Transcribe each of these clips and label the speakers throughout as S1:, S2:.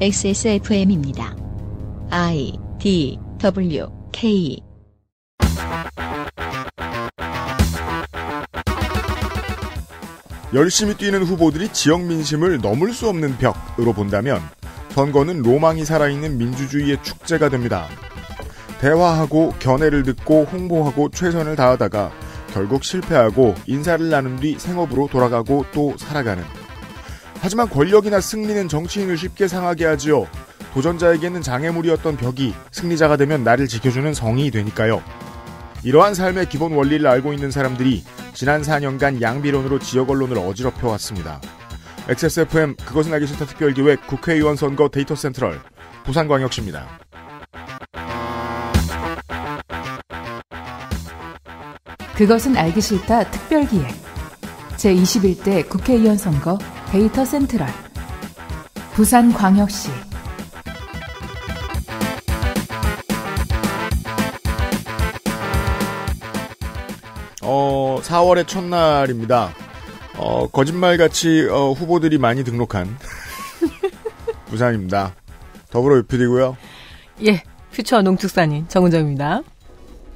S1: XSFM입니다.
S2: I D W K
S3: 열심히 뛰는 후보들이 지역 민심을 넘을 수 없는 벽으로 본다면 선거는 로망이 살아있는 민주주의의 축제가 됩니다. 대화하고 견해를 듣고 홍보하고 최선을 다하다가 결국 실패하고 인사를 나눈 뒤 생업으로 돌아가고 또 살아가는 하지만 권력이나 승리는 정치인을 쉽게 상하게 하지요. 도전자에게는 장애물이었던 벽이 승리자가 되면 나를 지켜주는 성이 되니까요. 이러한 삶의 기본 원리를 알고 있는 사람들이 지난 4년간 양비론으로 지역 언론을 어지럽혀 왔습니다. XSFM 그것은 알기 싫다 특별기획 국회의원 선거 데이터 센트럴 부산광역시입니다.
S1: 그것은 알기 싫다 특별기획 제21대 국회의원 선거 데이터 센트럴 부산광역시
S3: 어, 4월의 첫날입니다. 어, 거짓말같이 어, 후보들이 많이 등록한 부산입니다.
S4: 더불어 유필이고요.
S2: 예, 퓨처 농축산인 정은정입니다.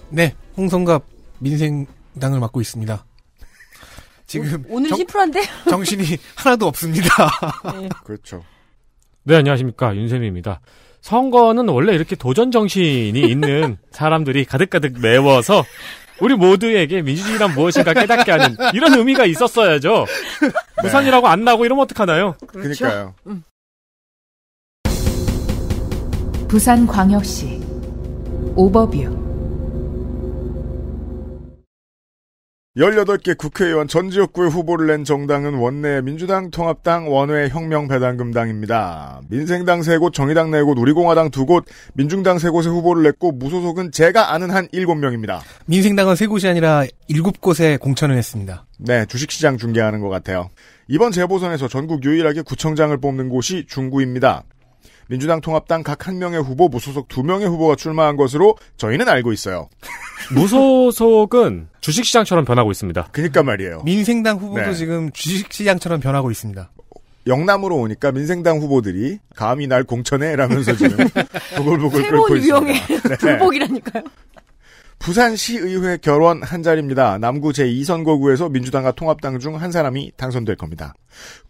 S4: 네, 홍성갑 민생당을 맡고 있습니다. 지금
S2: 오, 오늘 심플한데
S4: 정신이 하나도 없습니다. 네. 그렇죠. 네 안녕하십니까 윤쌤입니다
S5: 선거는 원래 이렇게 도전 정신이 있는 사람들이 가득가득 메워서 우리 모두에게 민주주의란 무엇인가 깨닫게 하는 이런 의미가 있었어야죠. 네. 부산이라고 안 나고 이러면 어떡하나요? 그렇죠? 그러니까요
S6: 음.
S1: 부산광역시 오버뷰
S3: 18개 국회의원 전 지역구의 후보를 낸 정당은 원내 민주당, 통합당, 원외 혁명배당금당입니다. 민생당 3곳, 정의당 4곳, 우리공화당 2곳, 민중당 3곳에 후보를 냈고 무소속은 제가 아는 한 7명입니다.
S4: 민생당은 3곳이 아니라 7곳에 공천을 했습니다. 네, 주식시장 중계하는 것 같아요.
S3: 이번 재보선에서 전국 유일하게 구청장을 뽑는 곳이 중구입니다. 민주당 통합당 각 한 명의 후보, 무소속 두 명의 후보가 출마한 것으로 저희는 알고 있어요. 무소속은 주식시장처럼 변하고 있습니다. 그니까 러 말이에요. 민생당 후보도 네.
S4: 지금 주식시장처럼
S3: 변하고 있습니다. 영남으로 오니까 민생당 후보들이 감히 날 공천해 라면서 지금 보글보글 끓고 있습니다. 최고 유형의
S6: 네. 불복이라니까요.
S3: 부산시의회 결원 한 자리입니다. 남구 제2선거구에서 민주당과 통합당 중 한 사람이 당선될 겁니다.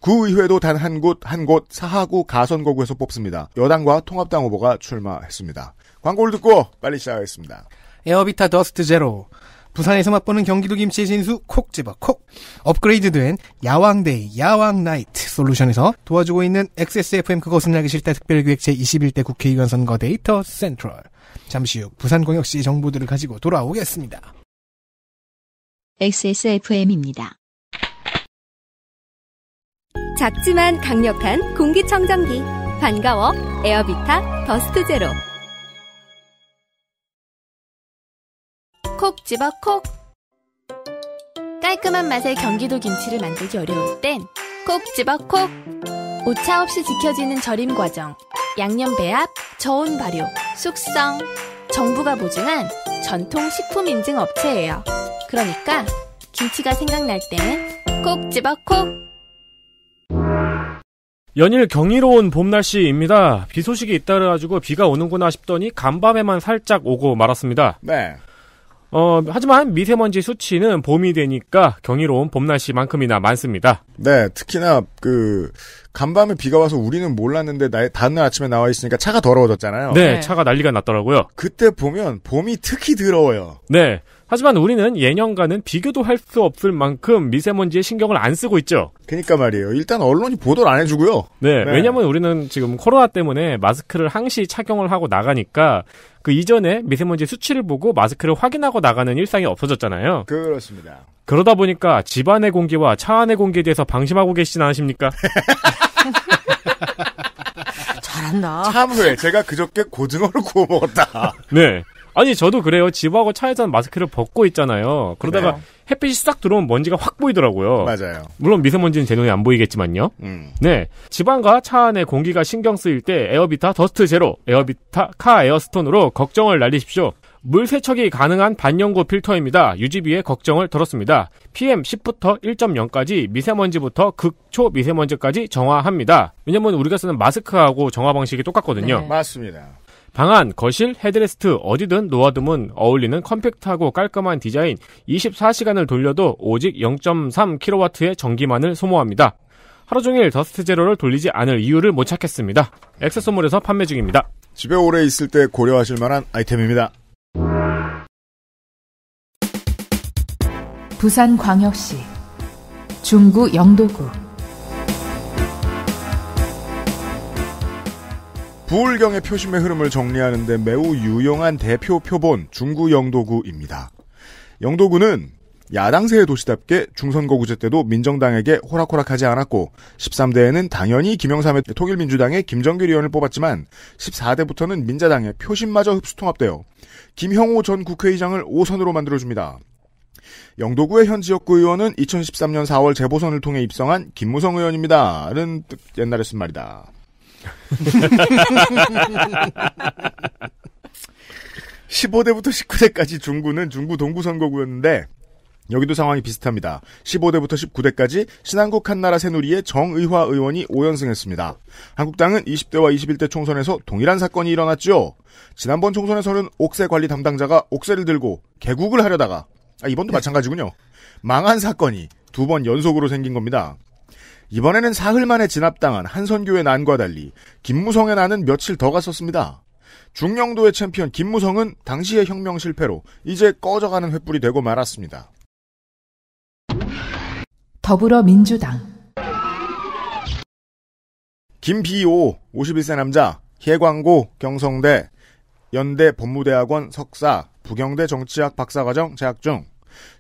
S3: 구의회도 단 한 곳, 한 곳 사하구 가선거구에서 뽑습니다. 여당과
S4: 통합당 후보가 출마했습니다. 광고를 듣고 빨리 시작하겠습니다. 에어비타 더스트 제로. 부산에서 맛보는 경기도 김치의 진수 콕 집어 콕 업그레이드된 야왕데이 야왕나이트 솔루션에서 도와주고 있는 XSFM 그것은 알기 싫다 특별기획 제21대 국회의원 선거 데이터 센트럴 잠시 후 부산광역시 정보들을 가지고 돌아오겠습니다.
S1: XSFM입니다.
S7: 작지만 강력한 공기청정기 반가워 에어비타 더스트 제로 콕
S2: 집어 콕 깔끔한 맛의 경기도 김치를 만들기 어려울 땐 콕 집어 콕 오차 없이 지켜지는 절임 과정, 양념 배합, 저온 발효, 숙성. 정부가 보증한 전통 식품 인증 업체예요. 그러니까 김치가 생각날 때는 꼭 집어 콕.
S5: 연일 경이로운 봄 날씨입니다. 비 소식이 잇따라 가지고 비가 오는구나 싶더니 간밤에만 살짝 오고 말았습니다. 네. 어, 하지만 미세먼지 수치는 봄이 되니까 경이로운 봄날씨만큼이나 많습니다.
S3: 네, 특히나 그 간밤에 비가 와서 우리는 몰랐는데 나, 다음날 아침에 나와 있으니까 차가 더러워졌잖아요. 네, 네, 차가 난리가 났더라고요. 그때 보면 봄이 특히 더러워요. 네.
S5: 하지만 우리는 예년과는 비교도 할 수 없을 만큼 미세먼지에 신경을 안 쓰고 있죠.
S3: 그러니까 말이에요. 일단 언론이 보도를 안 해주고요. 네, 네. 왜냐하면
S5: 우리는 지금 코로나 때문에 마스크를 항시 착용을 하고 나가니까 그 이전에 미세먼지 수치를 보고 마스크를 확인하고 나가는 일상이 없어졌잖아요.
S3: 그렇습니다.
S5: 그러다 보니까 집안의 공기와 차 안의 공기에 대해서 방심하고 계시진 않으십니까?
S3: 잘한다. 참회 제가 그저께 고등어를 구워 먹었다.
S5: 네. 아니 저도 그래요. 집하고 차에서 마스크를 벗고 있잖아요. 그러다가 그 햇빛이 싹 들어오면 먼지가 확 보이더라고요. 맞아요. 물론 미세먼지는 제 눈에 안 보이겠지만요. 음. 네, 집안과 차안에 공기가 신경 쓰일 때 에어비타 더스트 제로, 에어비타 카 에어스톤으로 걱정을 날리십시오. 물 세척이 가능한 반영구 필터입니다. 유지비에 걱정을 덜었습니다. PM 10부터 1.0까지 미세먼지부터 극초 미세먼지까지 정화합니다. 왜냐면 우리가 쓰는 마스크하고 정화 방식이 똑같거든요. 네. 맞습니다. 방안, 거실, 헤드레스트 어디든 놓아두면 어울리는 컴팩트하고 깔끔한 디자인 24시간을 돌려도 오직 0.3kW의 전기만을 소모합니다. 하루 종일 더스트 제로를 돌리지 않을 이유를 못 찾겠습니다. 액세서몰에서 판매 중입니다.
S3: 집에 오래 있을 때 고려하실 만한 아이템입니다.
S1: 부산광역시 중구 영도구 부울경의
S3: 표심의 흐름을 정리하는데 매우 유용한 대표 표본 중구 영도구입니다. 영도구는 야당세의 도시답게 중선거구제 때도 민정당에게 호락호락하지 않았고 13대에는 당연히 김영삼의 통일민주당의 김정길 의원을 뽑았지만 14대부터는 민자당의 표심마저 흡수통합되어 김형호 전 국회의장을 5선으로 만들어줍니다. 영도구의 현 지역구 의원은 2013년 4월 재보선을 통해 입성한 김무성 의원입니다. 는 옛날에 쓴 말이다. 15대부터 19대까지 중구는 중구 동구 선거구였는데 여기도 상황이 비슷합니다. 15대부터 19대까지 신한국 한나라 새누리의 정의화 의원이 5연승했습니다. 한국당은 20대와 21대 총선에서 동일한 사건이 일어났죠. 지난번 총선에서는 옥새 관리 담당자가 옥새를 들고 개국을 하려다가 아, 이번도 네. 마찬가지군요. 망한 사건이 두 번 연속으로 생긴 겁니다. 이번에는 사흘 만에 진압당한 한선교의 난과 달리 김무성의 난은 며칠 더 갔었습니다. 중령도의 챔피언 김무성은 당시의 혁명 실패로 이제 꺼져가는 횃불이 되고 말았습니다.
S7: 더불어민주당
S3: 김비오 51세 남자 해광고 경성대 연대 법무대학원 석사 부경대 정치학 박사과정 재학 중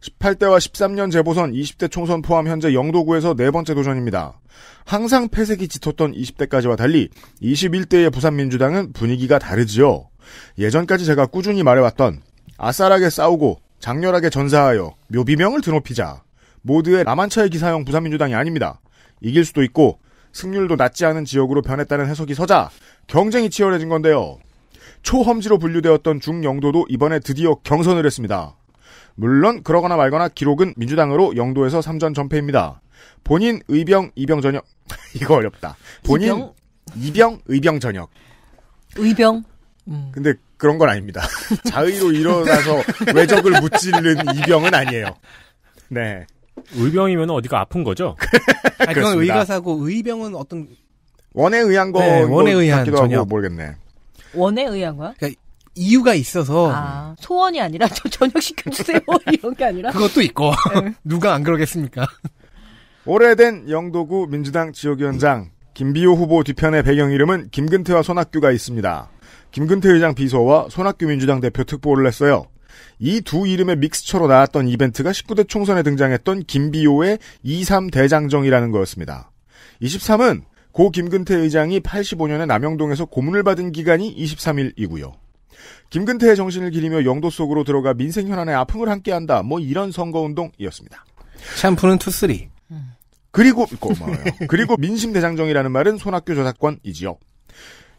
S3: 18대와 13년 재보선 20대 총선 포함 현재 영도구에서 네 번째 도전입니다. 항상 폐색이 짙었던 20대까지와 달리 21대의 부산민주당은 분위기가 다르지요. 예전까지 제가 꾸준히 말해왔던 아싸라게 싸우고 장렬하게 전사하여 묘비명을 드높이자 모두의 라만차의 기사형 부산민주당이 아닙니다. 이길 수도 있고 승률도 낮지 않은 지역으로 변했다는 해석이 서자 경쟁이 치열해진 건데요. 초험지로 분류되었던 중영도도 이번에 드디어 경선을 했습니다. 물론 그러거나 말거나 기록은 민주당으로 영도에서 3전 전패입니다. 본인 의병 이병 전역 이거 어렵다. 본인 이병, 의병 전역. 의병. 음. 근데 그런 건 아닙니다. 자의로 일어나서 외적을
S4: 무찌르는 이병은 아니에요.
S5: 네. 의병이면 어디가 아픈 거죠?
S4: 아, 그건 의가사고 의병은 어떤
S3: 원에 의한 네, 거 네, 원에 의한 전혀 모르겠네.
S2: 원에 의한 거야?
S4: 그러니까 이유가 있어서 아,
S2: 소원이 아니라 저 저녁 시켜주세요 이런 게 아니라 그것도
S4: 있고 네. 누가 안 그러겠습니까? 오래된
S3: 영도구 민주당 지역위원장 김비호 후보 뒤편의 배경 이름은 김근태와 손학규가 있습니다. 김근태 의장 비서와 손학규 민주당 대표 특보를 했어요. 이 두 이름의 믹스처로 나왔던 이벤트가 19대 총선에 등장했던 김비호의 23 대장정이라는 거였습니다. 23은 고 김근태 의장이 85년에 남영동에서 고문을 받은 기간이 23일이고요. 김근태의 정신을 기리며 영도 속으로 들어가 민생 현안에 아픔을 함께한다. 뭐 이런 선거운동이었습니다. 샴푸는 투쓰리. 그리고 고마워요. 그리고 민심 대장정이라는 말은 손학규 조작권이지요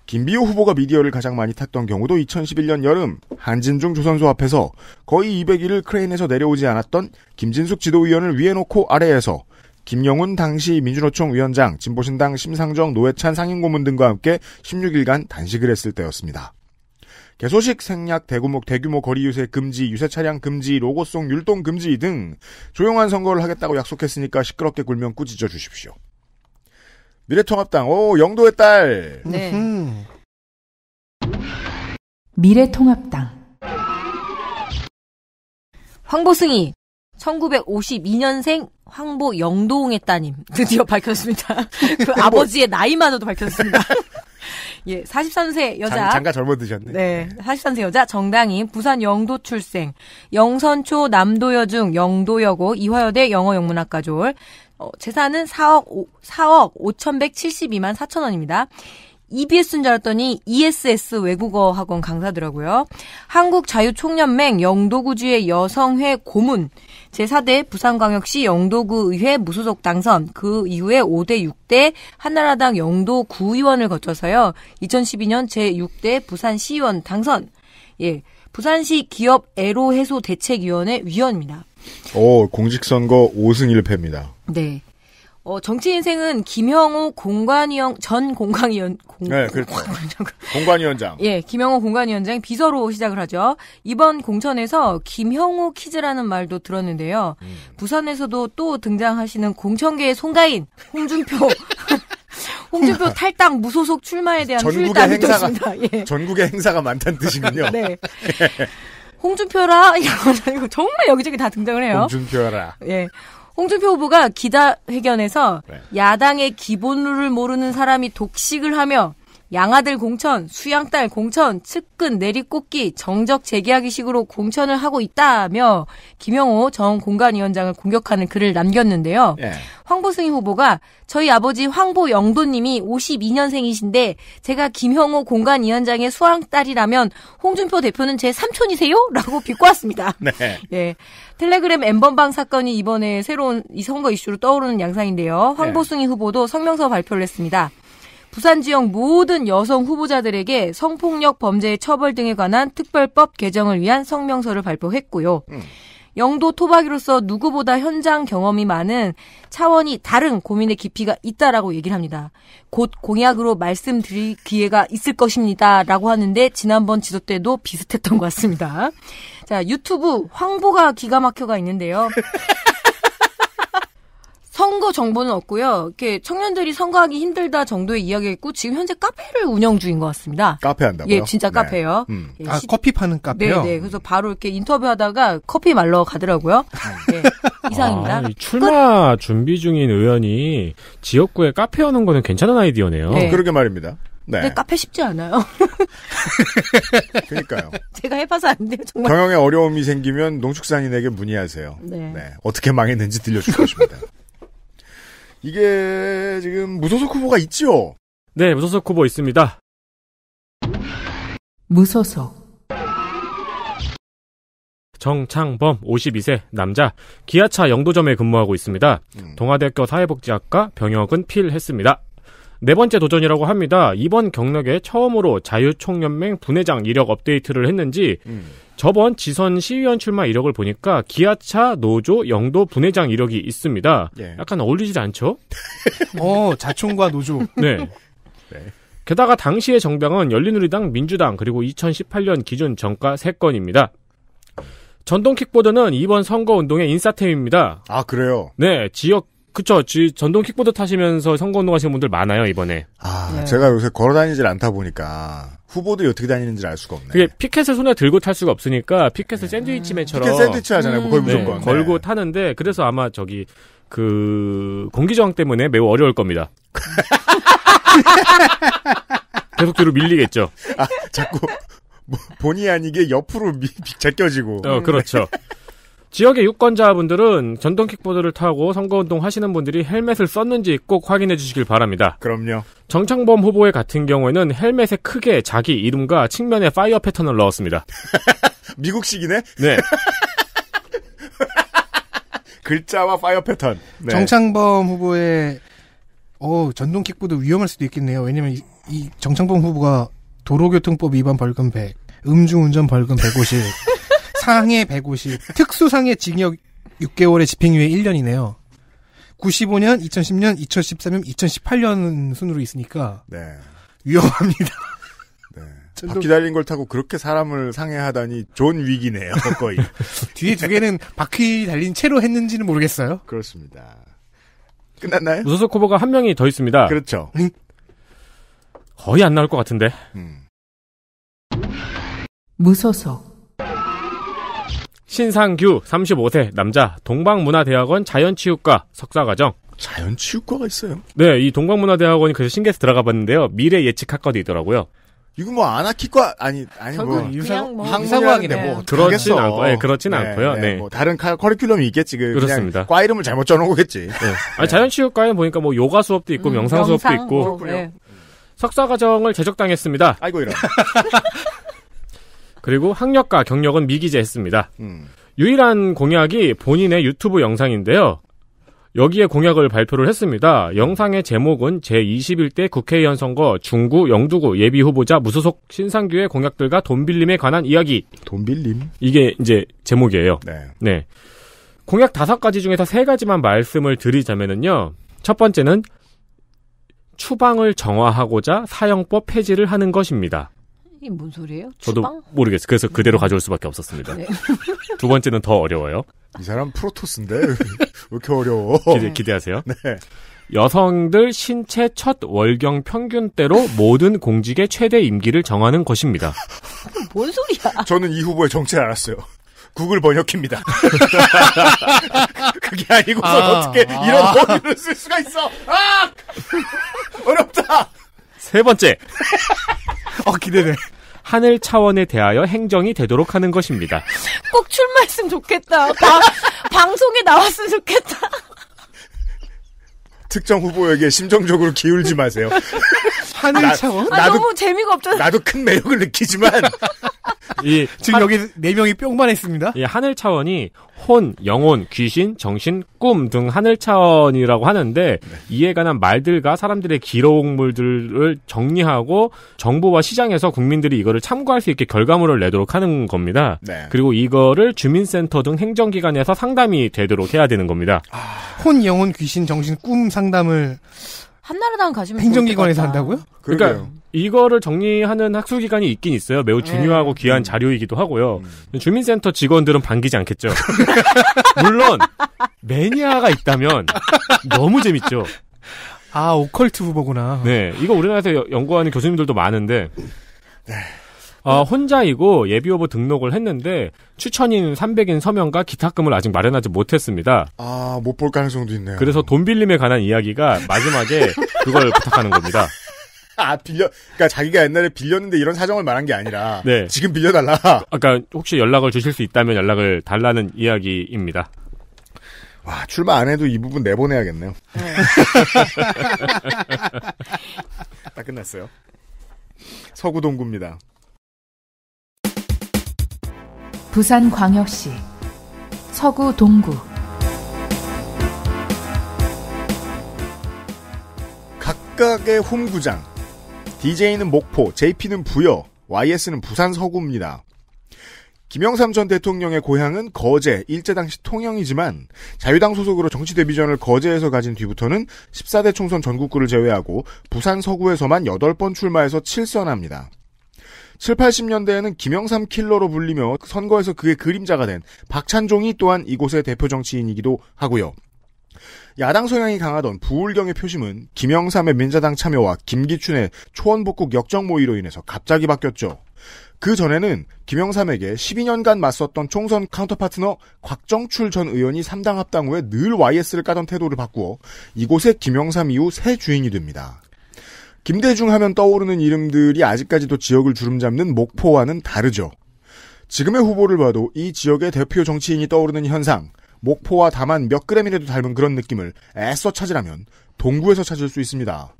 S3: 김비호 후보가 미디어를 가장 많이 탔던 경우도 2011년 여름 한진중 조선소 앞에서 거의 200일을 크레인에서 내려오지 않았던 김진숙 지도위원을 위에 놓고 아래에서 김영훈 당시 민주노총 위원장, 진보신당 심상정, 노회찬 상임고문 등과 함께 16일간 단식을 했을 때였습니다. 개소식 생략, 대규모, 대규모 거리 유세 금지, 유세 차량 금지, 로고송 율동 금지 등 조용한 선거를 하겠다고 약속했으니까 시끄럽게 굴면 꾸짖어 주십시오. 미래통합당, 오, 영도의 딸! 네.
S8: 미래통합당.
S2: 황보승이 1952년생 황보 영도홍의 따님 드디어 밝혔습니다. 그 아버지의 나이만으로도 밝혔습니다. 예, 43세 여자. 장, 잠깐 젊어드셨네. 네. 43세 여자 정당인 부산 영도 출생. 영선초 남도여중 영도여고 이화여대 영어영문학과 졸. 어, 재산은 4억 5, 4억 5,172만 4천 원입니다. EBS인 줄 알았더니 ESS 외국어 학원 강사더라고요. 한국자유총연맹 영도구주의 여성회 고문. 제4대 부산광역시 영도구의회 무소속 당선, 그 이후에 5대 6대 한나라당 영도구의원을 거쳐서요. 2012년 제6대 부산시의원 당선. 예. 부산시 기업 애로 해소 대책위원회 위원입니다.
S3: 오, 공직선거 5승 1패입니다.
S2: 네. 어, 정치 인생은 김형우 공관위원 전 공관위원 공, 네,
S3: 그렇죠. 공관위원장.
S2: 예, 김형우 공관위원장 비서로 시작을 하죠. 이번 공천에서 김형우 키즈라는 말도 들었는데요. 음. 부산에서도 또 등장하시는 공천계의 송가인 홍준표 홍준표 음. 탈당 무소속 출마에 대한 전국의 행사가 예.
S3: 전국의 행사가 많다는 뜻이군요. 네.
S2: 홍준표라 정말 여기저기 다 등장을 해요. 홍준표라. 예. 홍준표 후보가 기자회견에서 네. 야당의 기본룰을 모르는 사람이 독식을 하며 양아들 공천, 수양딸 공천, 측근 내리꽂기, 정적 재개하기 식으로 공천을 하고 있다며 김영호 전 공관위원장을 공격하는 글을 남겼는데요. 예. 황보승희 후보가 저희 아버지 황보영도님이 52년생이신데 제가 김영호 공관위원장의 수양딸이라면 홍준표 대표는 제 삼촌이세요? 라고 비꼬았습니다. 네. 예. 텔레그램 엠번방 사건이 이번에 새로운 이 선거 이슈로 떠오르는 양상인데요. 황보승희 예. 후보도 성명서 발표를 했습니다. 부산 지역 모든 여성 후보자들에게 성폭력 범죄의 처벌 등에 관한 특별법 개정을 위한 성명서를 발표했고요. 음. 영도 토박이로서 누구보다 현장 경험이 많은 차원이 다른 고민의 깊이가 있다라고 얘기를 합니다. 곧 공약으로 말씀드릴 기회가 있을 것입니다. 라고 하는데 지난번 지도 때도 비슷했던 것 같습니다. 자, 유튜브 황보가 기가 막혀가 있는데요. 선거 정보는 없고요. 이렇게 청년들이 선거하기 힘들다 정도의 이야기있고 지금 현재 카페를 운영 중인 것 같습니다. 카페
S4: 한다고요? 예, 진짜 네. 카페예요. 음. 예, 아, 시...
S2: 커피 파는 카페요? 네, 네. 그래서 바로 이렇게 인터뷰하다가 커피 말러 가더라고요. 네, 이상입니다. 아,
S5: 출마 끝. 준비 중인 의원이
S3: 지역구에 카페 여는 거는 괜찮은 아이디어네요. 네. 그러게 말입니다. 네. 근데
S2: 카페 쉽지 않아요.
S3: 그러니까요.
S2: 제가 해봐서 안 돼요, 정말. 경영에
S3: 어려움이 생기면 농축산인에게 문의하세요. 네. 네. 어떻게 망했는지 들려줄 것입니다. 이게 지금 무소속 후보가 있지요? 네, 무소속 후보 있습니다.
S9: 무소속
S5: 정창범 52세 남자 기아차 영도점에 근무하고 있습니다. 음. 동아대학교 사회복지학과 병역은 필했습니다. 네 번째 도전이라고 합니다. 이번 경력에 처음으로 자유총연맹 분회장 이력 업데이트를 했는지 음. 저번 지선 시의원 출마 이력을 보니까 기아차 노조 영도 분회장 이력이 있습니다. 예. 약간 어울리지 않죠? 어, 자총과
S4: 노조. 네. 네.
S5: 게다가 당시의 정당은 열린우리당, 민주당 그리고 2018년 기준 정가 3건입니다. 전동 킥보드는 이번 선거 운동의 인사템입니다. 아, 그래요? 네, 지역 그렇죠 전동 킥보드 타시면서 선거 운동하시는 분들 많아요, 이번에.
S3: 아, 네. 제가 요새 걸어 다니질 않다 보니까 후보들이 어떻게 다니는지 알 수가 없네.
S5: 그게 피켓을 손에 들고 탈 수가 없으니까 피켓을 네. 샌드위치 매처럼 피켓 샌드위치 하잖아요, 음. 거의 무조건. 네, 걸고 네. 타는데, 그래서 아마 저기,
S3: 그,
S5: 공기저항 때문에 매우 어려울 겁니다. 계속 뒤로 밀리겠죠. 아, 자꾸, 뭐, 본의 아니게 옆으로 미, 미, 제껴지고. 어, 그렇죠. 네. 지역의 유권자분들은 전동 킥보드를 타고 선거운동 하시는 분들이 헬멧을 썼는지 꼭 확인해 주시길 바랍니다. 그럼요. 정창범 후보의 같은 경우에는 헬멧에 크게 자기 이름과 측면에 파이어 패턴을 넣었습니다. 미국식이네? 네.
S3: 글자와 파이어 패턴. 네.
S4: 정창범 후보의 어, 전동 킥보드 위험할 수도 있겠네요. 왜냐면 이, 이 정창범 후보가 도로교통법 위반 벌금 100, 음주운전 벌금 150. 상해 150, 특수상해 징역 6개월에 집행유예 1년이네요. 95년, 2010년, 2013년, 2018년 순으로 있으니까 네. 위험합니다. 네.
S3: 바퀴 달린 걸 타고 그렇게 사람을 상해하다니 좋은 위기네요, 거의. 뒤에 두 개는
S4: 바퀴 달린 채로 했는지는 모르겠어요.
S3: 그렇습니다. 끝났나요? 무소속 후보가
S5: 한 명이 더 있습니다. 그렇죠. 거의 안 나올 것 같은데. 음.
S9: 무소속 신상규
S5: 35세 남자 동방문화대학원 자연치유과 석사과정
S3: 자연치유과가 있어요?
S5: 네, 이 동방문화대학원이 그래서 신기해서 들어가 봤는데요. 미래 예측학과도 있더라고요.
S3: 이거 뭐 아나키과 아니 아니 뭐유상뭐상문학인데 네. 뭐, 뭐, 뭐, 뭐 그렇진 않고 네, 예, 그렇진 네, 않고요. 네, 네. 뭐 다른 카, 커리큘럼이 있겠지 그 그렇습니다. 과 이름을 잘못 적어 놓겠지. 네. 아니 자연치유과에 보니까 뭐 요가
S5: 수업도 있고 음, 명상 수업도 명상, 있고 뭐, 어, 네. 석사 과정을 제적당했습니다. 아이고 이런. 그리고 학력과 경력은 미기재했습니다. 음. 유일한 공약이 본인의 유튜브 영상인데요. 여기에 공약을 발표를 했습니다. 영상의 제목은 제21대 국회의원 선거 중구 영두구 예비 후보자 무소속 신상규의 공약들과 돈빌림에 관한 이야기. 돈빌림? 이게 이제 제목이에요. 네. 네. 공약 다섯 가지 중에서 세 가지만 말씀을 드리자면은요. 첫 번째는 추방을 정화하고자 사형법 폐지를 하는 것입니다.
S2: 이게 뭔 소리예요? 저도 주방? 모르겠어요. 그래서 음. 그대로
S5: 가져올 수밖에 없었습니다. 네. 두 번째는 더 어려워요.
S3: 이 사람 프로토스인데 왜 이렇게 어려워? 기대, 기대하세요.
S5: 네. 여성들 신체 첫 월경 평균대로 모든 공직의 최대 임기를 정하는
S3: 것입니다. 뭔 소리야? 저는 이 후보의 정체를 알았어요. 구글 번역기입니다. 그게 아니고 아, 어떻게 이런
S6: 번역을 쓸 수가 있어? 아! 어렵다!
S5: 세 번째. 어, 기대돼. 하늘 차원에 대하여 행정이 되도록 하는 것입니다.
S2: 꼭 출마했으면 좋겠다. 나, 방송에 나왔으면 좋겠다.
S3: 특정 후보에게 심정적으로 기울지 마세요.
S2: 하늘 아, 차원? 아, 나도, 너무 재미가 없잖아.
S3: 나도 큰 매력을 느끼지만 이 예. 지금 한, 여기 네 명이 뿅만 했습니다. 예, 하늘 차원이
S5: 혼, 영혼, 귀신, 정신, 꿈 등 하늘 차원이라고 하는데 네. 이에 관한 말들과 사람들의 기록물들을 정리하고 정부와 시장에서 국민들이 이거를 참고할 수 있게 결과물을 내도록 하는 겁니다. 네. 그리고 이거를 주민센터 등 행정기관에서 상담이 되도록 해야 되는 겁니다. 아,
S4: 혼, 영혼, 귀신, 정신, 꿈 상담을
S2: 한나라당 가시면 행정기관에서
S4: 한다고요?
S5: 그러니까 그러게요. 이거를 정리하는 학술 기관이 있긴 있어요. 매우 네. 중요하고 네. 귀한 음. 자료이기도 하고요. 음. 주민센터 직원들은 반기지 않겠죠. 물론 매니아가 있다면 너무 재밌죠.
S4: 아 오컬트 후보구나.
S5: 네, 이거 우리나라에서 연구하는 교수님들도 많은데. 네. 어, 네. 혼자이고 예비 후보 등록을 했는데 추천인 300인 서명과 기타금을 아직 마련하지 못했습니다.
S3: 아, 못 볼 가능성도 있네요.
S5: 그래서 돈 빌림에 관한 이야기가 마지막에 그걸 부탁하는 겁니다.
S3: 아, 빌려, 그니까 자기가 옛날에 빌렸는데 이런 사정을 말한 게 아니라.
S5: 네. 지금 빌려달라. 아까 그러니까 혹시 연락을 주실 수 있다면 연락을 달라는
S3: 이야기입니다. 와, 출마 안 해도 이 부분 내보내야겠네요. 다 네. 끝났어요. 서구동구입니다.
S1: 부산광역시 서구 동구
S3: 각각의 홈구장 DJ는 목포, JP는 부여, YS는 부산 서구입니다. 김영삼 전 대통령의 고향은 거제, 일제 당시 통영이지만 자유당 소속으로 정치 데뷔전을 거제에서 가진 뒤부터는 14대 총선 전국구를 제외하고 부산 서구에서만 8번 출마해서 7선합니다 7, 80년대에는 김영삼 킬러로 불리며 선거에서 그의 그림자가 된 박찬종이 또한 이곳의 대표 정치인이기도 하고요. 야당 성향이 강하던 부울경의 표심은 김영삼의 민자당 참여와 김기춘의 초원복국 역정 모의로 인해서 갑자기 바뀌었죠. 그 전에는 김영삼에게 12년간 맞섰던 총선 카운터 파트너 곽정출 전 의원이 3당 합당 후에 늘 YS를 까던 태도를 바꾸어 이곳에 김영삼 이후 새 주인이 됩니다. 김대중 하면 떠오르는 이름들이 아직까지도 지역을 주름잡는 목포와는 다르죠. 지금의 후보를 봐도 이 지역의 대표 정치인이 떠오르는 현상, 목포와 다만 몇 그램이라도 닮은 그런 느낌을 애써 찾으라면 동구에서 찾을 수 있습니다.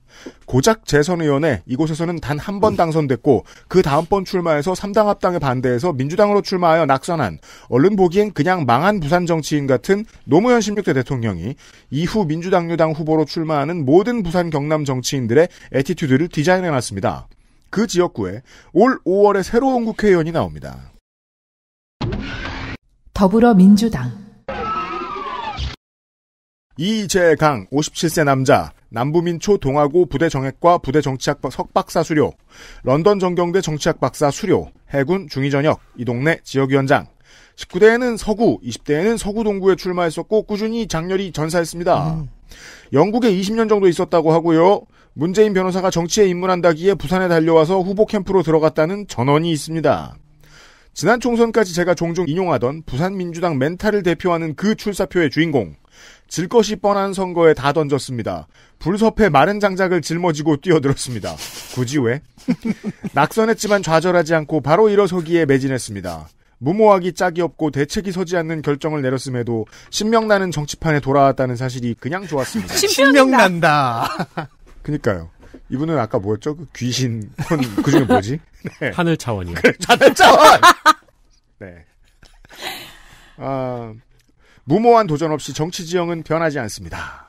S3: 고작 재선 의원에 이곳에서는 단 한 번 당선됐고 그 다음번 출마해서3당 합당에 반대해서 민주당으로 출마하여 낙선한 얼른 보기엔 그냥 망한 부산 정치인 같은 노무현 16대 대통령이 이후 민주당 유당 후보로 출마하는 모든 부산 경남 정치인들의 에티튜드를 디자인해 놨습니다. 그 지역구에 올 5월에 새로운 국회의원이 나옵니다.
S7: 더불어민주당
S3: 이재강 57세 남자 남부민 초 동아고 부대 정액과 부대 정치학 석박사 수료 런던 정경대 정치학 박사 수료 해군 중위전역 이 동네 지역위원장 19대에는 서구 20대에는 서구 동구에 출마했었고 꾸준히 장렬히 전사했습니다. 음. 영국에 20년 정도 있었다고 하고요. 문재인 변호사가 정치에 입문한다기에 부산에 달려와서 후보 캠프로 들어갔다는 전언이 있습니다. 지난 총선까지 제가 종종 인용하던 부산 민주당 멘탈을 대표하는 그 출사표의 주인공 질 것이 뻔한 선거에 다 던졌습니다. 불섭해 마른 장작을 짊어지고 뛰어들었습니다. 굳이 왜? 낙선했지만 좌절하지 않고 바로 일어서기에 매진했습니다. 무모하기 짝이 없고 대책이 서지 않는 결정을 내렸음에도 신명나는 정치판에 돌아왔다는 사실이 그냥 좋았습니다.
S4: 신명난다.
S3: 그니까요. 이분은 아까 뭐였죠? 그 귀신 그 중에 뭐지? 네. 하늘 차원이요. 하늘 차원. 네. 아 무모한 도전 없이 정치 지형은 변하지 않습니다.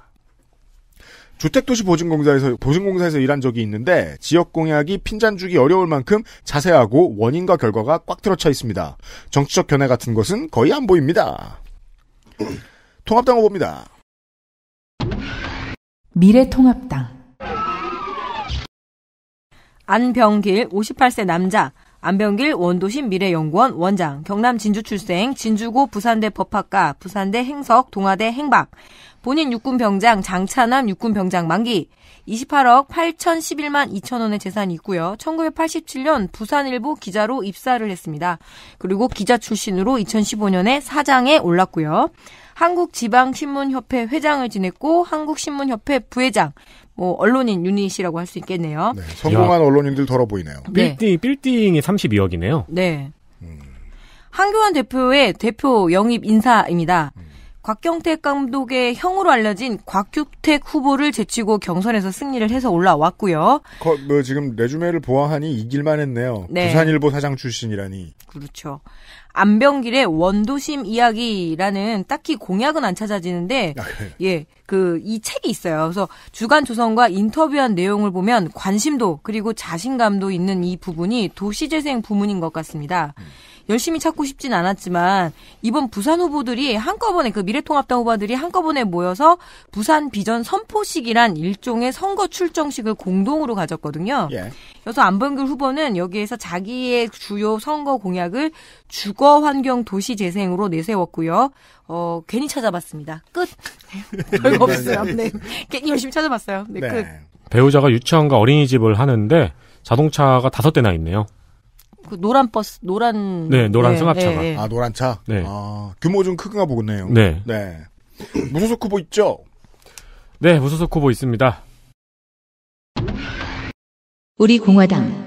S3: 주택도시보증공사에서 보증공사에서 일한 적이 있는데 지역 공약이 핀잔 주기 어려울 만큼 자세하고 원인과 결과가 꽉 들어차 있습니다. 정치적 견해 같은 것은 거의 안 보입니다.
S2: 통합당 후보입니다.
S3: 미래통합당
S2: 안병길 58세 남자 안병길 원도심 미래연구원 원장, 경남 진주 출생, 진주고 부산대 법학과, 부산대 행석, 동아대 행박, 본인 육군병장 장차남 육군병장 만기, 28억 8,011만 2천 원의 재산이 있고요. 1987년 부산일보 기자로 입사를 했습니다. 그리고 기자 출신으로 2015년에 사장에 올랐고요. 한국지방신문협회 회장을 지냈고 한국신문협회 부회장, 뭐 언론인 유닛이라고 할 수 있겠네요. 네, 성공한
S3: 야. 언론인들 덜어 보이네요. 빌딩 네. 빌딩이
S5: 32억이네요.
S2: 네. 음. 한교환 대표의 대표 영입 인사입니다. 음. 곽경택 감독의 형으로 알려진 곽규택 후보를 제치고 경선에서 승리를 해서 올라왔고요.
S3: 거, 뭐 지금 레주메를 보아하니 이길만 했네요. 네. 부산일보 사장 출신이라니.
S2: 그렇죠. 안병길의 원도심 이야기라는 딱히 공약은 안 찾아지는데 아, 네. 예. 그 이 책이 있어요. 그래서 주간 조선과 인터뷰한 내용을 보면 관심도 그리고 자신감도 있는 이 부분이 도시재생 부문인 것 같습니다. 음. 열심히 찾고 싶진 않았지만 이번 부산 후보들이 한꺼번에 그 미래통합당 후보들이 한꺼번에 모여서 부산 비전 선포식이란 일종의 선거 출정식을 공동으로 가졌거든요. 예. 그래서 안봉길 후보는 여기에서 자기의 주요 선거 공약을 주거 환경 도시 재생으로 내세웠고요. 어, 괜히 찾아봤습니다. 끝. 별거 네. 없어요. 네. 괜히 열심히 찾아봤어요. 네, 네. 끝.
S5: 배우자가 유치원과 어린이집을 하는데 자동차가 다섯 대나 있네요.
S2: 그 노란 버스, 노란. 네, 노란 네, 승합차가. 네, 네. 아,
S3: 노란 차? 네. 아, 규모 좀 크긴가 보겠네요. 네. 네. 무소속 후보 있죠?
S5: 네, 무소속 후보 있습니다.
S1: 우리 공화당.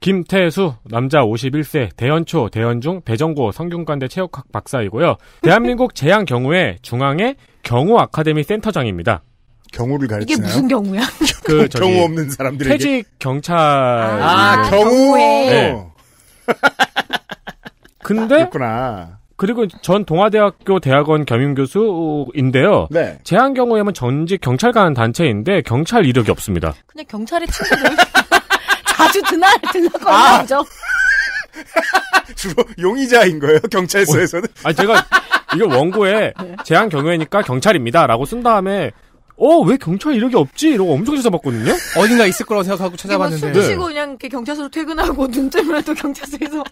S5: 김태수 남자 51세 대연초 대연중 배정고 성균관대 체육학 박사이고요. 대한민국 재앙 경우의 중앙의 경호 아카데미 센터장입니다.
S3: 경우를 가르치나요? 이게 무슨 경우야? 그 경우 없는 사람들에게 퇴직 경찰 아, 아 그 경우 네. 근데 그렇구나.
S5: 그리고 전 동아대학교 대학원 겸임교수인데요. 네. 제한 경우에는 전직 경찰관 단체인데 경찰 이력이 없습니다.
S2: 그냥 경찰의 친구들
S3: 자주 드날 드는거나 아. 죠 주로 용의자인 거예요 경찰서에서는.
S5: 어, 아 제가 이거 원고에 네. 제한 경우에니까 경찰입니다라고 쓴 다음에
S3: 어, 왜 경찰 이력이 없지? 이러고 엄청 찾아봤거든요? 어딘가 있을 거라고 생각하고 찾아봤는데. 숨시고
S2: 그냥 이렇게 경찰서로 퇴근하고 눈 뜨면 또 경찰서에서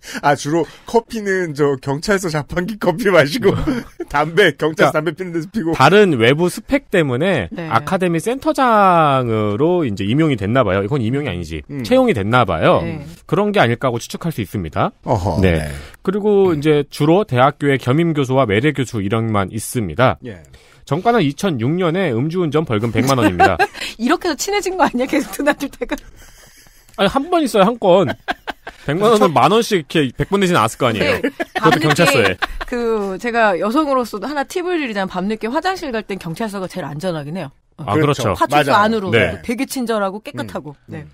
S3: 아 주로 커피는 저 경찰서 자판기 커피 마시고 담배 경찰 그러니까 담배 피는 데서 피고 다른 외부
S5: 스펙 때문에 네. 아카데미 센터장으로 이제 임용이 됐나 봐요. 이건 임용이 아니지 음. 채용이 됐나 봐요. 네. 그런 게 아닐까 하고 추측할 수 있습니다. 어허, 네. 네. 그리고 음. 이제 주로 대학교의 겸임 교수와 매래 교수 이런만 있습니다. 예. 정가는 2006년에 음주운전 벌금 100만 원입니다.
S2: 이렇게 해서 친해진 거 아니야? 계속 드나들 때가.
S5: 아니 한번 있어요 한 건. 100만 원은 만 원씩 이렇게 1 0 0분 내지는 않았을 거 아니에요. 네. 그것도 경찰서에.
S2: 그 제가 여성으로서도 하나 팁을 드리자면 밤늦게 화장실 갈 땐 경찰서가 제일 안전하긴 해요. 아 그렇죠. 그렇죠. 화출소 안으로 네. 되게 친절하고 깨끗하고. 음. 네.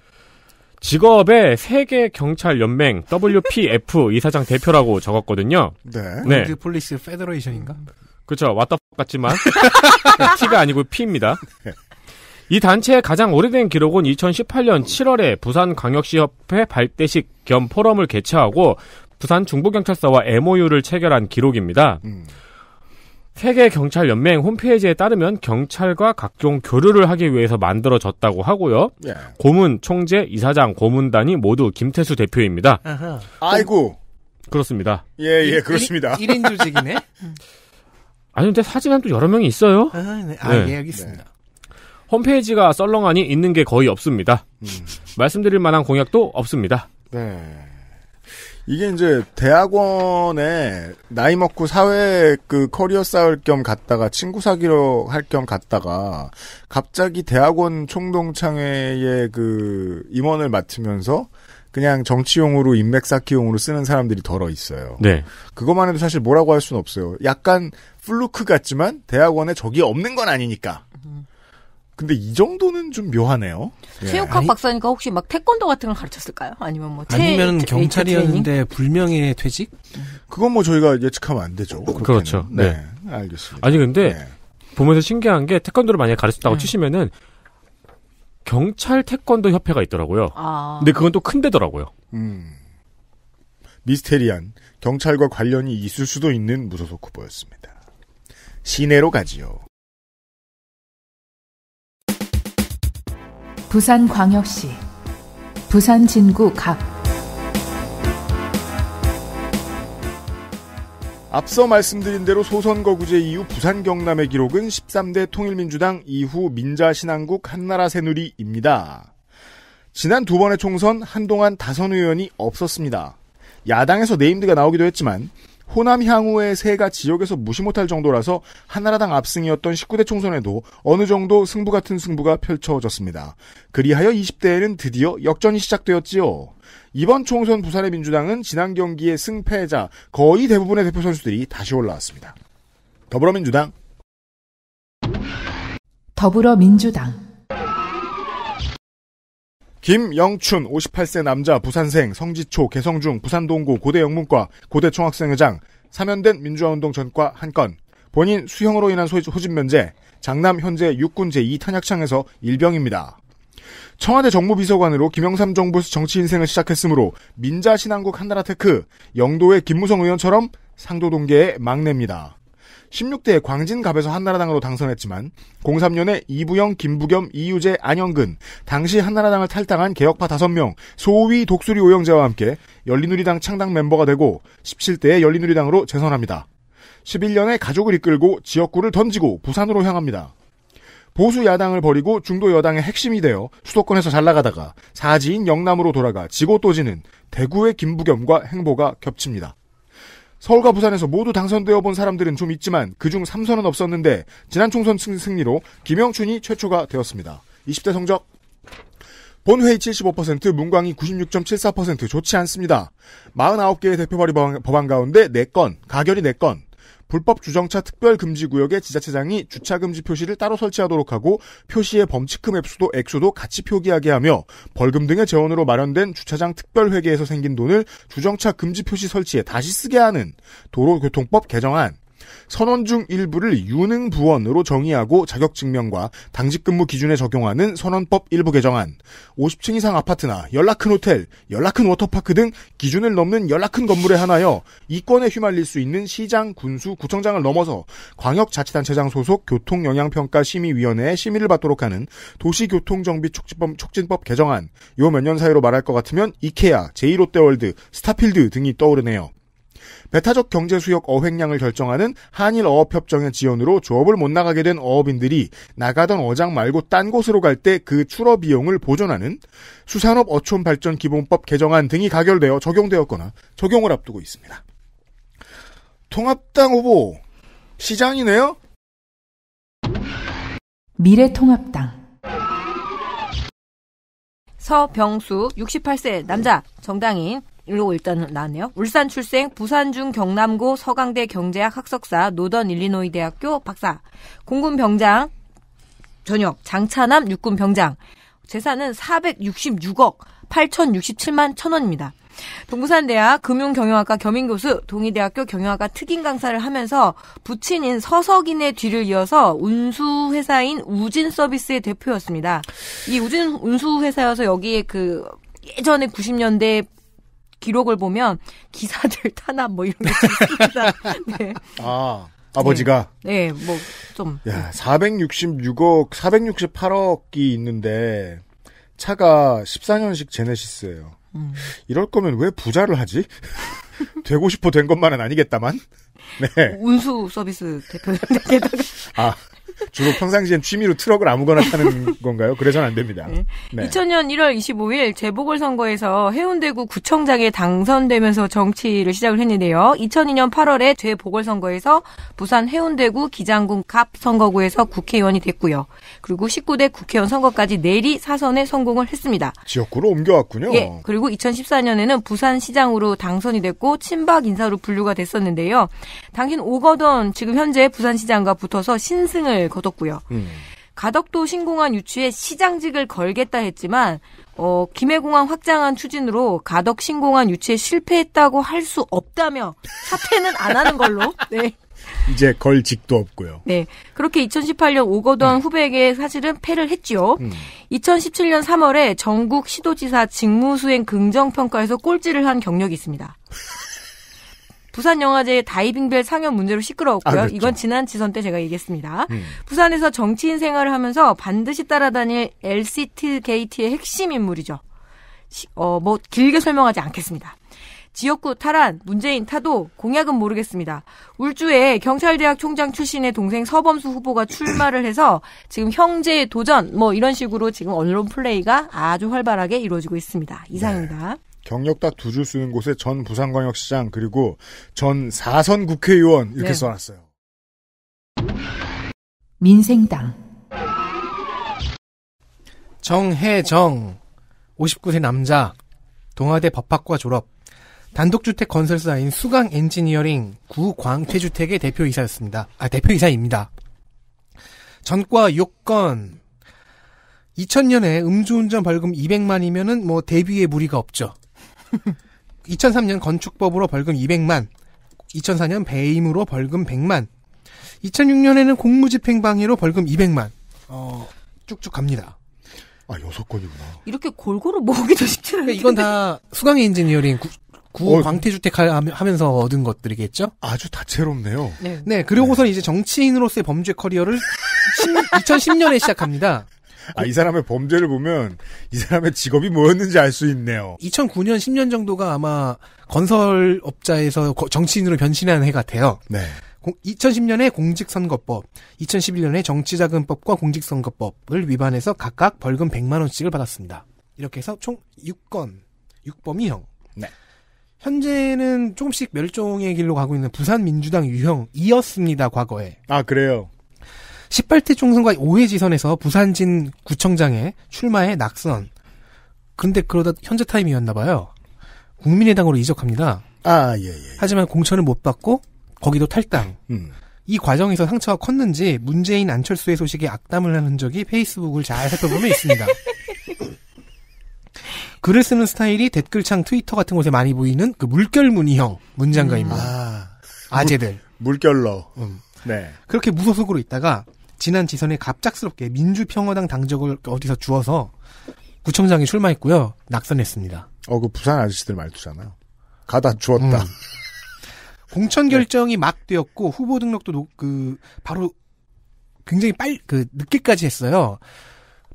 S5: 직업에 세계 경찰 연맹 WPF 이사장 대표라고 적었거든요. 네. 네.
S4: 폴리스 페더레이션인가?
S5: 그렇죠. 왔다 같지만
S4: T가
S5: 아니고 P입니다. 네. 이 단체의 가장 오래된 기록은 2018년 7월에 부산광역시협회 발대식 겸 포럼을 개최하고 부산 중부경찰서와 MOU를 체결한 기록입니다. 음. 세계경찰연맹 홈페이지에 따르면 경찰과 각종 교류를 하기 위해서 만들어졌다고 하고요. 예. 고문, 총재, 이사장, 고문단이 모두 김태수 대표입니다. 아하. 아이고. 그렇습니다.
S3: 예, 예,
S4: 그렇습니다. 1, 인 조직이네?
S5: 아니, 근데 사진은 또 여러 명이 있어요.
S4: 아, 네. 아 예, 네. 예, 알겠습니다. 네.
S5: 홈페이지가 썰렁하니 있는 게 거의 없습니다. 음. 말씀드릴
S3: 만한 공약도 없습니다. 네. 이게 이제 대학원에 나이 먹고 사회 그 커리어 쌓을 겸 갔다가 친구 사귀러 할 겸 갔다가 갑자기 대학원 총동창회에그 임원을 맡으면서 그냥 정치용으로 인맥 쌓기용으로 쓰는 사람들이 덜어 있어요. 네. 그것만 해도 사실 뭐라고 할 수는 없어요. 약간 플루크 같지만 대학원에 적이 없는 건 아니니까. 근데 이 정도는 좀 묘하네요. 체육학 예.
S2: 박사니까 혹시 막 태권도 같은 걸 가르쳤을까요? 아니면 뭐 체, 아니면 경찰이었는데
S3: 불명예 퇴직? 그건 뭐 저희가 예측하면 안 되죠. 그렇게는. 그렇죠 네. 네. 알겠습니다. 아니 근데 네. 보면서 신기한 게
S5: 태권도를 만약에 가르쳤다고 음. 치시면은 경찰 태권도 협회가 있더라고요. 아.
S6: 근데
S3: 그건 또 큰 데더라고요. 음. 미스테리한 경찰과 관련이 있을 수도 있는 무소속 후보였습니다. 시내로 가지요.
S1: 부산광역시 부산진구 갑
S3: 앞서 말씀드린 대로 소선거구제 이후 부산 경남의 기록은 13대 통일민주당 이후 민자신한국 한나라새누리입니다. 지난 두 번의 총선 한동안 다선 의원이 없었습니다. 야당에서 네임드가 나오기도 했지만 호남 향후의 세가 지역에서 무시 못할 정도라서 한나라당 압승이었던 19대 총선에도 어느 정도 승부 같은 승부가 펼쳐졌습니다. 그리하여 20대에는 드디어 역전이 시작되었지요. 이번 총선 부산의 민주당은 지난 경기의 승패자 거의 대부분의 대표 선수들이 다시 올라왔습니다. 더불어민주당
S7: 더불어민주당
S3: 김영춘 58세 남자 부산생 성지초 개성중 부산동구 고대영문과 고대총학생회장 사면된 민주화운동 전과 한건 본인 수형으로 인한 소집 면제 장남 현재 육군 제2 탄약창에서 일병입니다. 청와대 정무비서관으로 김영삼 정부 정치 인생을 시작했으므로 민자신한국 한나라테크 영도의 김무성 의원처럼 상도동계의 막내입니다. 16대 광진갑에서 한나라당으로 당선했지만 03년에 이부영, 김부겸, 이유재, 안영근 당시 한나라당을 탈당한 개혁파 5명 소위 독수리 오영재와 함께 열린우리당 창당 멤버가 되고 17대에 열린우리당으로 재선합니다. 11년에 가족을 이끌고 지역구를 던지고 부산으로 향합니다. 보수 야당을 버리고 중도 여당의 핵심이 되어 수도권에서 잘 나가다가 사지인 영남으로 돌아가 지고 또 지는 대구의 김부겸과 행보가 겹칩니다. 서울과 부산에서 모두 당선되어 본 사람들은 좀 있지만 그중 3선은 없었는데 지난 총선 승리로 김영춘이 최초가 되었습니다. 20대 성적 본회의 75%, 문광이 96.74% 좋지 않습니다. 49개의 대표 발의 법안 가운데 4건, 가결이 4건, 불법 주정차 특별금지구역의 지자체장이 주차금지 표시를 따로 설치하도록 하고 표시의 범칙금 액수도 액수도 같이 표기하게 하며 벌금 등의 재원으로 마련된 주차장 특별회계에서 생긴 돈을 주정차 금지 표시 설치에 다시 쓰게 하는 도로교통법 개정안 선원 중 일부를 유능 부원으로 정의하고 자격 증명과 당직 근무 기준에 적용하는 선원법 일부 개정안, 50층 이상 아파트나 연락큰 호텔, 연락큰 워터파크 등 기준을 넘는 연락큰 건물에 한하여 이권에 휘말릴 수 있는 시장, 군수, 구청장을 넘어서 광역자치단체장 소속 교통영향평가 심의위원회의 심의를 받도록 하는 도시교통정비 촉진법, 개정안, 요 몇 년 사이로 말할 것 같으면 이케아, 제1롯데월드, 스타필드 등이 떠오르네요. 배타적 경제 수역 어획량을 결정하는 한일 어업 협정의 지원으로 조업을 못 나가게 된 어업인들이 나가던 어장 말고 딴 곳으로 갈 때 그출어 비용을 보존하는 수산업 어촌 발전 기본법 개정안 등이 가결되어 적용되었거나 적용을 앞두고 있습니다. 통합당 후보 시장이네요.
S2: 미래통합당 서병수 68세 남자 정당인 일로 일단 나네요. 울산 출생, 부산중 경남고 서강대 경제학 학석사, 노던 일리노이 대학교 박사, 공군 병장 전역, 장차남 육군 병장. 재산은 466억 8,067만 천원입니다. 동부산대학 금융경영학과 겸임교수, 동의대학교 경영학과 특임 강사를 하면서 부친인 서석인의 뒤를 이어서 운수회사인 우진서비스의 대표였습니다. 이 우진 운수회사여서 여기에 그 예전에 90년대 기록을 보면 기사들 탄압 뭐 이런 게 있습니다. 네.
S3: 아. 아버지가?
S2: 네, 네 뭐, 좀.
S3: 야, 466억, 468억이 있는데, 차가 14년식 제네시스예요 음. 이럴 거면 왜 부자를 하지? 되고 싶어 된 것만은 아니겠다만? 네.
S2: 운수 서비스 대표님
S3: 아, 주로 평상시엔 취미로 트럭을 아무거나 타는 건가요? 그래서는 안 됩니다. 네.
S2: 2000년 1월 25일 재보궐선거에서 해운대구 구청장에 당선되면서 정치를 시작을 했는데요. 2002년 8월에 재보궐선거에서 부산 해운대구 기장군 갑 선거구에서 국회의원이 됐고요. 그리고 19대 국회의원 선거까지 내리 사선에 성공을 했습니다.
S3: 지역구로 옮겨왔군요.
S2: 예. 그리고 2014년에는 부산시장으로 당선이 됐고 친박 인사로 분류가 됐었는데요. 당신 오거돈 지금 현재 부산시장과 붙어서 신승을 승리를 거뒀고요. 음. 가덕도 신공항 유치에 시장직을 걸겠다 했지만 어, 김해공항 확장한 추진으로 가덕 신공항 유치에 실패했다고 할 수 없다며 사퇴는 안 하는 걸로 네.
S3: 이제 걸 직도 없고요.
S2: 네. 그렇게 2018년 오거돈 음. 후배에게 사실은 패를 했지요. 음. 2017년 3월에 전국 시도지사 직무수행 긍정평가에서 꼴찌를 한 경력이 있습니다. 부산 영화제의 다이빙벨 상영 문제로 시끄러웠고요. 아, 그렇죠. 이건 지난 지선 때 제가 얘기했습니다. 음. 부산에서 정치인 생활을 하면서 반드시 따라다닐 LCT 게이트의 핵심 인물이죠. 어, 뭐 길게 설명하지 않겠습니다. 지역구 탈환, 문재인 타도 공약은 모르겠습니다. 울주에 경찰대학 총장 출신의 동생 서범수 후보가 출마를 해서 지금 형제의 도전 뭐 이런 식으로 지금 언론 플레이가 아주 활발하게 이루어지고 있습니다. 이상입니다. 네.
S3: 경력딱 두 줄 쓰는 곳에 전 부산광역시장 그리고 전 4선
S4: 국회의원 이렇게 네. 써놨어요. 민생당 정혜정 59세 남자 동아대 법학과 졸업 단독주택 건설사인 수강 엔지니어링 구광태주택의 대표이사였습니다. 아 대표이사입니다. 전과 6건 2000년에 음주운전 벌금 200만이면은 뭐 대비에 무리가 없죠. 2003년 건축법으로 벌금 200만, 2004년 배임으로 벌금 100만, 2006년에는 공무집행방해로 벌금 200만, 어, 쭉쭉 갑니다. 아, 여섯 건이구나. 이렇게 골고루 모으기도 쉽지 않아요. 그러니까 이건 다 수강의 엔지니어링 구, 구 어, 광태주택 하면서 얻은 것들이겠죠? 아주 다채롭네요. 네. 네그리고서 네. 이제 정치인으로서의 범죄 커리어를 10, 2010년에 시작합니다. 아, 이 사람의 범죄를 보면 이 사람의 직업이 뭐였는지 알 수 있네요. 2009년 10년 정도가 아마 건설업자에서 정치인으로 변신한 해 같아요. 네. 2010년에 공직선거법, 2011년에 정치자금법과 공직선거법을 위반해서 각각 벌금 100만 원씩을 받았습니다. 이렇게 해서 총 6건, 6범이형 네. 현재는 조금씩 멸종의 길로 가고 있는 부산 민주당 유형이었습니다 과거에. 아 그래요. 18대 총선과 5회 지선에서 부산진 구청장에 출마해 낙선. 근데 그러다 현재 타임이었나 봐요. 국민의당으로 이적합니다. 아, 예, 예, 예. 하지만 공천을 못 받고 거기도 탈당. 음. 이 과정에서 상처가 컸는지 문재인 안철수의 소식에 악담을 한흔 적이 페이스북을 잘 살펴보면 있습니다. 글을 쓰는 스타일이 댓글창 트위터 같은 곳에 많이 보이는 그 물결 문의형 문장가입니다. 음, 아, 아재들.
S3: 물, 결러 음. 네.
S4: 그렇게 무소속으로 있다가 지난 지선에 갑작스럽게 민주평화당 당적을 어디서 주어서 구청장이 출마했고요. 낙선했습니다. 어, 그 부산 아저씨들 말투잖아요.
S3: 가다 주었다. 음.
S4: 공천 네. 결정이 네. 막 되었고 후보 등록도 노, 그 바로 굉장히 빨그 늦게까지 했어요.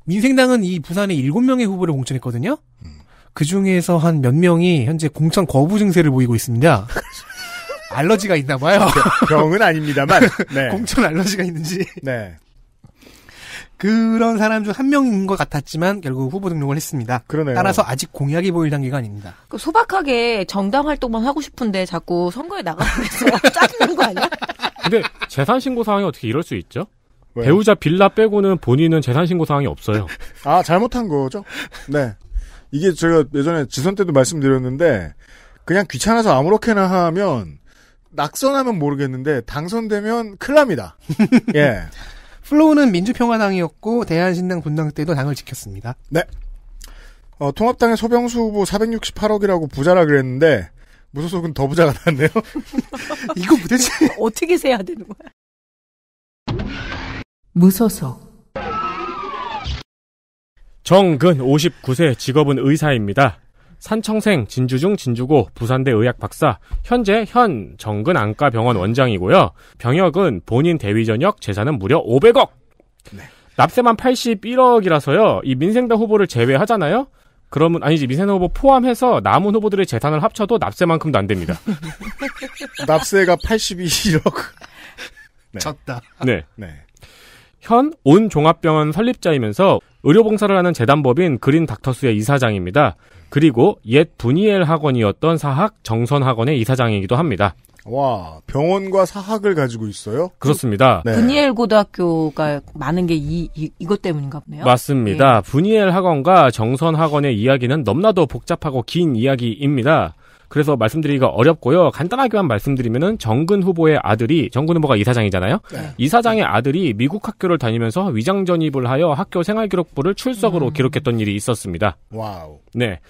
S4: 민생당은 이 부산에 7명의 후보를 공천했거든요. 음. 그 중에서 한 몇 명이 현재 공천 거부 증세를 보이고 있습니다. 알러지가 있나 봐요. 병은 아닙니다만 네. 공천 알러지가 있는지. 네. 그런 사람 중 한 명인 것 같았지만 결국 후보 등록을 했습니다. 그러네요. 따라서 아직 공약이 보일 단계가 아닙니다.
S2: 그 소박하게 정당 활동만 하고 싶은데 자꾸 선거에 나가면서 짜증난 거
S5: 아니야? 근데 재산 신고 사항이 어떻게 이럴 수 있죠? 왜 배우자 빌라 빼고는 본인은 재산 신고 사항이 없어요.
S3: 아 잘못한 거죠? 네. 이게 제가 예전에 지선 때도 말씀드렸는데 그냥 귀찮아서 아무렇게나 하면 낙선하면
S4: 모르겠는데 당선되면 클납니다. 예. 플로우는 민주평화당이었고 대한신당 분당 때도 당을 지켰습니다. 네. 어, 통합당의 소병수
S3: 후보 468억이라고 부자라 그랬는데 무소속은 더 부자가 났네요.
S9: 이거
S2: 도대체 어떻게 세야 되는 거야?
S9: 무소속
S5: 정근 59세 직업은 의사입니다. 산청생, 진주중, 진주고, 부산대 의학 박사, 현재 현 정근 안과병원 원장이고요. 병역은 본인 대위 전역, 재산은 무려 500억! 네. 납세만 81억이라서요. 이 민생당 후보를 제외하잖아요? 그러면, 아니지, 민생 후보 포함해서 남은 후보들의 재산을 합쳐도 납세만큼도 안 됩니다.
S3: 납세가
S4: 82억. 네. 졌다.
S5: 네. 네. 현 온종합병원 설립자이면서 의료봉사를 하는 재단법인 그린 닥터스의 이사장입니다. 그리고 옛 부니엘 학원이었던 사학 정선 학원의 이사장이기도 합니다.
S3: 와, 병원과 사학을 가지고 있어요?
S5: 그렇습니다. 네.
S2: 부니엘 고등학교가 많은 게 이, 이, 것 때문인가 보네요? 맞습니다. 네.
S5: 부니엘 학원과 정선 학원의 이야기는 넘나도 복잡하고 긴 이야기입니다. 그래서 말씀드리기가 어렵고요. 간단하게만 말씀드리면은 정근 후보의 아들이 정근 후보가 이사장이잖아요. 네. 이사장의 아들이 미국 학교를 다니면서 위장 전입을 하여 학교 생활 기록부를 출석으로 음. 기록했던 일이 있었습니다. 와우. 네.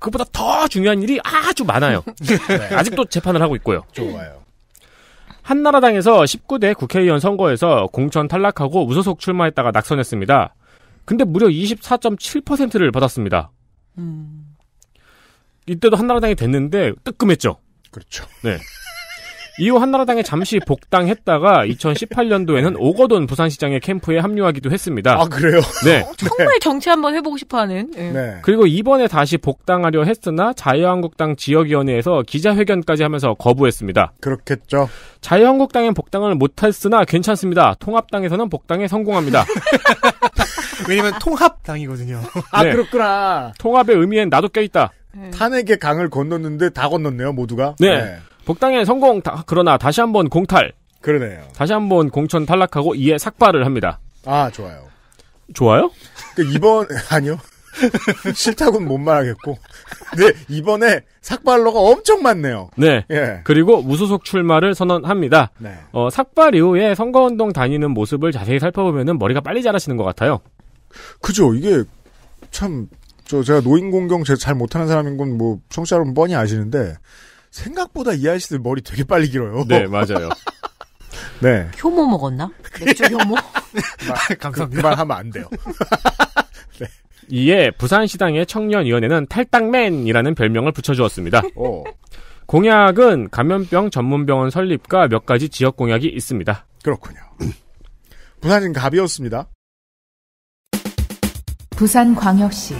S5: 그보다 더 중요한 일이 아주 많아요. 네. 아직도 재판을 하고 있고요. 좋아요. 한나라당에서 19대 국회의원 선거에서 공천 탈락하고 무소속 출마했다가 낙선했습니다. 근데 무려 24.7%를 받았습니다. 음... 이때도 한나라당이 됐는데 뜨끔했죠. 그렇죠. 네. 이후 한나라당에 잠시 복당했다가 2018년도에는 오거돈 부산시장의 캠프에 합류하기도 했습니다. 아 그래요? 네. 정말
S2: 정치 한번 해보고 싶어하는. 예. 네.
S5: 그리고 이번에 다시 복당하려 했으나 자유한국당 지역위원회에서 기자회견까지 하면서 거부했습니다. 그렇겠죠. 자유한국당엔 복당을 못했으나 괜찮습니다. 통합당에서는 복당에 성공합니다. 왜냐면
S4: 통합당이거든요. 아 네.
S3: 그렇구나.
S5: 통합의 의미엔 나도 껴있다. 네. 탄핵의 강을 건넜는데 다 건넜네요 모두가. 네. 네. 복당에 성공. 다, 그러나 다시 한번 공탈. 그러네요. 다시 한번 공천 탈락하고 이에 삭발을 합니다. 아 좋아요. 좋아요?
S3: 그 이번 아니요. 싫다고는 못 말하겠고. 네, 이번에 삭발러가 엄청 많네요.
S5: 네. 예. 그리고 무소속 출마를 선언합니다. 네. 어, 삭발 이후에 선거운동 다니는 모습을 자세히 살펴보면 머리가 빨리 자라시는 것
S3: 같아요. 그죠. 이게 참, 저, 제가 노인공경 제잘 못하는 사람인 건 뭐, 청취자 여러분 뻔히 아시는데, 생각보다 이 아저씨들 머리 되게 빨리 길어요. 네, 맞아요. 네.
S2: 효모 먹었나? 맥주 효모? 그 감사합니다. 그, 말하면 안 돼요.
S5: 네. 이에 부산시당의 청년위원회는 탈당맨이라는 별명을 붙여주었습니다. 오. 어. 공약은 감염병 전문병원 설립과 몇 가지 지역 공약이 있습니다. 그렇군요.
S3: 부산은 갑이었습니다.
S1: 부산광역시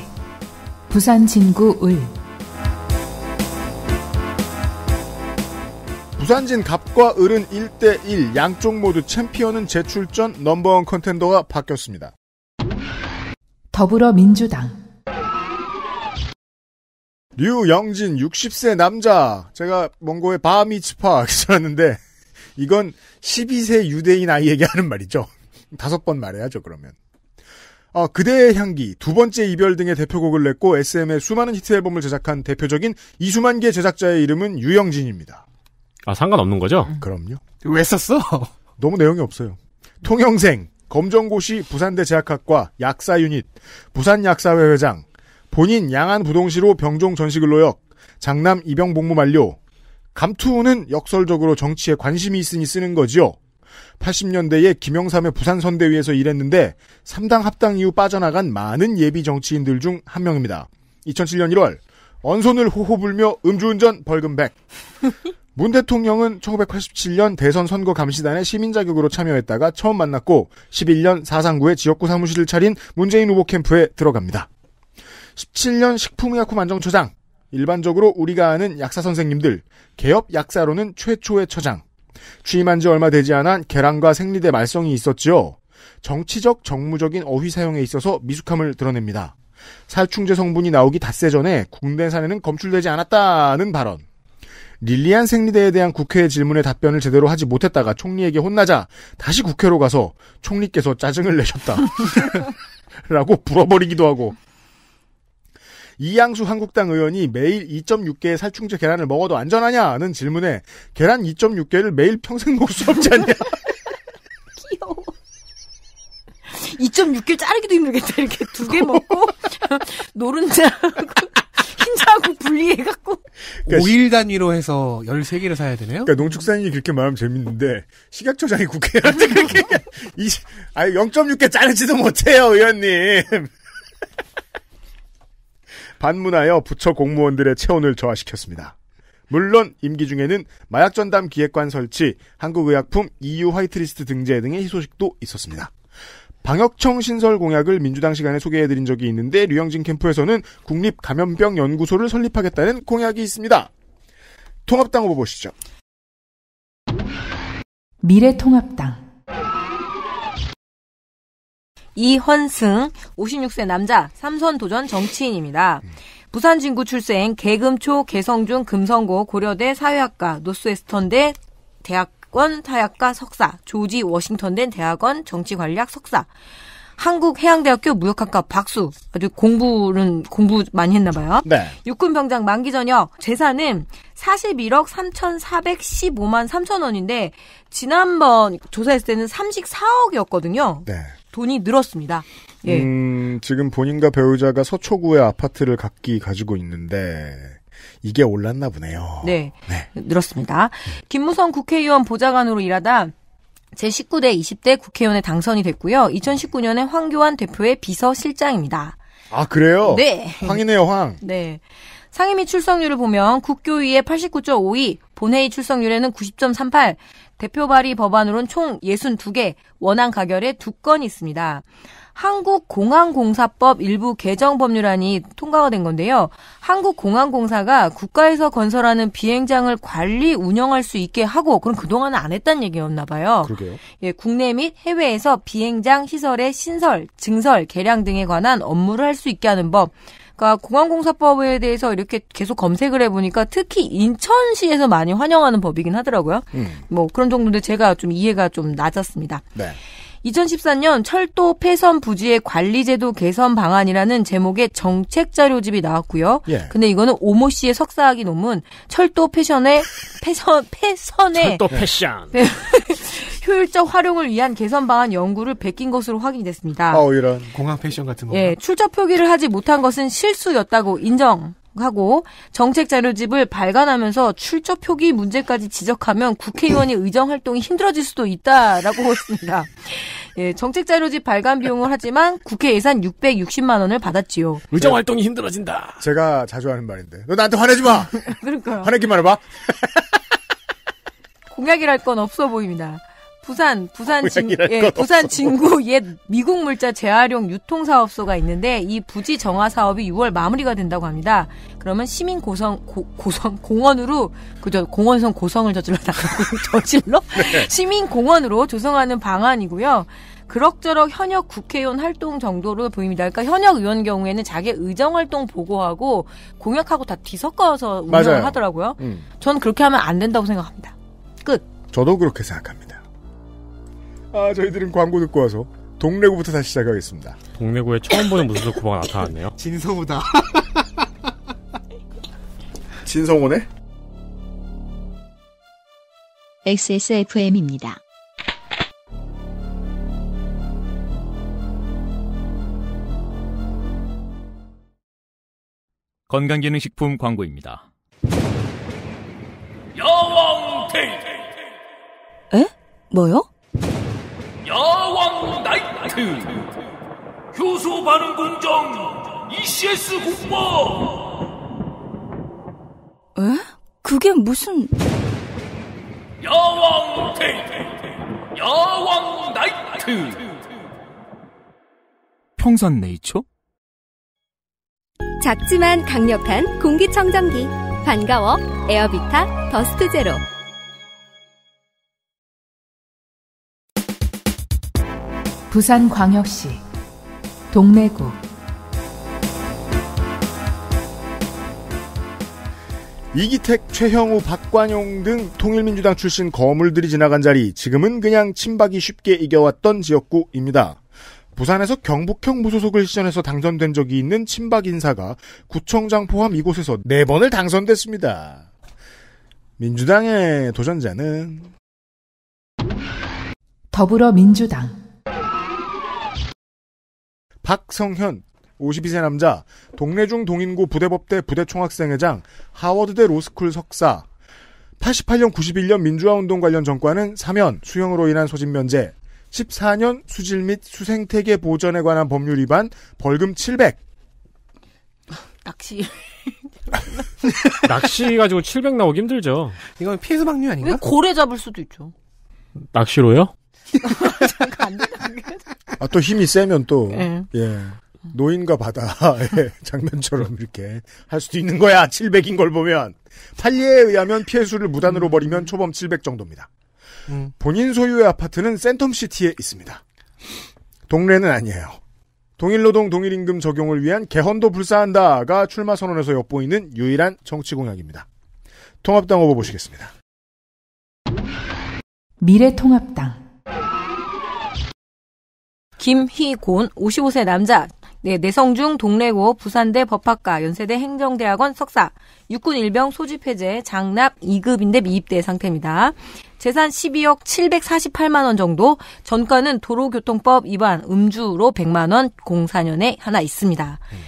S1: 부산 진구 을
S3: 부산진 갑과 을은 1대1 양쪽 모두 챔피언은 재출전 넘버원 컨텐더가 바뀌었습니다.
S7: 더불어민주당
S3: 류영진 60세 남자 제가 몽고의 바미츠파 기사였는데 이건 12세 유대인 아이에게 하는 말이죠. 다섯 번 말해야죠 그러면. 어, 그대의 향기, 두 번째 이별 등의 대표곡을 냈고 SM의 수많은 히트 앨범을 제작한 대표적인 이수만 개 제작자의 이름은 유영진입니다.
S5: 아, 상관없는 거죠? 음. 그럼요.
S3: 왜 썼어? 너무 내용이 없어요. 통영생, 검정고시 부산대 제약학과 약사 유닛, 부산약사회 회장, 본인 양안 부동시로 병종 전시근로역, 장남 입영 복무 만료. 감투는 역설적으로 정치에 관심이 있으니 쓰는 거지요. 80년대에 김영삼의 부산 선대위에서 일했는데 3당 합당 이후 빠져나간 많은 예비 정치인들 중 한 명입니다. 2007년 1월 언손을 호호 불며 음주운전 벌금 100. 문 대통령은 1987년 대선 선거 감시단에 시민 자격으로 참여했다가 처음 만났고 11년 사상구의 지역구 사무실을 차린 문재인 후보 캠프에 들어갑니다. 17년 식품의약품 안정처장 일반적으로 우리가 아는 약사 선생님들 개업 약사로는 최초의 처장 취임한 지 얼마 되지 않아 계란과 생리대 말썽이 있었지요. 정치적 정무적인 어휘 사용에 있어서 미숙함을 드러냅니다. 살충제 성분이 나오기 닷새 전에 국내산에는 검출되지 않았다는 발언. 릴리안 생리대에 대한 국회의 질문에 답변을 제대로 하지 못했다가 총리에게 혼나자 다시 국회로 가서 총리께서 짜증을 내셨다. 라고 불어버리기도 하고 이양수 한국당 의원이 매일 2.6개의 살충제 계란을 먹어도 안전하냐는 질문에 계란 2.6개를 매일
S2: 평생 먹을 수 없지 않냐. 2.6개 자르기도 힘들겠다. 이렇게 두 개 먹고 노른자 흰자하고 분리해갖고. 그러니까
S4: 5일 단위로 해서 13개를 사야 되네요? 그러니까 농축산인이 그렇게 말하면
S3: 재밌는데, 식약처장이 국회한테 그렇게, 이, 아니, 0.6개 자르지도 못해요, 의원님. 반문하여 부처 공무원들의 체온을 저하시켰습니다. 물론 임기 중에는 마약전담 기획관 설치, 한국의약품 EU 화이트리스트 등재 등의 희소식도 있었습니다. 방역청 신설 공약을 민주당 시간에 소개해드린 적이 있는데 류영진 캠프에서는 국립감염병연구소를 설립하겠다는 공약이 있습니다. 통합당 후보 보시죠.
S8: 미래통합당
S2: 이헌승 56세 남자 삼선 도전 정치인입니다. 부산 진구 출생 개금초 개성중 금성고 고려대 사회학과 노스웨스턴대 대학 대학원 타약과 석사, 조지 워싱턴된 대학원 정치관리학 석사, 한국해양대학교 무역학과 박수. 아주 공부는 공부 많이 했나 봐요. 네. 육군병장 만기 전역 재산은 41억 3,415만 3천 원인데 지난번 조사했을 때는 34억이었거든요. 네. 돈이 늘었습니다. 예.
S3: 음, 지금 본인과 배우자가 서초구의 아파트를 각기 가지고 있는데 이게 올랐나 보네요.
S2: 네. 네. 늘었습니다. 음. 김무성 국회의원 보좌관으로 일하다 제19대 20대 국회의원에 당선이 됐고요. 2019년에 황교안 대표의 비서실장입니다.
S3: 아, 그래요? 네. 황이네요, 황.
S2: 네. 상임위 출석률을 보면 국교위의 89.52, 본회의 출석률에는 90.38, 대표 발의 법안으로는 총 62개, 원안 가결에 2건 있습니다. 한국공항공사법 일부 개정 법률안이 통과가 된 건데요. 한국공항공사가 국가에서 건설하는 비행장을 관리 운영할 수 있게 하고 그럼 그동안은 안 했단 얘기였나 봐요. 그러게요. 예, 국내 및 해외에서 비행장 시설의 신설, 증설, 개량 등에 관한 업무를 할 수 있게 하는 법. 그러니까 공항공사법에 대해서 이렇게 계속 검색을 해보니까 특히 인천시에서 많이 환영하는 법이긴 하더라고요. 음. 뭐 그런 정도인데 제가 좀 이해가 좀 낮았습니다. 네. 2014년 철도 폐선 부지의 관리제도 개선 방안이라는 제목의 정책 자료집이 나왔고요. 예. 근데 이거는 오모 씨의 석사학위 논문 철도 패션의 폐선폐선의 철도 패션 효율적 활용을 위한 개선 방안 연구를 베낀 것으로 확인됐습니다. 이어 아, 이런 공항 패션 같은 거. 예, 출처 표기를 하지 못한 것은 실수였다고 인정. 하고 정책 자료집을 발간하면서 출처 표기 문제까지 지적하면 국회의원이 의정 활동이 힘들어질 수도 있다라고 했습니다. 예, 정책 자료집 발간 비용을 하지만 국회 예산 660만 원을 받았지요. 의정 활동이
S3: 힘들어진다. 제가 자주 하는 말인데.
S2: 너 나한테 화내지 마.
S3: 그러니까 화내기만 해봐.
S2: 공약이랄 건 없어 보입니다. 부산 부산 진, 예, 부산 진구 옛 미국 물자 재활용 유통 사업소가 있는데 이 부지 정화 사업이 6월 마무리가 된다고 합니다. 그러면 시민 고성 고, 고성 공원으로 그저 공원성 고성을 저질러 나 저질러 네. 시민 공원으로 조성하는 방안이고요. 그럭저럭 현역 국회의원 활동 정도로 보입니다. 그러니까 현역 의원 경우에는 자기 의정 활동 보고하고 공약하고 다 뒤섞어서 운영을 맞아요. 하더라고요. 음. 저는 그렇게 하면 안 된다고 생각합니다.
S3: 끝. 저도 그렇게 생각합니다. 아, 저희들은 광고 듣고 와서 동래구부터 다시 시작하겠습니다.
S5: 동래구에 처음 보는 무슨 구가 나타났네요. 진성우다.
S3: 진성우네?
S1: XSFM입니다.
S2: 건강기능식품 광고입니다.
S6: 여왕 테이
S2: 에? 뭐요?
S6: 야왕 나이트
S5: 효소 반응 공정 ECS 공법
S1: 에? 그게 무슨
S6: 야왕 야왕 나이트
S4: 평산 네이처
S7: 작지만 강력한 공기청정기 반가워 에어비타 더스트 제로
S1: 부산광역시 동래구
S3: 이기택, 최형우, 박관용 등 통일민주당 출신 거물들이 지나간 자리 지금은 그냥 친박이 쉽게 이겨왔던 지역구입니다. 부산에서 경북형 무소속을 시전해서 당선된 적이 있는 친박 인사가 구청장 포함 이곳에서 네 번을 당선됐습니다. 민주당의 도전자는
S7: 더불어민주당
S3: 박성현 52세 남자 동래중 동인고 부대법대 부대총학생회장 하워드대 로스쿨 석사 88년 91년 민주화운동 관련 정과는 사면 수형으로 인한 소진 면제 14년 수질 및 수생태계 보전에 관한 법률 위반 벌금 700 낚시 낚시 가지고 700 나오기 힘들죠. 이건 피해서 방류 아닌가? 고래
S2: 잡을 수도 있죠.
S3: 낚시로요? 잠깐 안 된다. 아, 또 힘이 세면 또, 네. 예. 노인과 바다 예. 장면처럼 이렇게 할 수도 있는 거야. 700인 걸 보면. 판리에 의하면 피해수를 무단으로 음. 버리면 초범 700 정도입니다. 음. 본인 소유의 아파트는 센텀시티에 있습니다. 동네는 아니에요. 동일노동 동일임금 적용을 위한 개헌도 불사한다가 출마 선언에서 엿보이는 유일한 정치 공약입니다. 통합당 후보 보시겠습니다.
S8: 미래통합당
S2: 김희곤 55세 남자 네, 내성중 동래고 부산대 법학과 연세대 행정대학원 석사 육군 일병 소집 해제 장납 2급인데 미입대 상태입니다. 재산 12억 748만 원 정도, 전과는 도로교통법 위반 음주로 100만 원, 04년에 하나 있습니다. 음.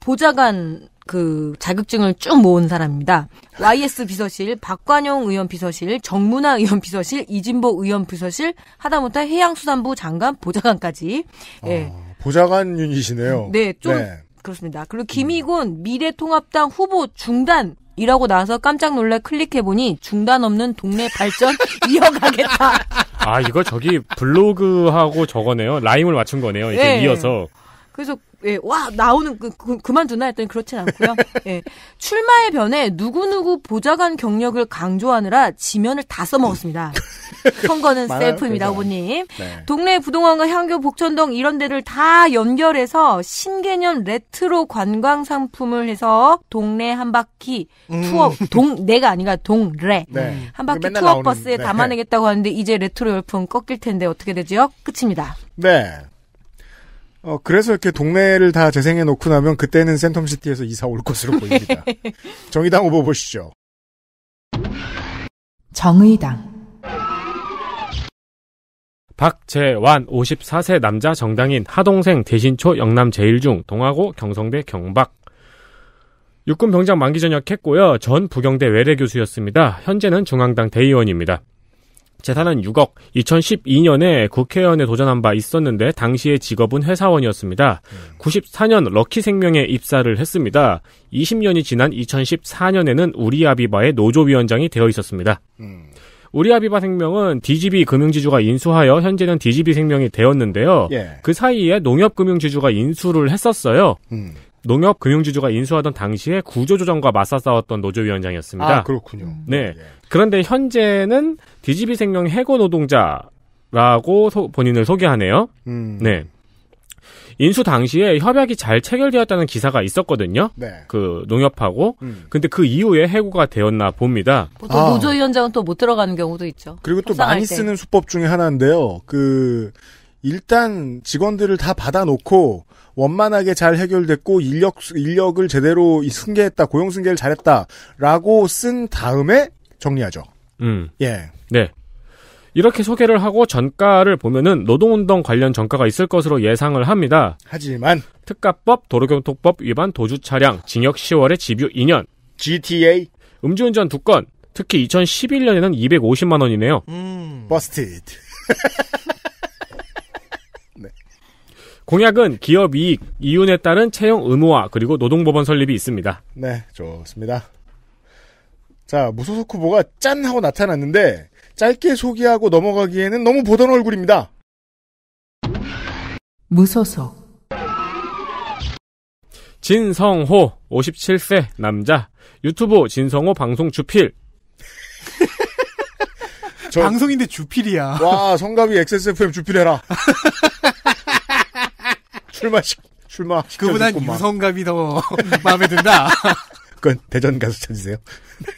S2: 보좌관 그 자격증을 쭉 모은 사람입니다. YS 비서실, 박관용 의원 비서실, 정문화 의원 비서실, 이진보 의원 비서실, 하다못해 해양수산부 장관 보좌관까지. 어, 아, 예.
S3: 보좌관 윤이시네요. 네, 좀 네.
S2: 그렇습니다. 그리고 김희곤 미래통합당 후보 중단 이라고 나서 와 깜짝 놀래 클릭해보니 중단 없는 동네 발전 이어가겠다.
S5: 아, 이거 저기 블로그하고 저거네요. 라임을 맞춘 거네요. 이게 네. 이어서.
S2: 그래서 예, 와 나오는 그, 그, 만두나 했더니 그렇진 않고요. 예, 출마의 변에 누구누구 보좌관 경력을 강조하느라 지면을 다 써먹었습니다. 선거는 셀프입니다, 부보님 네. 동네 부동산과 향교 복천동 이런 데를 다 연결해서 신개념 레트로 관광 상품을 해서 동네 한 바퀴 음. 투어 동네가 아니라 동레 네. 한 바퀴 투어 버스에 네. 담아내겠다고 하는데 이제 레트로 열풍 꺾일 텐데 어떻게 되지요? 끝입니다.
S3: 네. 어, 그래서 이렇게 동네를 다 재생해 놓고 나면 그때는 센텀시티에서 이사 올 것으로 보입니다. 정의당 후보 보시죠. 정의당
S5: 박재완 54세 남자 정당인 하동생 대신초 영남 제1중 동아고 경성대 경박 육군 병장 만기 전역했고요. 전 부경대 외래 교수였습니다. 현재는 중앙당 대의원입니다. 재산은 6억, 2012년에 국회의원에 도전한 바 있었는데 당시의 직업은 회사원이었습니다. 94년 음. 럭키 생명에 입사를 했습니다. 20년이 지난 2014년에는 우리아비바의 노조위원장이 되어 있었습니다. 음. 우리아비바 생명은 DGB 금융지주가 인수하여 현재는 DGB 생명이 되었는데요. 예. 그 사이에 농협금융지주가 인수를 했었어요. 음. 농협금융지주가 인수하던 당시에 구조조정과 맞서 싸웠던 노조위원장이었습니다. 아, 그렇군요. 음. 네. 예. 그런데 현재는 디지비생명 해고 노동자라고 소, 본인을 소개하네요. 음. 네. 인수 당시에 협약이 잘 체결되었다는 기사가 있었거든요. 네. 그 농협하고. 음. 근데 그 이후에 해고가 되었나 봅니다.
S3: 보통 아.
S2: 노조위원장은 또 못 들어가는 경우도 있죠. 그리고
S3: 또 많이 때. 쓰는 수법 중에 하나인데요. 그 일단 직원들을 다 받아놓고 원만하게 잘 해결됐고 인력 인력을 제대로 승계했다 고용 승계를 잘했다라고 쓴 다음에 정리하죠. 음. 예. 네.
S5: 이렇게 소개를 하고 전가를 보면은 노동운동 관련 전가가 있을 것으로 예상을 합니다. 하지만 특가법, 도로교통법 위반 도주 차량, 징역 10월에 집유 2년, GTA 음주운전 2건, 특히 2011년에는 250만 원이네요. 음. 버스티드. 공약은 기업 이익, 이윤에 따른 채용 의무화, 그리고 노동법원 설립이 있습니다.
S3: 네, 좋습니다. 자, 무소속 후보가 짠! 하고 나타났는데, 짧게 소개하고 넘어가기에는 너무 보던 얼굴입니다.
S9: 무소속.
S5: 진성호, 57세, 남자. 유튜브 진성호 방송 주필. 저... 방송인데
S3: 주필이야. 와, 성갑이 XSFM 주필해라.
S4: 출마식 출마. 그보단 유성갑이 더 마음에 든다.
S5: 그건 대전 가서 찾으세요.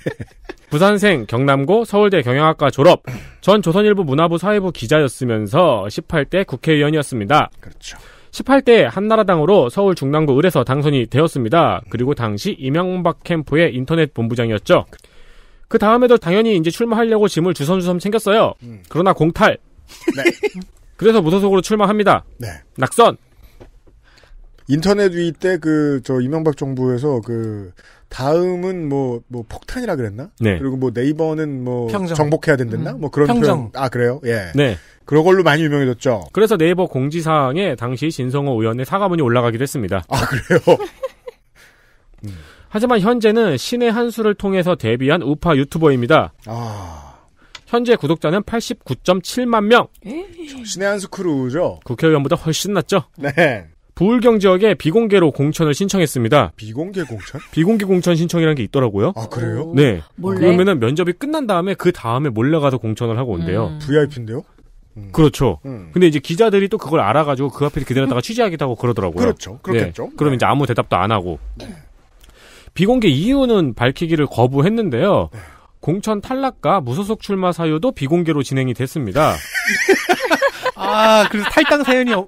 S5: 부산생 경남고 서울대 경영학과 졸업. 전 조선일보 문화부 사회부 기자였으면서 18대 국회의원이었습니다. 그렇죠. 18대 한나라당으로 서울 중랑구 을에서 당선이 되었습니다. 그리고 당시 이명박 캠프의 인터넷 본부장이었죠. 그 다음에도 당연히 이제 출마하려고 짐을 주섬주섬 챙겼어요. 음. 그러나 공탈. 네. 그래서 무소속으로 출마합니다. 네. 낙선.
S3: 인터넷 위 때 그 저 이명박 정부에서 그 다음은 뭐뭐 뭐 폭탄이라 그랬나? 네. 그리고 뭐 네이버는 뭐 평정. 정복해야 된댔나? 음. 뭐 그런 평정. 표현. 아 그래요? 예. 네. 그런 걸로 많이 유명해졌죠.
S5: 그래서 네이버 공지사항에 당시 진성호 의원의 사과문이 올라가기도 했습니다. 아 그래요? 음. 하지만 현재는 신의 한수를 통해서 데뷔한 우파 유튜버입니다. 아. 현재 구독자는 89.7만 명. 신의 한수 크루죠. 국회의원보다 훨씬 낫죠. 네. 부울경 지역에 비공개로 공천을 신청했습니다.
S3: 비공개 공천?
S5: 비공개 공천 신청이라는 게 있더라고요. 아 그래요? 네. 몰래? 그러면은 면접이 끝난 다음에 그 다음에 몰래 가서 공천을 하고 온대요. 음.
S3: VIP인데요?
S5: 음. 그렇죠. 음. 근데 이제 기자들이 또 그걸 알아가지고 그 앞에 기다렸다가 음. 취재하겠다 하고 그러더라고요. 그렇죠. 그렇겠죠. 네. 그러면 네. 이제 아무 대답도 안 하고. 네. 비공개 이유는 밝히기를 거부했는데요. 네. 공천 탈락과 무소속 출마 사유도 비공개로 진행이 됐습니다. 아, 그래서
S4: 탈당 사연이 어...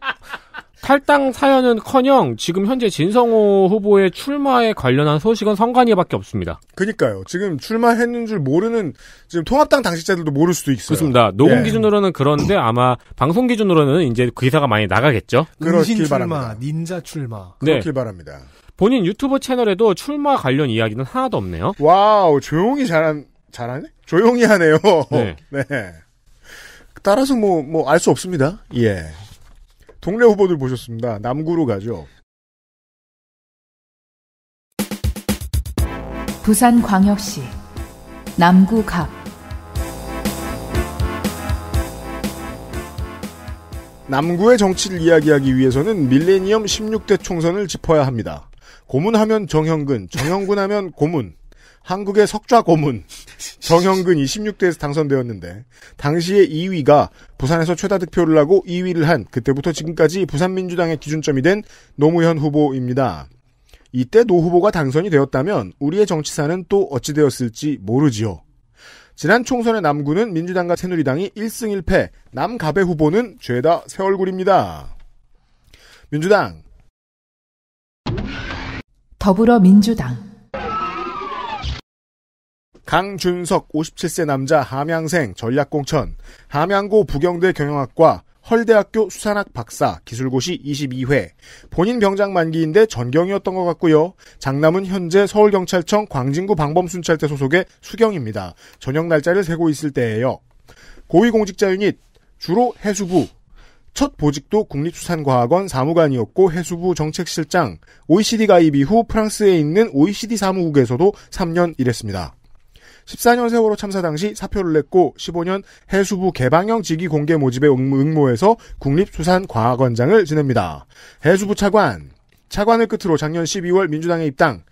S4: 탈당
S5: 사연은커녕 지금 현재 진성호 후보의 출마에 관련한 소식은 성관이밖에 없습니다.
S3: 그니까요. 지금 출마했는 줄 모르는 지금 통합당 당직자들도 모를 수도 있어요. 그렇습니다.
S5: 녹음 예. 기준으로는 그런데 아마 방송 기준으로는 이제 그 기사가 많이 나가겠죠. 그렇길 출마,
S4: 바랍니다. 닌자 출마. 그렇길 네. 바랍니다.
S5: 본인 유튜브 채널에도 출마 관련 이야기는
S3: 하나도 없네요. 와우, 조용히 잘한, 잘하네? 조용히 하네요. 네. 네. 따라서 뭐, 뭐, 알 수 없습니다. 예. 동래 후보들 보셨습니다. 남구로 가죠.
S1: 부산광역시 남구갑
S3: 남구의 정치를 이야기하기 위해서는 밀레니엄 16대 총선을 짚어야 합니다. 고문하면 정형근, 정형근 하면 고문. 한국의 석좌 고문 정형근 26대에서 당선되었는데 당시의 2위가 부산에서 최다 득표를 하고 2위를 한 그때부터 지금까지 부산 민주당의 기준점이 된 노무현 후보입니다. 이때 노 후보가 당선이 되었다면 우리의 정치사는 또 어찌 되었을지 모르지요. 지난 총선의 남구는 민주당과 새누리당이 1승 1패, 남가배 후보는 죄다 새 얼굴입니다. 민주당
S7: 더불어민주당
S3: 강준석 57세 남자 함양생 전략공천 함양고 부경대 경영학과 헐대학교 수산학 박사 기술고시 22회 본인 병장 만기인데 전경이었던 것 같고요. 장남은 현재 서울경찰청 광진구 방범순찰대 소속의 수경입니다. 저녁 날짜를 세고 있을 때예요. 고위공직자 유닛 주로 해수부 첫 보직도 국립수산과학원 사무관이었고 해수부 정책실장 OECD 가입 이후 프랑스에 있는 OECD 사무국에서도 3년 일했습니다. 14년 세월호 참사 당시 사표를 냈고 15년 해수부 개방형 직위 공개 모집에 응모해서 국립수산과학원장을 지냅니다. 해수부 차관 차관을 끝으로 작년 12월 민주당에 입당.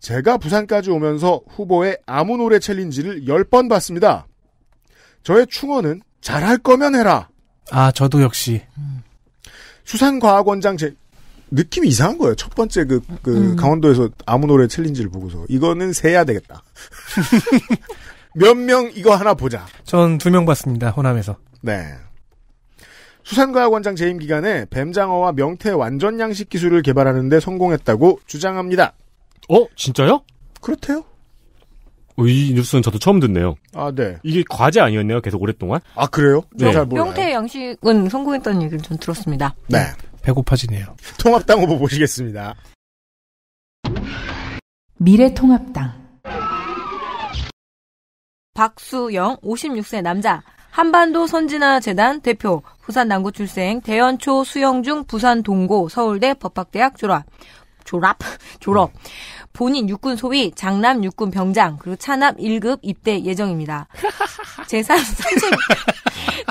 S3: 제가 부산까지 오면서 후보의 아무 노래 챌린지를 10번 봤습니다. 저의 충언은 잘할 거면 해라.
S4: 아, 저도 역시.
S3: 수산과학원장 제, 느낌이 이상한 거예요. 첫 번째 그, 그 음. 강원도에서 아무 노래 챌린지를 보고서 이거는 세야 되겠다. 몇 명 이거 하나 보자.
S4: 전 두 명 봤습니다. 호남에서.
S3: 네. 수산과학원장 재임 기간에 뱀장어와 명태 완전 양식 기술을 개발하는데 성공했다고 주장합니다. 어? 진짜요? 그렇대요.
S5: 어, 이 뉴스는 저도 처음 듣네요. 아, 네. 이게 과제 아니었네요, 계속 오랫동안?
S4: 아, 그래요? 네. 잘 몰라요. 명태
S2: 양식은 성공했다는 얘기를 전 들었습니다.
S4: 네. 배고파지네요. 통합당 후보 보시겠습니다.
S2: 미래통합당 박수영 56세 남자 한반도 선진화 재단 대표 부산 남구 출생 대연초 수영중 부산 동고 서울대 법학대학 졸업 졸업 졸업 본인 육군 소위 장남 육군 병장 그리고 차남 1급 입대 예정입니다. 재산 30,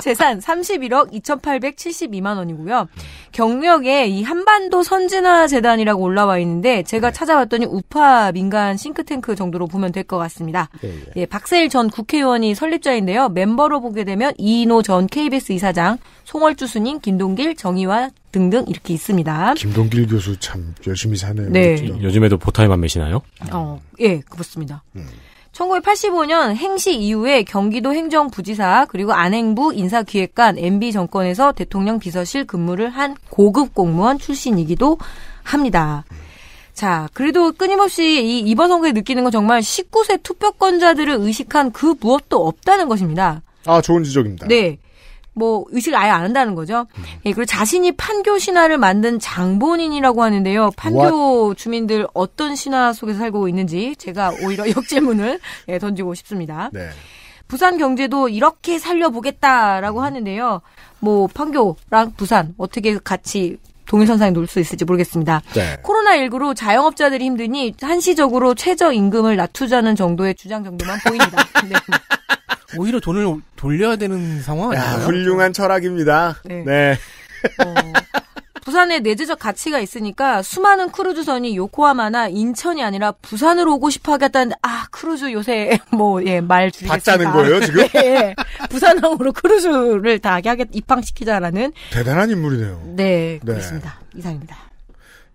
S2: 재산 31억 2,872만 원이고요. 경력에 이 한반도 선진화 재단이라고 올라와 있는데 제가 네. 찾아봤더니 우파 민간 싱크탱크 정도로 보면 될 것 같습니다. 예, 예. 예, 박세일 전 국회의원이 설립자인데요. 멤버로 보게 되면 이인호 전 KBS 이사장, 송월주 스님, 김동길, 정의와 등등 이렇게 있습니다.
S5: 김동길 교수 참 열심히 사네요. 네. 그렇죠? 요즘에도 보타임 안 매시나요?
S2: 어, 예, 그렇습니다. 음. 1985년 행시 이후에 경기도 행정부지사 그리고 안행부 인사기획관 MB 정권에서 대통령 비서실 근무를 한 고급 공무원 출신이기도 합니다. 음. 자, 그래도 끊임없이 이 이번 선거에 느끼는 건 정말 19세 투표권자들을 의식한 그 무엇도 없다는 것입니다.
S3: 아, 좋은 지적입니다.
S2: 네. 뭐 의식을 아예 안 한다는 거죠. 예, 그리고 자신이 판교 신화를 만든 장본인이라고 하는데요. 판교 What? 주민들 어떤 신화 속에서 살고 있는지 제가 오히려 역질문을 예, 던지고 싶습니다. 네. 부산 경제도 이렇게 살려보겠다라고 하는데요. 뭐 판교랑 부산 어떻게 같이 동일선상에 놓을 수 있을지 모르겠습니다. 네. 코로나19로 자영업자들이 힘드니 한시적으로 최저임금을 낮추자는 정도의 주장 정도만 보입니다. 네.
S4: 오히려 돈을 돌려야 되는
S3: 상황 아니에요? 야, 훌륭한 네. 철학입니다. 네. 네. 어,
S2: 부산에 내재적 가치가 있으니까 수많은 크루즈선이 요코하마나 인천이 아니라 부산으로 오고 싶어 하겠다는데 아 크루즈 요새 뭐예말 줄이다박는 거예요 지금? 네, 부산항으로 크루즈를 다 하게 입항시키자라는
S3: 대단한 인물이네요. 네, 네. 그렇습니다. 이상입니다.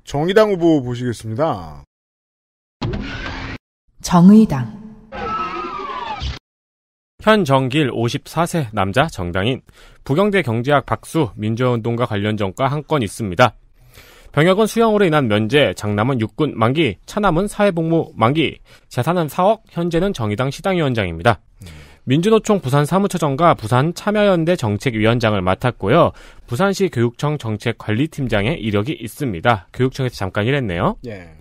S3: 정의당 후보 보시겠습니다.
S7: 정의당
S5: 현정길 54세 남자 정당인 부경대 경제학 박수 민주화운동과 관련 전과 한 건 있습니다. 병역은 수형으로 인한 면제, 장남은 육군 만기, 차남은 사회복무 만기, 재산은 4억, 현재는 정의당 시당위원장입니다. 민주노총 부산 사무처장과 부산 참여연대 정책위원장을 맡았고요. 부산시 교육청 정책관리팀장의 이력이 있습니다. 교육청에서 잠깐 일했네요. 예.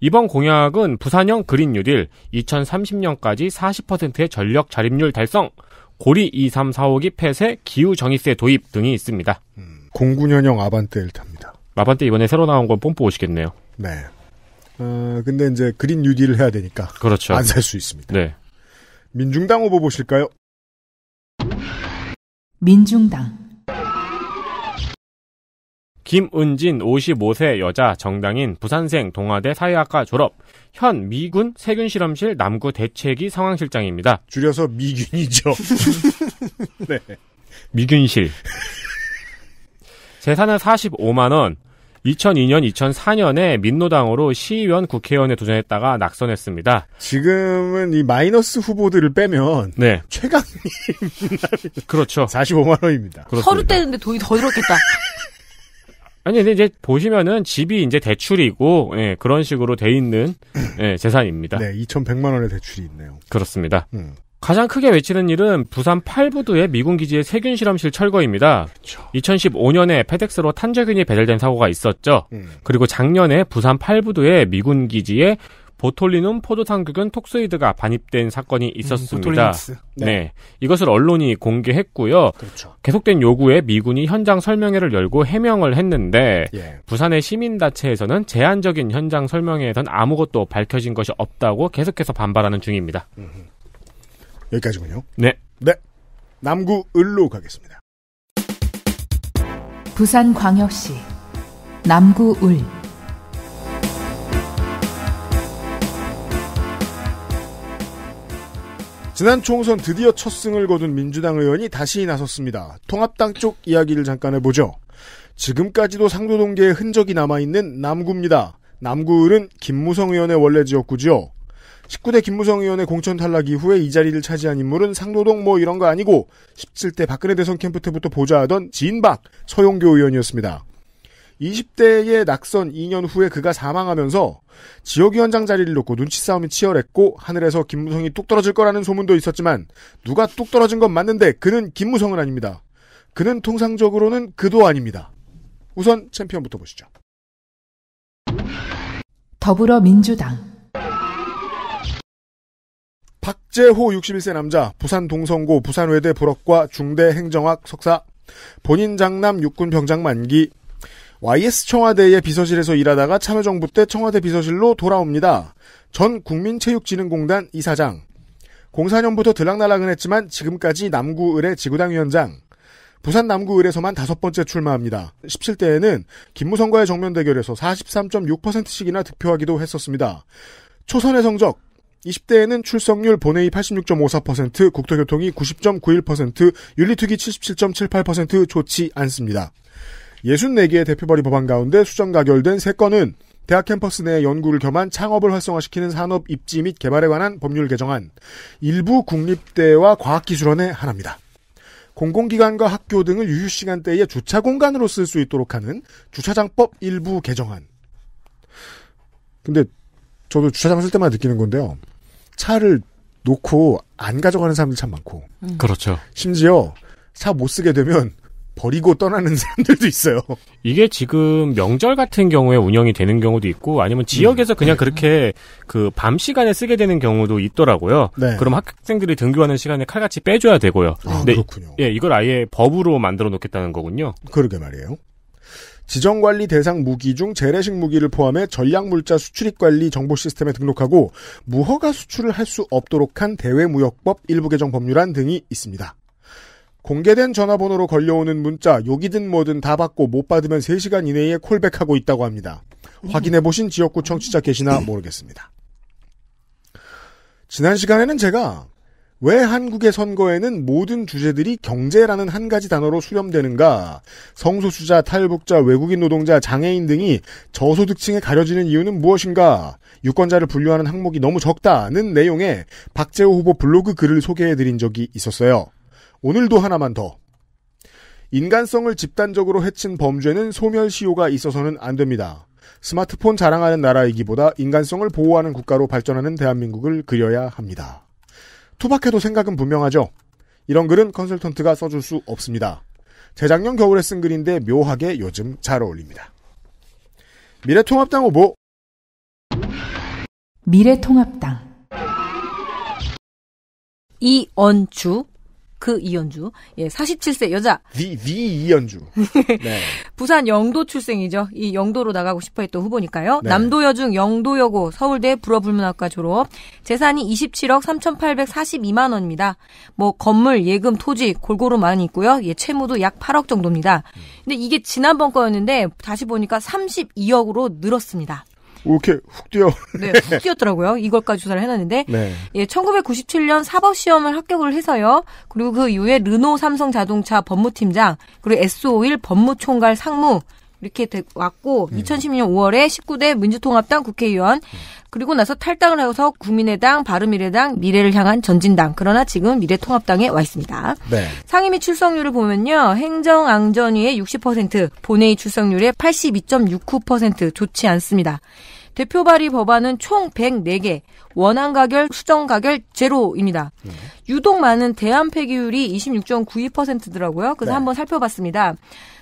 S5: 이번 공약은 부산형 그린 뉴딜 2030년까지 40%의 전력 자립률 달성, 고리 2345기 폐쇄, 기후 정의세 도입 등이 있습니다.
S3: 음, 09년형 아반떼 일타니다
S5: 아반떼 이번에 새로 나온 건 뽐뿌 오시겠네요.
S3: 네. 어, 근데 이제 그린 뉴딜을 해야 되니까.
S5: 그렇죠. 안살 수 있습니다. 네.
S3: 민중당 후보 보실까요?
S7: 민중당
S5: 김은진 55세 여자 정당인 부산생 동아대 사회학과 졸업 현 미군 세균 실험실 남구 대책위 상황실장입니다. 줄여서 미균이죠. 네. 미균실. 재산은 45만 원. 2002년, 2004년에 민노당으로 시의원, 국회의원에 도전했다가 낙선했습니다.
S3: 지금은 이 마이너스 후보들을 빼면 네. 최강님 그렇죠. 45만 원입니다. 그렇습니다.
S8: 서류
S2: 떼는데 돈이 더 들었겠다.
S3: 아니 근데 이제
S5: 보시면은 집이 이제 대출이고 예, 그런 식으로 돼 있는 예, 재산입니다. 네,
S3: 2,100만 원의 대출이 있네요.
S5: 그렇습니다. 음. 가장 크게 외치는 일은 부산 팔부두의 미군 기지의 세균 실험실 철거입니다. 그렇죠. 2015년에 페덱스로 탄저균이 배달된 사고가 있었죠. 음. 그리고 작년에 부산 팔부두의 미군 기지의 보톨리눔 포도상극은 톡스이드가 반입된 사건이 음, 있었습니다. 음, 네. 네. 이것을 언론이 공개했고요. 그렇죠. 계속된 요구에 미군이 현장 설명회를 열고 해명을 했는데 예. 부산의 시민단체에서는 제한적인 현장 설명회에선 아무것도 밝혀진 것이 없다고 계속해서 반발하는 중입니다.
S3: 음. 여기까지군요. 네. 네. 남구 을로 가겠습니다.
S1: 부산광역시 남구 을
S3: 지난 총선 드디어 첫 승을 거둔 민주당 의원이 다시 나섰습니다. 통합당 쪽 이야기를 잠깐 해보죠. 지금까지도 상도동계의 흔적이 남아있는 남구입니다. 남구은 김무성 의원의 원래 지역구지요. 19대 김무성 의원의 공천 탈락 이후에 이 자리를 차지한 인물은 상도동 뭐 이런 거 아니고 17대 박근혜 대선 캠프 때부터 보좌하던 진박 서용교 의원이었습니다. 20대의 낙선 2년 후에 그가 사망하면서 지역위원장 자리를 놓고 눈치싸움이 치열했고 하늘에서 김무성이 뚝 떨어질 거라는 소문도 있었지만 누가 뚝 떨어진 건 맞는데 그는 김무성은 아닙니다. 그는 통상적으로는 그도 아닙니다. 우선 챔피언부터 보시죠.
S7: 더불어민주당
S3: 박재호 61세 남자 부산 동성고 부산외대 불업과 중대행정학 석사 본인 장남 육군 병장 만기 YS 청와대의 비서실에서 일하다가 참여정부 때 청와대 비서실로 돌아옵니다. 전 국민체육진흥공단 이사장. 04년부터 들락날락은 했지만 지금까지 남구을의 지구당 위원장. 부산 남구을에서만 의 다섯 번째 출마합니다. 17대에는 김무성과의 정면 대결에서 43.6%씩이나 득표하기도 했었습니다. 초선의 성적. 20대에는 출석률 본회의 86.54%, 국토교통이 90.91%, 윤리특위 77.78% 좋지 않습니다. 64개의 대표발의 법안 가운데 수정 가결된 3건은 대학 캠퍼스 내 연구를 겸한 창업을 활성화시키는 산업 입지 및 개발에 관한 법률 개정안, 일부 국립대와 과학기술원의 하나입니다. 공공기관과 학교 등을 유휴시간대에 주차 공간으로 쓸 수 있도록 하는 주차장법 일부 개정안. 근데 저도 주차장 쓸 때마다 느끼는 건데요. 차를 놓고 안 가져가는 사람들 이참 많고. 음. 그렇죠. 심지어 차 못 쓰게 되면 버리고 떠나는 사람들도 있어요. 이게 지금 명절
S5: 같은 경우에 운영이 되는 경우도 있고 아니면 지역에서 그냥 네. 그렇게 그 밤 시간에 쓰게 되는 경우도 있더라고요. 네. 그럼 학생들이 등교하는 시간에 칼같이 빼줘야 되고요. 아, 그렇군요. 예, 이걸 아예 법으로 만들어 놓겠다는 거군요.
S3: 그러게 말이에요. 지정관리 대상 무기 중 재래식 무기를 포함해 전략물자 수출입 관리 정보 시스템에 등록하고 무허가 수출을 할 수 없도록 한 대외무역법 일부 개정 법률안 등이 있습니다. 공개된 전화번호로 걸려오는 문자, 욕이든 뭐든 다 받고 못 받으면 3시간 이내에 콜백하고 있다고 합니다. 확인해보신 지역구 청취자 계시나 모르겠습니다. 지난 시간에는 제가 왜 한국의 선거에는 모든 주제들이 경제라는 한 가지 단어로 수렴되는가? 성소수자, 탈북자, 외국인 노동자, 장애인 등이 저소득층에 가려지는 이유는 무엇인가? 유권자를 분류하는 항목이 너무 적다는 내용의 박재호 후보 블로그 글을 소개해드린 적이 있었어요. 오늘도 하나만 더. 인간성을 집단적으로 해친 범죄는 소멸시효가 있어서는 안 됩니다. 스마트폰 자랑하는 나라이기보다 인간성을 보호하는 국가로 발전하는 대한민국을 그려야 합니다. 투박해도 생각은 분명하죠. 이런 글은 컨설턴트가 써줄 수 없습니다. 재작년 겨울에 쓴 글인데 묘하게 요즘 잘 어울립니다. 미래통합당 후보
S2: 미래통합당 이언주 그이연주 예, 47세 여자.
S3: t h 이현주. 네.
S2: 부산 영도 출생이죠. 이 영도로 나가고 싶어 했던 후보니까요. 네. 남도여중 영도여고 서울대 불어불문학과 졸업. 재산이 27억 3,842만 원입니다. 뭐 건물, 예금, 토지 골고루 많이 있고요. 예, 채무도 약 8억 정도입니다. 음. 근데 이게 지난번 거였는데 다시 보니까 32억으로 늘었습니다.
S3: 이렇게 훅 뛰어. 네, 훅
S2: 뛰었더라고요. 이걸까지 조사를 해놨는데. 네. 예, 1997년 사법시험을 합격을 해서요. 그리고 그 이후에 르노 삼성 자동차 법무팀장, 그리고 S51 법무총괄 상무, 이렇게 왔고, 음. 2016년 5월에 19대 민주통합당 국회의원, 음. 그리고 나서 탈당을 하고서 국민의당, 바른미래당, 미래를 향한 전진당. 그러나 지금 미래통합당에 와 있습니다. 네. 상임위 출석률을 보면요. 행정안전위의 60%, 본회의 출석률의 82.69% 좋지 않습니다. 대표 발의 법안은 총 104개, 원안 가결, 수정 가결 제로입니다. 네. 유독 많은 대안 폐기율이 26.92%더라고요. 그래서 네. 한번 살펴봤습니다.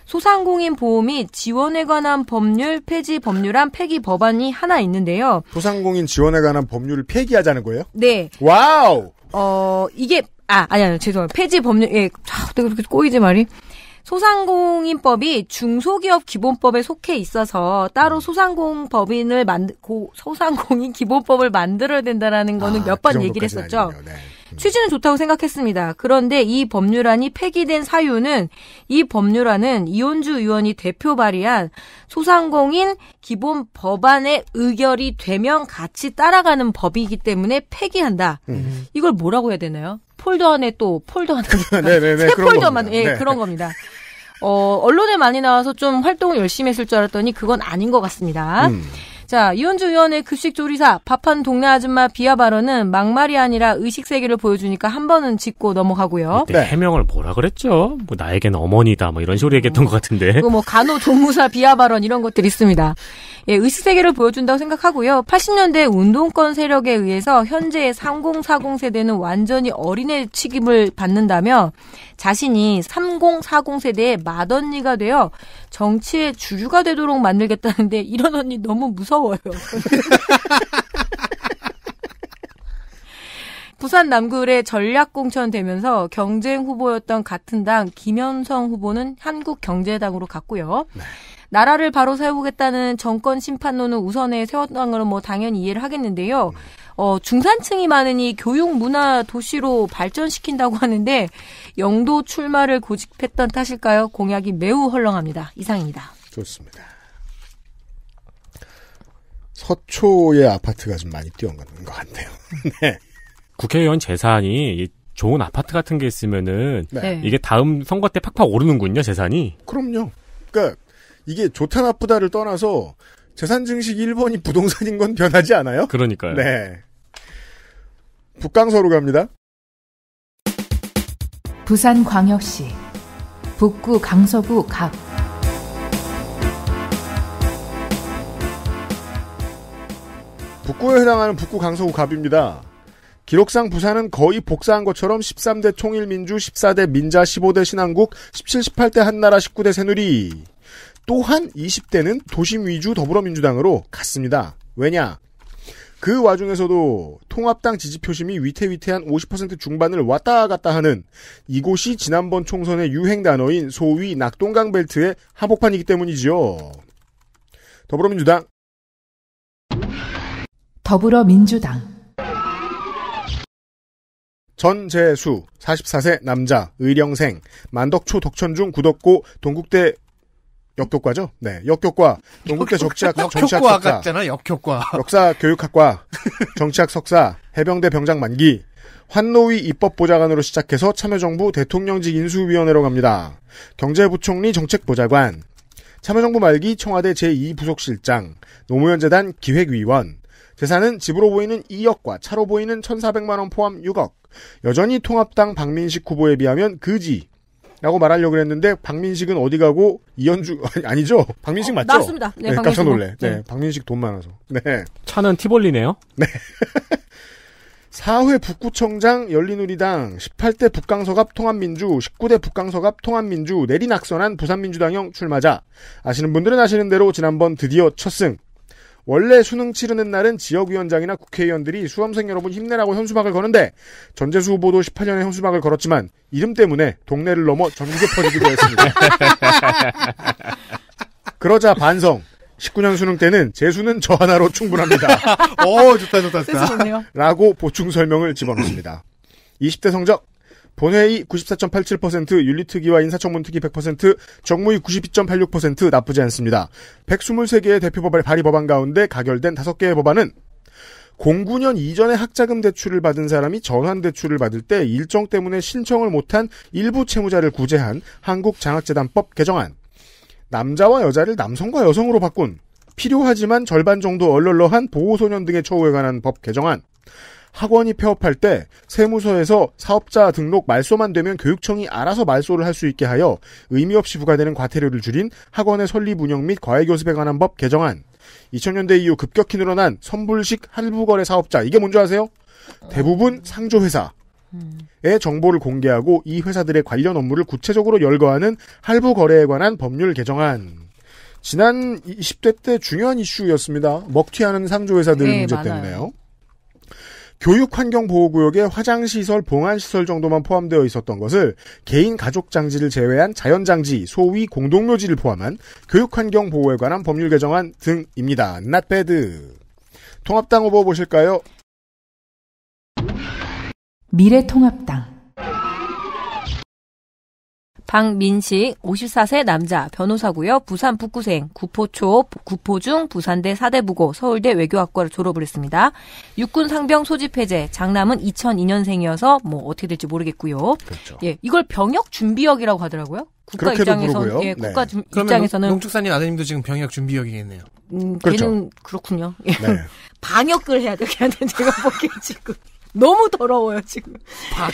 S2: 소상공인 보험이 지원에 관한 법률 폐지 법률안 폐기 법안이 하나 있는데요.
S3: 소상공인 지원에 관한 법률을 폐기하자는 거예요? 네. 와우.
S2: 어 이게 아 아니 아니 죄송해요. 폐지 법률 예. 내가 아, 그렇게 꼬이지 말이. 소상공인법이 중소기업 기본법에 속해 있어서 따로 음. 소상공법인을 만 소상공인 기본법을 만들어야 된다라는 거는 아, 몇번 그 얘기를 했었죠. 네. 취지는 좋다고 생각했습니다. 그런데 이 법률안이 폐기된 사유는 이 법률안은 이혼주 의원이 대표 발의한 소상공인 기본 법안의 의결이 되면 같이 따라가는 법이기 때문에 폐기한다. 음. 이걸 뭐라고 해야 되나요? 폴더 안에 또 폴더 하나 네, 네, 네, 새 폴더만 예 네. 그런 겁니다. 어, 언론에 많이 나와서 좀 활동을 열심히 했을 줄 알았더니 그건 아닌 것 같습니다. 음. 자, 이현주 의원의 급식 조리사 밥한 동네 아줌마 비하 발언은 막말이 아니라 의식 세계를 보여주니까 한 번은 짚고 넘어가고요. 네.
S5: 해명을 뭐라 그랬죠? 뭐 나에겐 어머니다 뭐 이런 식으로 얘기했던 것 같은데.
S2: 뭐 간호 조무사 비하 발언 이런 것들이 있습니다. 예, 의식세계를 보여준다고 생각하고요. 80년대 운동권 세력에 의해서 현재의 3040 세대는 완전히 어린애 취급을 받는다며 자신이 3040 세대의 맏언니가 되어 정치의 주류가 되도록 만들겠다는데 이런 언니 너무 무서워요. 부산 남구의 전략공천 되면서 경쟁 후보였던 같은 당 김현성 후보는 한국경제당으로 갔고요. 네. 나라를 바로 세우겠다는 정권 심판론을 우선에 세웠던 거는 뭐 당연히 이해를 하겠는데요. 어, 중산층이 많으니 교육 문화 도시로 발전시킨다고 하는데 영도 출마를 고집했던 탓일까요? 공약이 매우 헐렁합니다. 이상입니다.
S3: 좋습니다. 서초의 아파트가 좀 많이 뛰어가는 것 같네요.
S5: 네. 국회의원 재산이 좋은 아파트 같은 게 있으면은 네. 네. 이게 다음 선거 때 팍팍 오르는군요 재산이.
S3: 그럼요. 그러니까 이게 좋다 나쁘다를 떠나서 재산 증식 1번이 부동산인 건 변하지 않아요? 그러니까요. 네. 북강서로 갑니다.
S1: 부산광역시 북구 강서구 갑
S3: 북구에 해당하는 북구 강서구 갑입니다. 기록상 부산은 거의 복사한 것처럼 13대 통일민주, 14대 민자, 15대 신한국, 17, 18대 한나라, 19대 새누리. 또한 20대는 도심 위주 더불어민주당으로 갔습니다. 왜냐? 그 와중에서도 통합당 지지 표심이 위태위태한 50% 중반을 왔다 갔다 하는 이곳이 지난번 총선의 유행 단어인 소위 낙동강 벨트의 한복판이기 때문이지요. 더불어민주당
S7: 더불어민주당
S3: 전재수 44세 남자 의령생 만덕초 덕천중 구덕고 동국대 역교과죠? 네, 역교과. 동국대적치학 정치학 같잖아,
S4: 역교과.
S3: 역사 교육학과, 정치학 석사, 해병대 병장 만기, 환노위 입법보좌관으로 시작해서 참여정부 대통령직 인수위원회로 갑니다. 경제부총리 정책보좌관, 참여정부 말기 청와대 제2부속실장, 노무현재단 기획위원, 재산은 집으로 보이는 2억과 차로 보이는 1,400만원 포함 6억, 여전히 통합당 박민식 후보에 비하면 그지, 라고 말하려고 그랬는데 박민식은 어디 가고 이현주 아니죠? 박민식 어, 맞죠? 맞습니다. 네, 네 깜짝 놀래. 뭐. 네, 네. 박민식 돈 많아서. 네. 차는 티볼리네요. 네. 4회 북구청장 열린우리당 18대 북강서갑 통합민주 19대 북강서갑 통합민주 내리낙선한 부산민주당형 출마자 아시는 분들은 아시는 대로 지난번 드디어 첫승 원래 수능 치르는 날은 지역위원장이나 국회의원들이 수험생 여러분 힘내라고 현수막을 거는데 전재수 후보도 18년에 현수막을 걸었지만 이름 때문에 동네를 넘어 전국에 퍼지기도 했습니다. 그러자 반성. 19년 수능 때는 재수는 저 하나로 충분합니다. 어 좋다 좋다 좋다. 라고 보충 설명을 집어넣습니다. 20대 성적 본회의 94.87%, 윤리특위와 인사청문특위 100%, 정무위 92.86% 나쁘지 않습니다. 123개의 대표 법안, 발의 법안 가운데 가결된 5개의 법안은 09년 이전에 학자금 대출을 받은 사람이 전환 대출을 받을 때 일정 때문에 신청을 못한 일부 채무자를 구제한 한국장학재단법 개정안, 남자와 여자를 남성과 여성으로 바꾼 필요하지만 절반 정도 얼얼러한 보호소년 등의 처우에 관한 법 개정안, 학원이 폐업할 때 세무서에서 사업자 등록 말소만 되면 교육청이 알아서 말소를 할 수 있게 하여 의미 없이 부과되는 과태료를 줄인 학원의 설립 운영 및 과외 교습에 관한 법 개정안 2000년대 이후 급격히 늘어난 선불식 할부거래 사업자 이게 뭔지 아세요? 대부분 상조회사 의 정보를 공개하고 이 회사들의 관련 업무를 구체적으로 열거하는 할부 거래에 관한 법률 개정안. 지난 20대 때 중요한 이슈였습니다. 먹튀하는 상조회사들 네, 문제 많아요. 때문에요. 교육환경보호구역에 화장시설, 봉안시설 정도만 포함되어 있었던 것을 개인 가족장지를 제외한 자연장지, 소위 공동묘지를 포함한 교육환경보호에 관한 법률 개정안 등입니다. Not bad. 통합당 후보 보실까요?
S8: 미래통합당
S2: 박민식 54세 남자 변호사고요. 부산 북구생, 구포초, 구포중, 부산대 사대부고, 서울대 외교학과를 졸업을 했습니다. 육군 상병 소집 해제, 장남은 2002년생이어서 뭐 어떻게 될지 모르겠고요. 그렇죠. 예, 이걸 병역 준비역이라고 하더라고요. 국가 입장에서 부르고요. 예, 네. 국가 네. 입장에서는
S4: 농축사님 아드님도 지금 병역 준비역이겠네요. 음, 그렇죠.
S2: 그렇군요. 예. 네. 방역을 해야 되겠는 제가 보기에 지금. 너무 더러워요 지금.
S4: 방,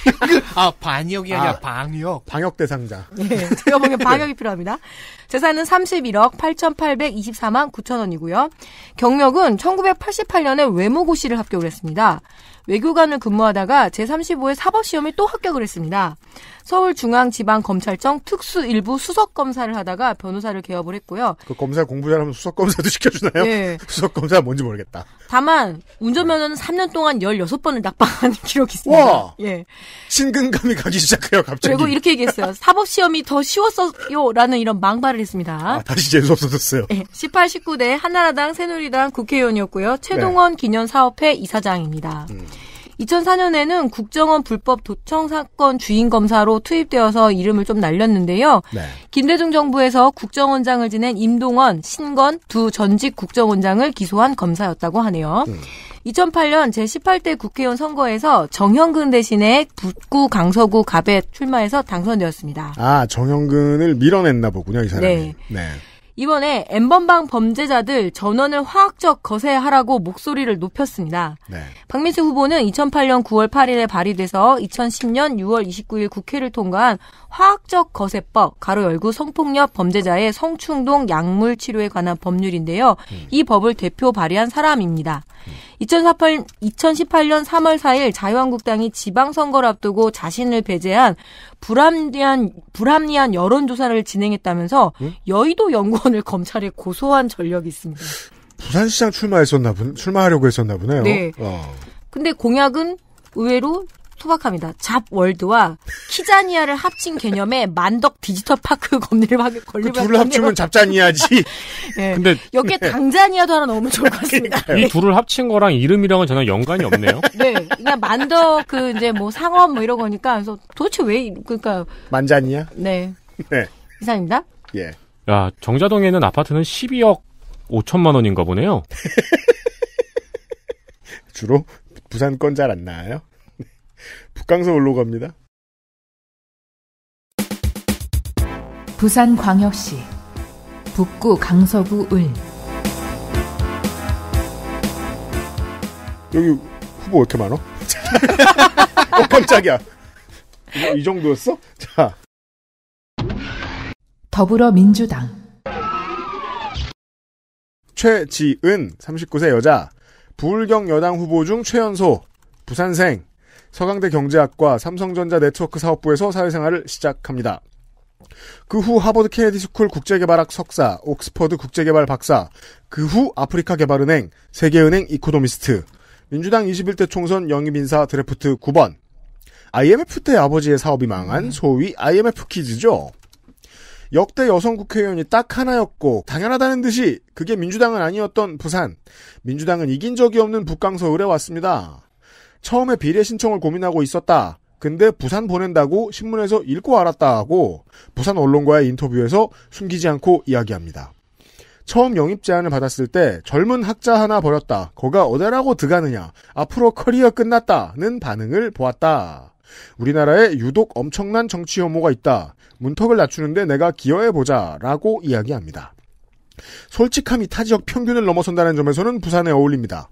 S4: 아 반역이 아니라 아, 방역. 방역 대상자.
S2: 네, 제가 보기엔 방역이 네. 필요합니다. 재산은 31억 8,824만 9천 원이고요. 경력은 1988년에 외무고시를 합격을 했습니다. 외교관을 근무하다가 제35회 사법시험에 또 합격을 했습니다. 서울중앙지방검찰청 특수일부 수석검사를 하다가 변호사를 개업을 했고요.
S3: 그 검사 공부 잘하면 수석검사도 시켜주나요? 네. 수석검사 뭔지 모르겠다.
S2: 다만 운전면허는 3년 동안 16번을 낙방하는 기록이 있습니다. 와! 예.
S3: 신근감이 가기 시작해요, 갑자기. 그리고 이렇게
S2: 얘기했어요. 사법시험이 더 쉬웠어요. 라는 이런 망발을 했습니다. 아,
S3: 다시 재수없어졌어요. 예.
S2: 18, 19대 한나라당 새누리당 국회의원이었고요. 최동원 네. 기념사업회 이사장입니다. 음. 2004년에는 국정원 불법 도청 사건 주인 검사로 투입되어서 이름을 좀 날렸는데요. 네. 김대중 정부에서 국정원장을 지낸 임동원, 신건 두 전직 국정원장을 기소한 검사였다고 하네요. 음. 2008년 제18대 국회의원 선거에서 정형근 대신에 북구 강서구 갑에 출마해서 당선되었습니다.
S3: 아, 정형근을 밀어냈나 보군요, 이 사람이. 네. 네.
S2: 이번에 엠번방 범죄자들 전원을 화학적 거세하라고 목소리를 높였습니다. 네. 박민수 후보는 2008년 9월 8일에 발의돼서 2010년 6월 29일 국회를 통과한 화학적 거세법 가로 열구 성폭력 범죄자의 성충동 약물 치료에 관한 법률인데요. 음. 이 법을 대표 발의한 사람입니다. 음. 2018, 2018년 3월 4일 자유한국당이 지방선거를 앞두고 자신을 배제한 불합리한, 불합리한 여론조사를 진행했다면서 응? 여의도 연구원을 검찰에 고소한 전력이 있습니다.
S3: 부산시장 출마했었나 보, 출마하려고 했었나 보네요. 네. 어.
S2: 근데 공약은 의외로 소박합니다. 잡월드와 키자니아를 합친 개념의 만덕 디지털 파크 검리를 걸리면 그 둘을 합치면 잡자니아지. 네. 근데 여기에 예. 당자니아도 하나 넣으면 좋을 것 같습니다. 이
S5: 둘을 합친 거랑 이름이랑은 전혀 연관이 없네요.
S2: 네, 그냥 만덕 그 이제 뭐 상업 뭐 이런 거니까 그래서 도대체 왜 그러니까 만자니아? 네. 네. 이상입니다.
S6: 예.
S5: 야 정자동에 있는 아파트는 12억 5천만 원인가 보네요.
S3: 주로 부산 건잘안 나와요? 북강서울로 갑니다.
S1: 부산광역시 북구 강서구 을
S3: 여기 후보 왜 이렇게 많어? 어, 깜짝이야. 이 정도였어? 자.
S7: 더불어민주당
S3: 최지은 39세 여자 부울경 여당 후보 중 최연소 부산생 서강대 경제학과 삼성전자 네트워크 사업부에서 사회생활을 시작합니다. 그 후 하버드 케네디 스쿨 국제개발학 석사, 옥스퍼드 국제개발 박사, 그 후 아프리카 개발은행, 세계은행 이코노미스트, 민주당 21대 총선 영입인사 드래프트 9번, IMF 때 아버지의 사업이 망한 음. 소위 IMF 키즈죠. 역대 여성 국회의원이 딱 하나였고 당연하다는 듯이 그게 민주당은 아니었던 부산 민주당은 이긴 적이 없는 북강서울에 왔습니다. 처음에 비례 신청을 고민하고 있었다. 근데 부산 보낸다고 신문에서 읽고 알았다 하고 부산 언론과의 인터뷰에서 숨기지 않고 이야기합니다. 처음 영입 제안을 받았을 때 젊은 학자 하나 버렸다. 거가 어디라고 드가느냐. 앞으로 커리어 끝났다는 반응을 보았다. 우리나라에 유독 엄청난 정치 혐오가 있다. 문턱을 낮추는데 내가 기여해보자. 라고 이야기합니다. 솔직함이 타 지역 평균을 넘어선다는 점에서는 부산에 어울립니다.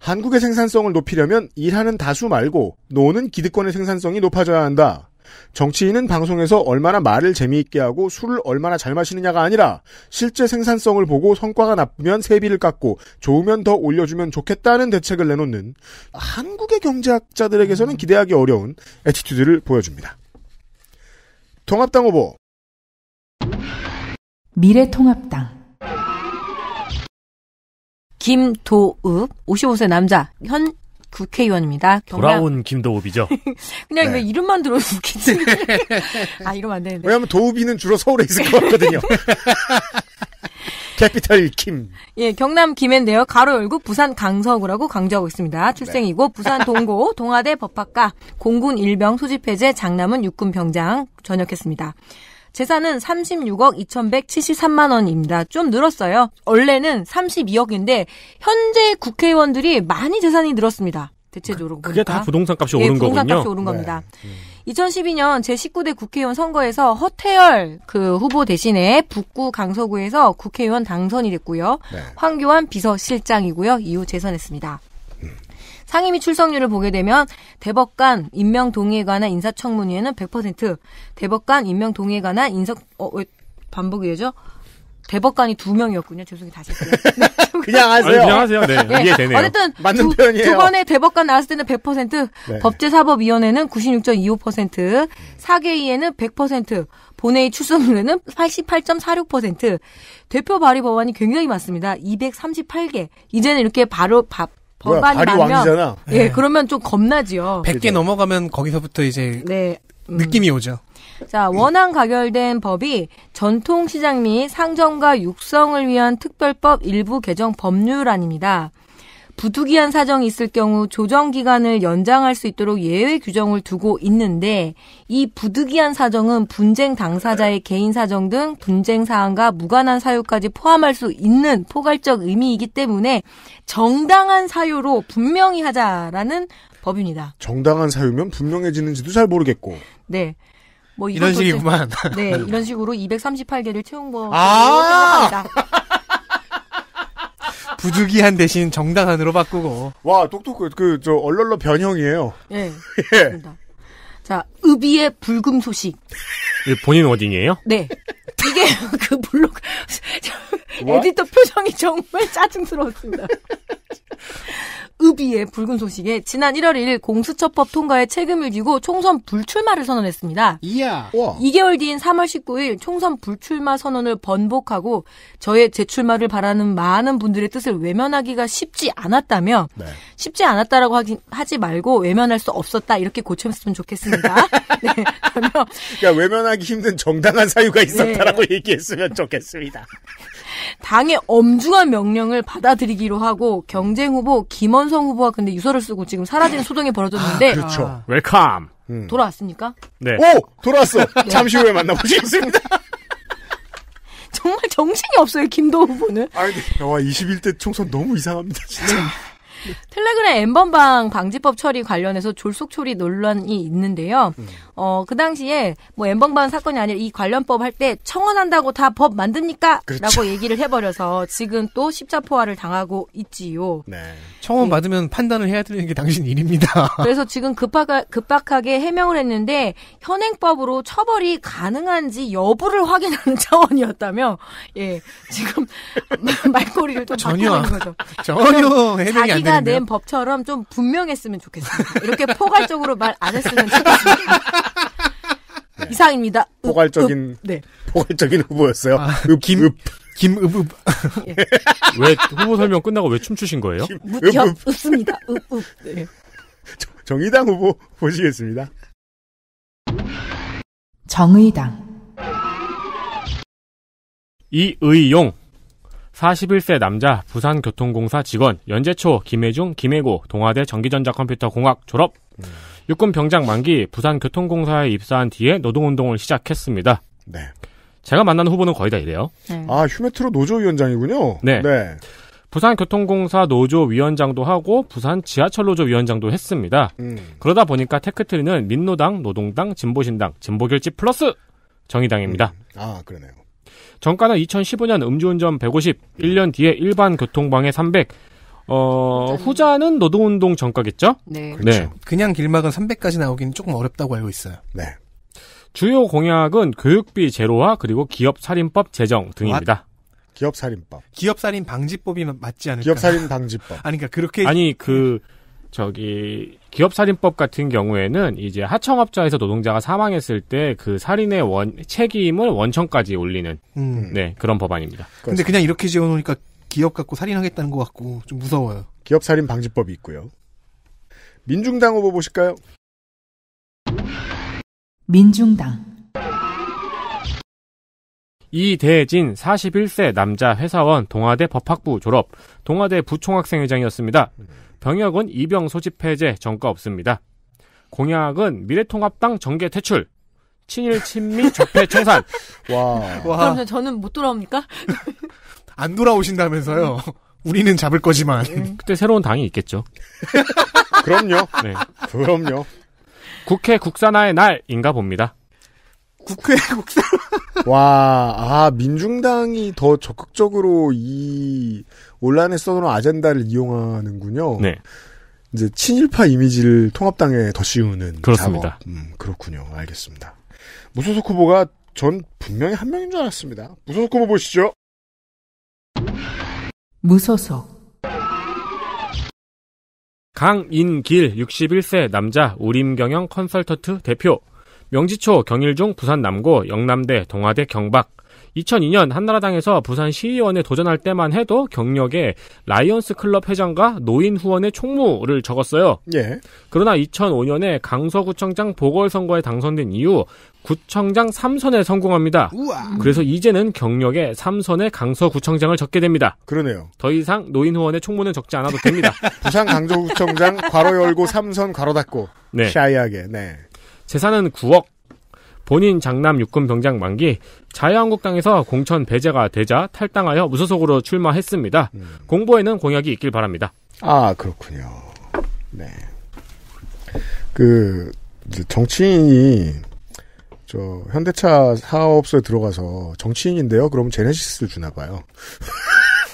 S3: 한국의 생산성을 높이려면 일하는 다수 말고 노는 기득권의 생산성이 높아져야 한다. 정치인은 방송에서 얼마나 말을 재미있게 하고 술을 얼마나 잘 마시느냐가 아니라 실제 생산성을 보고 성과가 나쁘면 세비를 깎고 좋으면 더 올려주면 좋겠다는 대책을 내놓는 한국의 경제학자들에게서는 음. 기대하기 어려운 에티튜드를 보여줍니다. 통합당 후보
S2: 미래통합당 김도읍 55세 남자 현 국회의원입니다. 경남. 돌아온
S3: 김도읍이죠.
S2: 그냥 네. 이름만 들어도 웃기지. 네. 아 이러면 안 되는데. 왜냐하면
S3: 도읍이는 주로 서울에 있을 것 같거든요. 캐피탈 김.
S2: 예, 경남 김앤데요. 가로 열고 부산 강서구라고 강조하고 있습니다. 네. 출생이고 부산 동고, 동아대 법학과, 공군 일병 소집해제, 장남은 육군 병장 전역했습니다. 재산은 36억 2,173만 원입니다. 좀 늘었어요. 원래는 32억인데 현재 국회의원들이 많이 재산이 늘었습니다. 대체적으로 그, 게다 부동산 값이 예, 오른 거군요. 부동산 값이 오른 겁니다. 2012년 음. 제19대 국회의원 선거에서 허태열 그 후보 대신에 북구 강서구에서 국회의원 당선이 됐고요. 네. 황교안 비서실장이고요. 이후 재선했습니다. 상임위 출석률을 보게 되면 대법관 임명 동의에 관한 인사청문회는 100%, 대법관 임명 동의에 관한 인사 어왜 반복이 되죠? 대법관이 두 명이었군요. 죄송해요. 다시 할게요. 네, 그냥 하세요. 아니, 그냥 하세요. 네. 네. 이해되네요. 네. 어쨌든 맞는 두, 편이에요. 두 번의 대법관 나왔을 때는 100%, 네. 법제사법위원회는 96.25%, 사개위에는 100%, 본회의 출석률은 88.46%, 대표 발의 법안이 굉장히 많습니다. 238개. 이제는 이렇게 바로 바, 법안이 뭐야, 발이 왕이잖아. 예, 네. 그러면 좀 겁나지요. 100개 그죠
S4: 넘어가면 거기서부터 이제
S2: 네. 음. 느낌이 오죠. 자, 원안 가결된 법이 전통시장 및 상점과 육성을 위한 특별법 일부 개정 법률안입니다. 부득이한 사정이 있을 경우 조정 기간을 연장할 수 있도록 예외 규정을 두고 있는데 이 부득이한 사정은 분쟁 당사자의 개인 사정 등 분쟁 사항과 무관한 사유까지 포함할 수 있는 포괄적 의미이기 때문에 정당한 사유로 분명히 하자라는 법입니다.
S3: 정당한 사유면 분명해지는지도 잘 모르겠고.
S2: 네. 뭐 이런 식이구만. 네, 이런 식으로 238개를 채운 거 아~ 생각합니다.
S3: 부득이한 대신 정당한으로 바꾸고. 와, 똑똑, 그, 저, 얼럴러 변형이에요.
S2: 예. 예. 자, 의비의 붉음 소식.
S3: 본인
S5: 워딩이에요?
S2: 네. 이게 그 블록, 뭐? 에디터 표정이 정말 짜증스러웠습니다. 의비의 붉은 소식에 지난 1월 1일 공수처법 통과에 책임을 지고 총선 불출마를 선언했습니다. 이야. 2개월 뒤인 3월 19일 총선 불출마 선언을 번복하고 저의 재출마를 바라는 많은 분들의 뜻을 외면하기가 쉽지 않았다며 네. 쉽지 않았다라고 하기, 하지 말고 외면할 수 없었다 이렇게 고쳤으면 좋겠습니다. 네.
S3: 그러니까 외면하기 힘든 정당한 사유가 있었다라고 네. 얘기했으면 좋겠습니다.
S2: 당의 엄중한 명령을 받아들이기로 하고 경쟁 후보 김원성 후보가 근데 유서를 쓰고 지금 사라진 소동이 벌어졌는데 아, 그렇죠.
S5: 아. 웰컴. 음.
S2: 돌아왔습니까? 네. 오 돌아왔어. 네. 잠시 후에 만나보시겠습니다. 정말 정신이 없어요 김도우 후보는. 아 근데
S3: 와 21대 총선 너무 이상합니다 진짜. 네.
S2: 텔레그램 엠번방 방지법 처리 관련해서 졸속 처리 논란이 있는데요. 음. 어, 그 당시에 뭐 엠번방 사건이 아니라 이 관련법 할 때 청원한다고 다 법 만듭니까? 그렇죠. 라고 얘기를 해버려서 지금 또 십자포화를 당하고 있지요. 네.
S4: 청원 네. 받으면 판단을 해야 되는 게 당신 일입니다. 그래서
S2: 지금 급하, 급박하게 해명을 했는데 현행법으로 처벌이 가능한지 여부를 확인하는 차원이었다며 예, 지금 말꼬리를 또 전혀, 바는 거죠.
S6: 전혀 해명이 안 내가낸
S2: 법처럼 좀 분명했으면 좋겠습니다. 이렇게 포괄적으로 말 안 했으면 좋겠습니다. 네. 이상입니다.
S3: 포괄적인 읍, 읍. 네. 포괄적인 후보였어요. 아, 읍, 김 읍. 김읍읍 예.
S5: 왜 후보 설명 끝나고 왜 춤추신 거예요?
S2: 읍읍 읍습니다. 읍읍 네.
S8: 정의당 후보 보시겠습니다. 정의당
S5: 이의용 41세 남자 부산교통공사 직원 연재초 김혜중 김혜고 동아대 전기전자컴퓨터공학 졸업 음. 육군 병장 만기 부산교통공사에 입사한 뒤에 노동운동을 시작했습니다. 네. 제가 만난 후보는 거의 다 이래요.
S3: 네. 아 휴메트로 노조위원장이군요. 네.
S5: 네. 부산교통공사 노조위원장도 하고 부산 지하철 노조위원장도 했습니다. 음. 그러다 보니까 테크트리는 민노당, 노동당, 진보신당, 진보결집 플러스 정의당입니다. 음. 아 그러네요. 정가는 2015년 음주운전 150, 1년 뒤에 일반 교통방해 300, 어, 후자는 노동운동 전가겠죠? 네. 그렇죠. 네.
S4: 그냥 길막은 300까지 나오기는 조금 어렵다고 알고 있어요.
S5: 네. 주요 공약은 교육비 제로화 그리고 기업살인법 제정 등입니다.
S4: 기업살인법. 기업살인 방지법이 맞지 않을까? 기업살인
S3: 방지법.
S5: 아니, 그러니까 그렇게. 아니, 그, 음. 저기 기업 살인법 같은 경우에는 이제 하청업자에서 노동자가 사망했을 때 그 살인의 원 책임을 원청까지 올리는 음. 네 그런 법안입니다. 근데 그냥 이렇게
S4: 지어놓으니까 기업 갖고 살인하겠다는 것 같고 좀 무서워요. 기업 살인 방지법이 있고요. 민중당 후보
S7: 보실까요? 민중당
S5: 이대진 41세 남자 회사원 동아대 법학부 졸업 동아대 부총학생회장이었습니다. 병역은 이병 소집 해제, 정가 없습니다. 공약은 미래통합당 정계 퇴출, 친일 친미 적폐 청산. 와. 와. 그럼
S2: 저는 못 돌아옵니까?
S5: 안 돌아오신다면서요. 음. 우리는 잡을 거지만. 음. 그때 새로운 당이 있겠죠. 그럼요. 네.
S3: 그럼요. 국회 국산화의 날인가 봅니다. 국회 국사. 와, 아 민중당이 더 적극적으로 이 온라인에 써놓은 아젠다를 이용하는군요. 네. 이제 친일파 이미지를 통합당에 더 씌우는 그렇습니다. 작업. 음, 그렇군요. 알겠습니다. 무소속 후보가 전 분명히 한 명인 줄 알았습니다. 무소속 후보 보시죠.
S9: 무소속
S5: 강인길 61세 남자 우림경영 컨설턴트 대표 명지초, 경일중, 부산 남고, 영남대, 동아대, 경박. 2002년 한나라당에서 부산 시의원에 도전할 때만 해도 경력에 라이언스 클럽 회장과 노인 후원의 총무를 적었어요. 예. 그러나 2005년에 강서구청장 보궐선거에 당선된 이후 구청장 3선에 성공합니다. 우와. 그래서 이제는 경력에 3선에 강서구청장을 적게 됩니다. 그러네요. 더 이상 노인 후원의 총무는 적지 않아도 됩니다. 부산 강서구청장 괄호 열고 3선 괄호 닫고
S3: 네. 샤이하게. 네.
S5: 재산은 9억. 본인 장남 육군 병장 만기 자유한국당에서 공천 배제가 되자 탈당하여 무소속으로 출마했습니다. 음. 공보에는 공약이 있길 바랍니다.
S3: 아 그렇군요. 네. 그 정치인이 저 현대차 사업소에 들어가서 정치인인데요. 그럼 제네시스를 주나 봐요.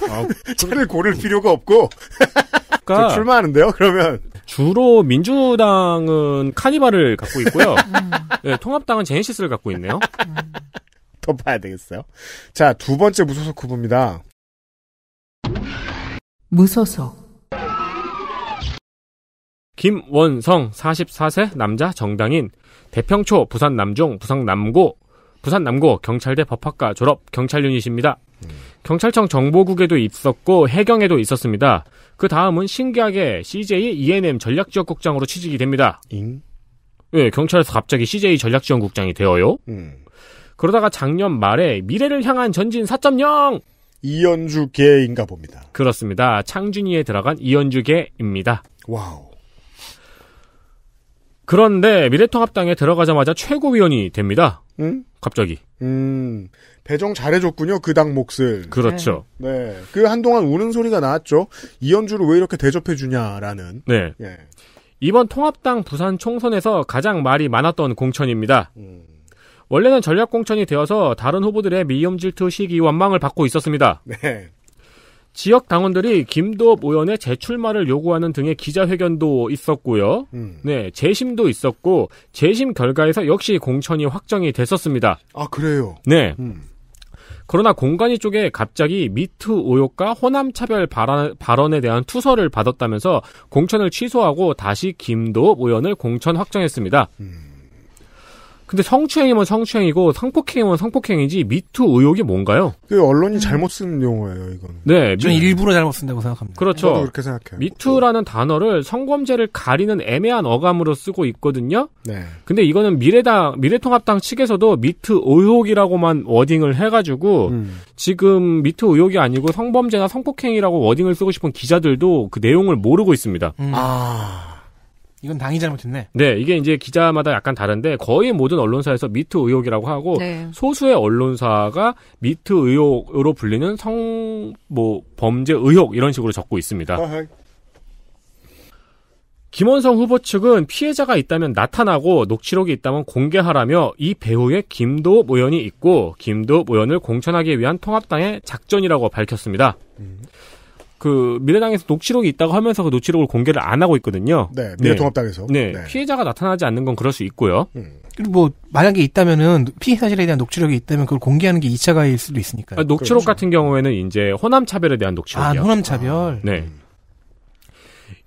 S3: 아, 차를 고를 필요가 없고 그러니까 출마하는데요. 그러면 주로
S5: 민주당은
S3: 카니발을 갖고 있고요. 음.
S5: 네, 통합당은 제네시스를 갖고 있네요. 음.
S3: 더 봐야 되겠어요. 자, 두 번째 무소속 후보입니다.
S9: 무소속.
S3: 김원성
S5: 44세 남자 정당인 대평초 부산 남종 부산 남고 부산 남고 경찰대 법학과 졸업 경찰윤이십니다. 경찰청 정보국에도 있었고 해경에도 있었습니다. 그 다음은 신기하게 CJ ENM 전략지원국장으로 취직이 됩니다. 잉? 예, 경찰에서 갑자기 CJ 전략지원국장이 되어요. 음. 그러다가 작년 말에 미래를 향한 전진 4.0 이연주계인가 봅니다. 그렇습니다. 창준이에 들어간 이연주계입니다. 와우. 그런데 미래통합당에 들어가자마자 최고위원이 됩니다. 응? 갑자기.
S3: 음, 배정 잘해줬군요. 그 당 몫을. 그렇죠. 네. 네. 그 한동안 우는 소리가 나왔죠. 이현주를 왜 이렇게 대접해주냐라는. 네. 예. 이번 통합당
S5: 부산 총선에서 가장 말이 많았던 공천입니다. 음. 원래는 전략공천이 되어서 다른 후보들의 미염 질투 시기 원망을 받고 있었습니다. 네. 지역 당원들이 김도업 의원의 재출마를 요구하는 등의 기자회견도 있었고요. 음. 네, 재심도 있었고 재심 결과에서 역시 공천이 확정이 됐었습니다.
S3: 아 그래요?
S5: 네. 음. 그러나 공간이 쪽에 갑자기 미투 오혹과 호남 차별 발언, 에 대한 투서를 받았다면서 공천을 취소하고 다시 김도업 의원을 공천 확정했습니다. 음. 근데 성추행이면 성추행이고 성폭행이면 성폭행이지 미투 의혹이 뭔가요?
S3: 그 언론이 잘못 쓴 용어예요, 이거는. 네, 저는 일부러
S4: 잘못 쓴다고 생각합니다. 그렇죠. 저도 그렇게 생각해요.
S5: 미투라는 단어를 성범죄를 가리는 애매한 어감으로 쓰고 있거든요. 네. 근데 이거는 미래당 미래통합당 측에서도 미투 의혹이라고만 워딩을 해가지고 음. 지금 미투 의혹이 아니고 성범죄나 성폭행이라고 워딩을 쓰고 싶은 기자들도 그 내용을 모르고 있습니다.
S4: 음. 아. 이건 당이 잘못했네.
S5: 네, 이게 이제 기자마다 약간 다른데 거의 모든 언론사에서 미투 의혹이라고 하고 네. 소수의 언론사가 미투 의혹으로 불리는 성 뭐 범죄 의혹 이런 식으로 적고 있습니다. 아, 네. 김원성 후보 측은 피해자가 있다면 나타나고 녹취록이 있다면 공개하라며 이 배후에 김도읍 의원이 있고 김도읍 의원을 공천하기 위한 통합당의 작전이라고 밝혔습니다. 음. 그 미래당에서 녹취록이 있다고 하면서 그 녹취록을 공개를 안 하고 있거든요.
S4: 네, 미래통합당에서.
S5: 네, 네. 피해자가 나타나지 않는 건 그럴 수 있고요. 음.
S4: 그리고 뭐 만약에 있다면은 피해 사실에 대한 녹취록이 있다면 그걸 공개하는 게 2차 가해일 수도 있으니까요. 아, 녹취록
S5: 그렇죠. 같은 경우에는 이제 호남 차별에 대한 녹취록이요. 아, 호남 차별. 네.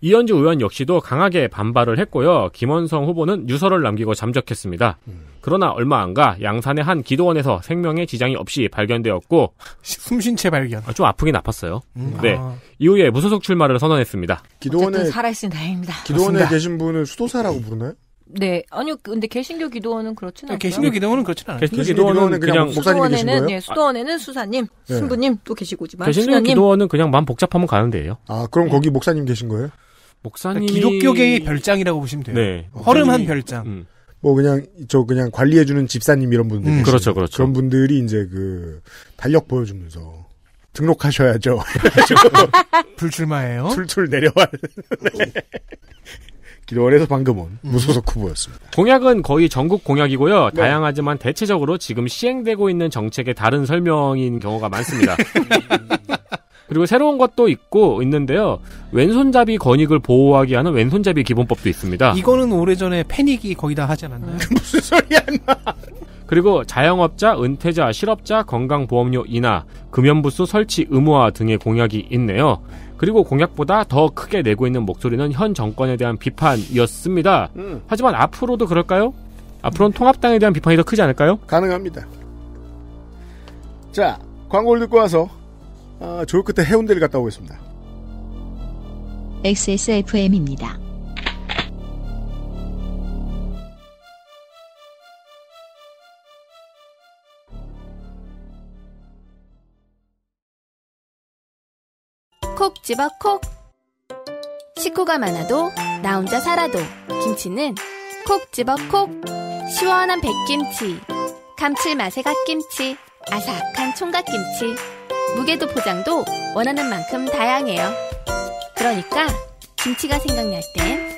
S5: 이현주 의원 역시도 강하게 반발을 했고요. 김원성 후보는 유서를 남기고 잠적했습니다. 음. 그러나 얼마 안 가 양산의 한 기도원에서 생명의 지장이 없이 발견되었고 숨쉰 채 발견. 아, 좀 아프긴 아팠어요. 음, 아. 네. 아. 이후에 무소속 출마를 선언했습니다. 기도원에
S2: 살아있으니 다행입니다.
S5: 기도원에 맞습니다. 계신
S3: 분을 수도사라고
S5: 부르나요?
S2: 네, 아니요. 근데 개신교 기도원은 그렇지 않아요. 개신교 기도원은
S5: 그렇지 않아요. 개신교, 기도원은 그냥,
S2: 그냥 수도원에는 네, 수도원에는 수사님, 네. 신부님 또 계시고 지만 개신교 수녀님. 기도원은
S5: 그냥 맘 복잡하면
S3: 가는 데예요. 아, 그럼 네. 거기 목사님 계신 거예요?
S4: 목사님
S2: 기독교계의
S4: 별장이라고 보시면 돼요. 네.
S3: 어, 허름한 별장. 음. 뭐 그냥 저 그냥 관리해주는 집사님 이런 분들 음, 그렇죠 그렇죠 그런 분들이 이제 그 달력 보여주면서 등록하셔야죠
S4: 불출마해요 툴툴 내려와 네.
S3: 기원에서 도 방금 온 음. 무소속 후보였습니다.
S5: 공약은 거의 전국 공약이고요. 네. 다양하지만 대체적으로 지금 시행되고 있는 정책의 다른 설명인 경우가 많습니다. 그리고 새로운 것도 있고 있는데요. 왼손잡이 권익을 보호하기 하는 왼손잡이 기본법도 있습니다.
S4: 이거는 오래전에 패닉이 거의다 하지 않았나요? 음, 무슨 소리야.
S5: 그리고 자영업자, 은퇴자, 실업자, 건강보험료 인하, 금연부수 설치 의무화 등의 공약이 있네요. 그리고 공약보다 더 크게 내고 있는 목소리는 현 정권에 대한 비판이었습니다. 음. 하지만 앞으로도 그럴까요? 앞으로는 통합당에 대한 비판이 더 크지 않을까요? 가능합니다.
S3: 자, 광고를 듣고 와서 아, 좋을 끝에 해운대를 갔다 오겠습니다.
S2: XSFM입니다.
S1: 콕 집어 콕. 식구가 많아도 나 혼자 살아도 김치는 콕 집어 콕. 시원한 백김치. 감칠맛의
S2: 갓김치. 아삭한 총각김치. 무게도 포장도 원하는 만큼 다양해요. 그러니까 김치가 생각날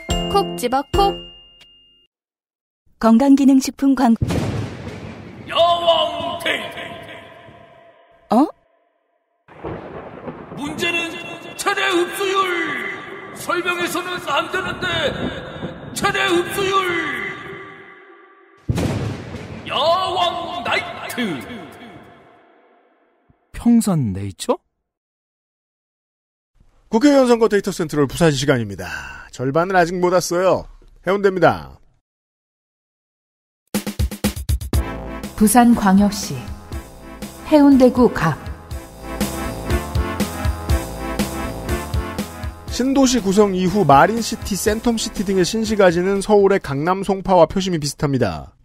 S2: 땐콕 집어 콕!
S1: 건강기능식품 광...
S6: 여왕 테이테 어? 문제는 최대 흡수율! 설명해서는 안 되는데 최대 흡수율! 여왕 나이트!
S9: 평산 네이처?
S3: 국회의원 선거 데이터 센트럴 부산 시간입니다. 절반을 아직 못 왔어요.
S1: 해운대입니다. 부산광역시 해운대구 갑
S3: 신도시 구성 이후 마린시티, 센텀시티 등의 신시가지는 서울의 강남 송파와 표심이 비슷합니다.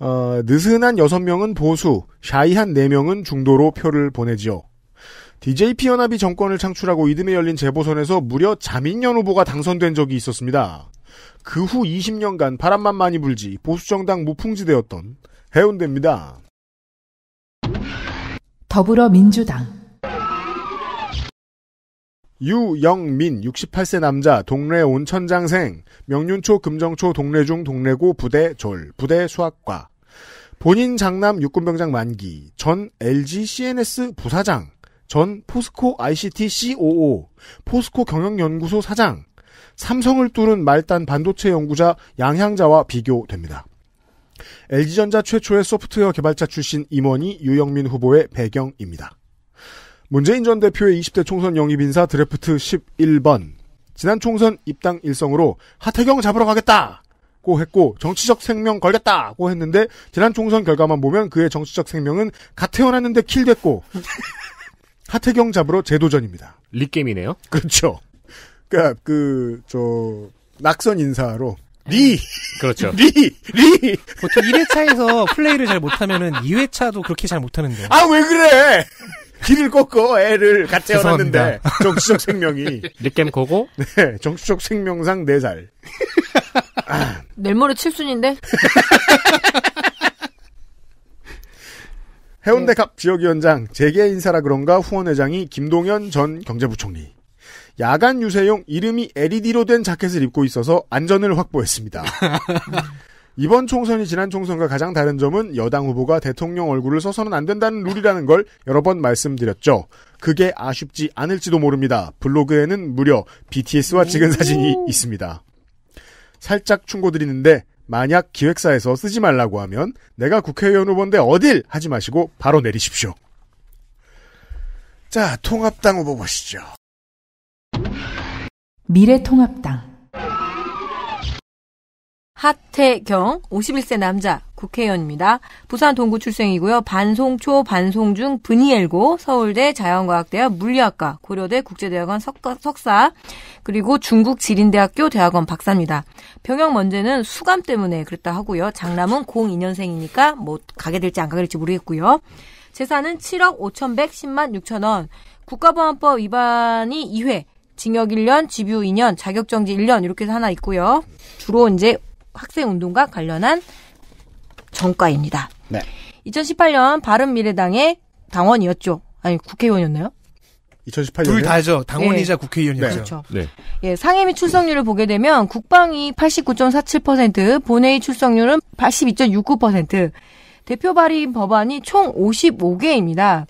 S3: 어, 느슨한 6명은 보수, 샤이한 4명은 중도로 표를 보내지요. DJP 연합이 정권을 창출하고 이듬해 열린 재보선에서 무려 자민연 후보가 당선된 적이 있었습니다. 그 후 20년간 바람만 많이 불지 보수정당 무풍지대였던 해운대입니다.
S7: 더불어민주당
S3: 유영민 68세 남자 동래 온천장생 명륜초 금정초 동래중 동래고 부대 졸 부대 수학과 본인 장남 육군병장 만기 전 LG CNS 부사장 전 포스코 ICT COO 포스코 경영연구소 사장 삼성을 뚫은 말단 반도체 연구자 양향자와 비교됩니다. LG전자 최초의 소프트웨어 개발자 출신 임원이 유영민 후보의 배경입니다. 문재인 전 대표의 20대 총선 영입 인사 드래프트 11번. 지난 총선 입당 일성으로 하태경 잡으러 가겠다고 했고 정치적 생명 걸겠다고 했는데 지난 총선 결과만 보면 그의 정치적 생명은 갓 태어났는데 킬됐고 하태경 잡으러 재도전입니다. 리겜이네요. 그렇죠. 그러니까 그 저 낙선 인사로 리
S6: 그렇죠
S4: 리리 보통 1회차에서 플레이를 잘 못하면은 2회차도 그렇게 잘 못하는데 아 왜 그래 길을 꺾어 애를 갓 태어났는데
S3: 정수적 생명이 느낌 거고 네정수적 생명상 4살
S2: 아. 내일 모레 칠순인데
S3: 해운대 갑 지역위원장 재계 인사라 그런가 후원 회장이 김동연 전 경제부총리 야간 유세용 이름이 LED로 된 자켓을 입고 있어서 안전을 확보했습니다. 이번 총선이 지난 총선과 가장 다른 점은 여당 후보가 대통령 얼굴을 써서는 안 된다는 룰이라는 걸 여러 번 말씀드렸죠. 그게 아쉽지 않을지도 모릅니다. 블로그에는 무려 BTS와 찍은 사진이 있습니다. 살짝 충고드리는데 만약 기획사에서 쓰지 말라고 하면 내가 국회의원 후보인데 어딜 하지 마시고 바로 내리십시오. 자, 통합당 후보 보시죠.
S8: 미래통합당
S2: 하태경 51세 남자 국회의원입니다. 부산 동구 출생이고요. 반송초, 반송중, 분이엘고, 서울대 자연과학대학 물리학과, 고려대 국제대학원 석가, 석사, 그리고 중국 지린대학교 대학원 박사입니다. 병역 문제는 수감 때문에 그랬다 하고요. 장남은 02년생이니까 뭐 가게 될지 안 가게 될지 모르겠고요. 재산은 7억 5,110만 6천 원. 국가보안법 위반이 2회, 징역 1년, 집유 2년, 자격정지 1년 이렇게 해서 하나 있고요. 주로 이제 학생 운동과 관련한 정가입니다 네. 2018년 바른미래당의 당원이었죠. 아니 국회의원이었나요?
S4: 2018년
S3: 둘 다죠.
S2: 당원이자 네. 국회의원이죠. 네. 그렇죠. 네. 예, 상임위 출석률을 보게 되면 국방이 89.47%, 본회의 출석률은 82.69%, 대표 발의인 법안이 총 55개입니다.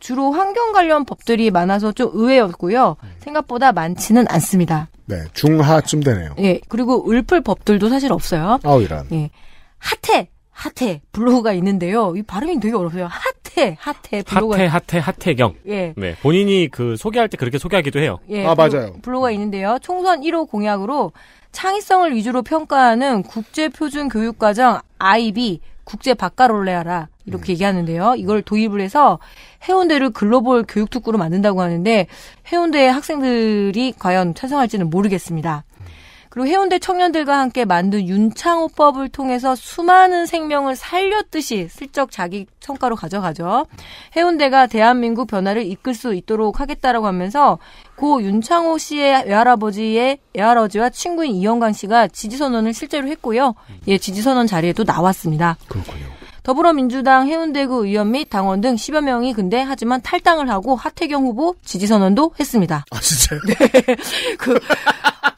S2: 주로 환경 관련 법들이 많아서 좀 의외였고요. 생각보다 많지는 않습니다.
S3: 네, 중하쯤 되네요.
S2: 예, 그리고 읊을 법들도 사실 없어요. 아, 이란. 예. 하태, 하태 블로그가 있는데요. 이 발음이 되게 어렵어요. 하태, 하태 블로그. 하태,
S5: 하태, 하태경. 예. 네, 본인이 그 소개할 때 그렇게 소개하기도
S6: 해요. 예, 아, 블로, 맞아요.
S2: 블로그가 있는데요. 총선 1호 공약으로 창의성을 위주로 평가하는 국제표준교육과정 IB 국제 바카롤레아라 이렇게 음. 얘기하는데요. 이걸 도입을 해서 해운대를 글로벌 교육 특구로 만든다고 하는데 해운대 학생들이 과연 찬성할지는 모르겠습니다. 그리고 해운대 청년들과 함께 만든 윤창호법을 통해서 수많은 생명을 살렸듯이 슬쩍 자기 성과로 가져가죠. 해운대가 대한민국 변화를 이끌 수 있도록 하겠다라고 하면서 고 윤창호 씨의 외할아버지의 외할아버지와 친구인 이영광 씨가 지지선언을 실제로 했고요. 예, 지지선언 자리에도 나왔습니다. 그렇군요. 더불어민주당 해운대구 의원 및 당원 등 10여 명이 근데 하지만 탈당을 하고 하태경 후보 지지 선언도 했습니다. 아 진짜요? 네.
S3: 그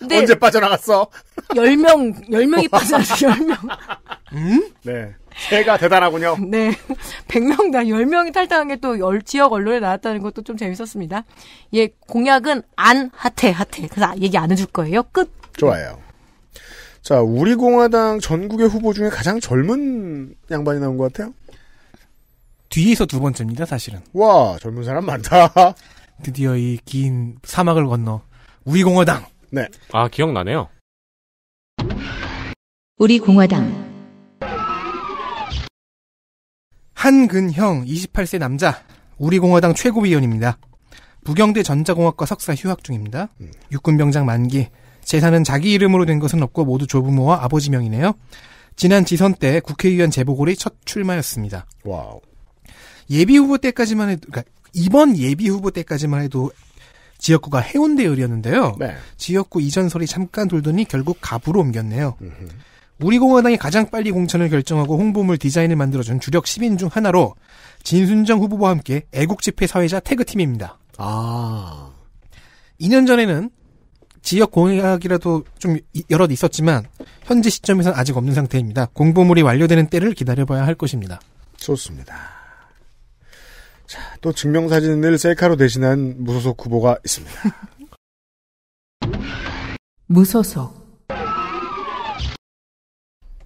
S3: 네. 언제 빠져나갔어? 10명, 10명이
S6: 빠져나갔어, 10명.
S3: 음? 네. 새가 대단하군요.
S2: 네. 100명당 10명이 탈당한 게 또 지역 언론에 나왔다는 것도 좀 재밌었습니다. 예, 공약은 안 하태, 하태. 그래서 얘기 안 해줄 거예요. 끝.
S3: 좋아요. 자, 우리 공화당 전국의 후보 중에 가장 젊은 양반이 나온 것 같아요.
S4: 뒤에서 두 번째입니다, 사실은. 와, 젊은 사람 많다. 드디어 이 긴 사막을 건너 우리 공화당.
S3: 네.
S5: 아, 기억나네요.
S1: 우리 공화당.
S4: 한근형 28세 남자 우리 공화당 최고위원입니다. 부경대 전자공학과 석사 휴학 중입니다. 음. 육군병장 만기 재산은 자기 이름으로 된 것은 없고 모두 조부모와 아버지 명이네요. 지난 지선 때 국회의원 재보궐의 첫 출마였습니다. 와우. 예비 후보 때까지만 해도 그러니까 이번 예비 후보 때까지만 해도 지역구가 해운대열이었는데요. 네. 지역구 이전설이 잠깐 돌더니 결국 갑으로 옮겼네요. 으흠. 우리 공화당이 가장 빨리 공천을 결정하고 홍보물 디자인을 만들어준 주력 시민 중 하나로 진순정 후보와 함께 애국집회 사회자 태그팀입니다. 아. 2년 전에는 지역 공약이라도 좀 여럿 있었지만 현재 시점에선 아직 없는 상태입니다. 공보물이 완료되는 때를 기다려봐야 할 것입니다. 좋습니다.
S3: 자, 또 증명사진을 셀카로 대신한 무소속 후보가 있습니다.
S9: 무소속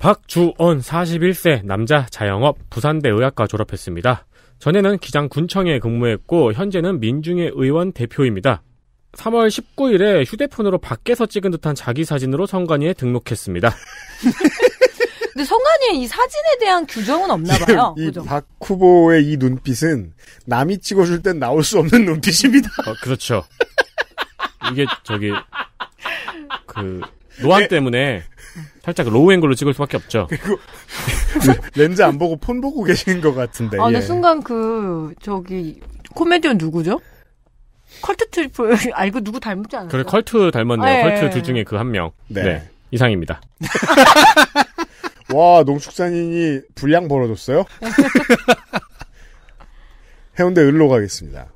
S5: 박주원 41세 남자 자영업 부산대 의학과 졸업했습니다. 전에는 기장 군청에 근무했고 현재는 민중의 의원 대표입니다. 3월 19일에 휴대폰으로 밖에서 찍은 듯한 자기 사진으로 성관위에 등록했습니다.
S2: 근데 성관위에 이 사진에 대한 규정은 없나 봐요.
S3: 이그박 후보의 이 눈빛은 남이 찍어줄 땐 나올 수 없는 눈빛입니다. 어, 그렇죠.
S5: 이게 저기 그 노안 때문에 살짝 로우 앵글로 찍을 수밖에 없죠. 그리고 렌즈 안 보고 폰 보고 계신 것 같은데. 아, 예. 근데
S2: 순간 그 저기 코미디언 누구죠? 컬트 트리플 알고 아, 누구 닮지 않아요 그래 컬트 닮았네요. 네. 컬트 둘 중에
S3: 그 한 명. 네. 네. 이상입니다. 와 농축산인이 불량 벌어줬어요? 해운대 을로 가겠습니다.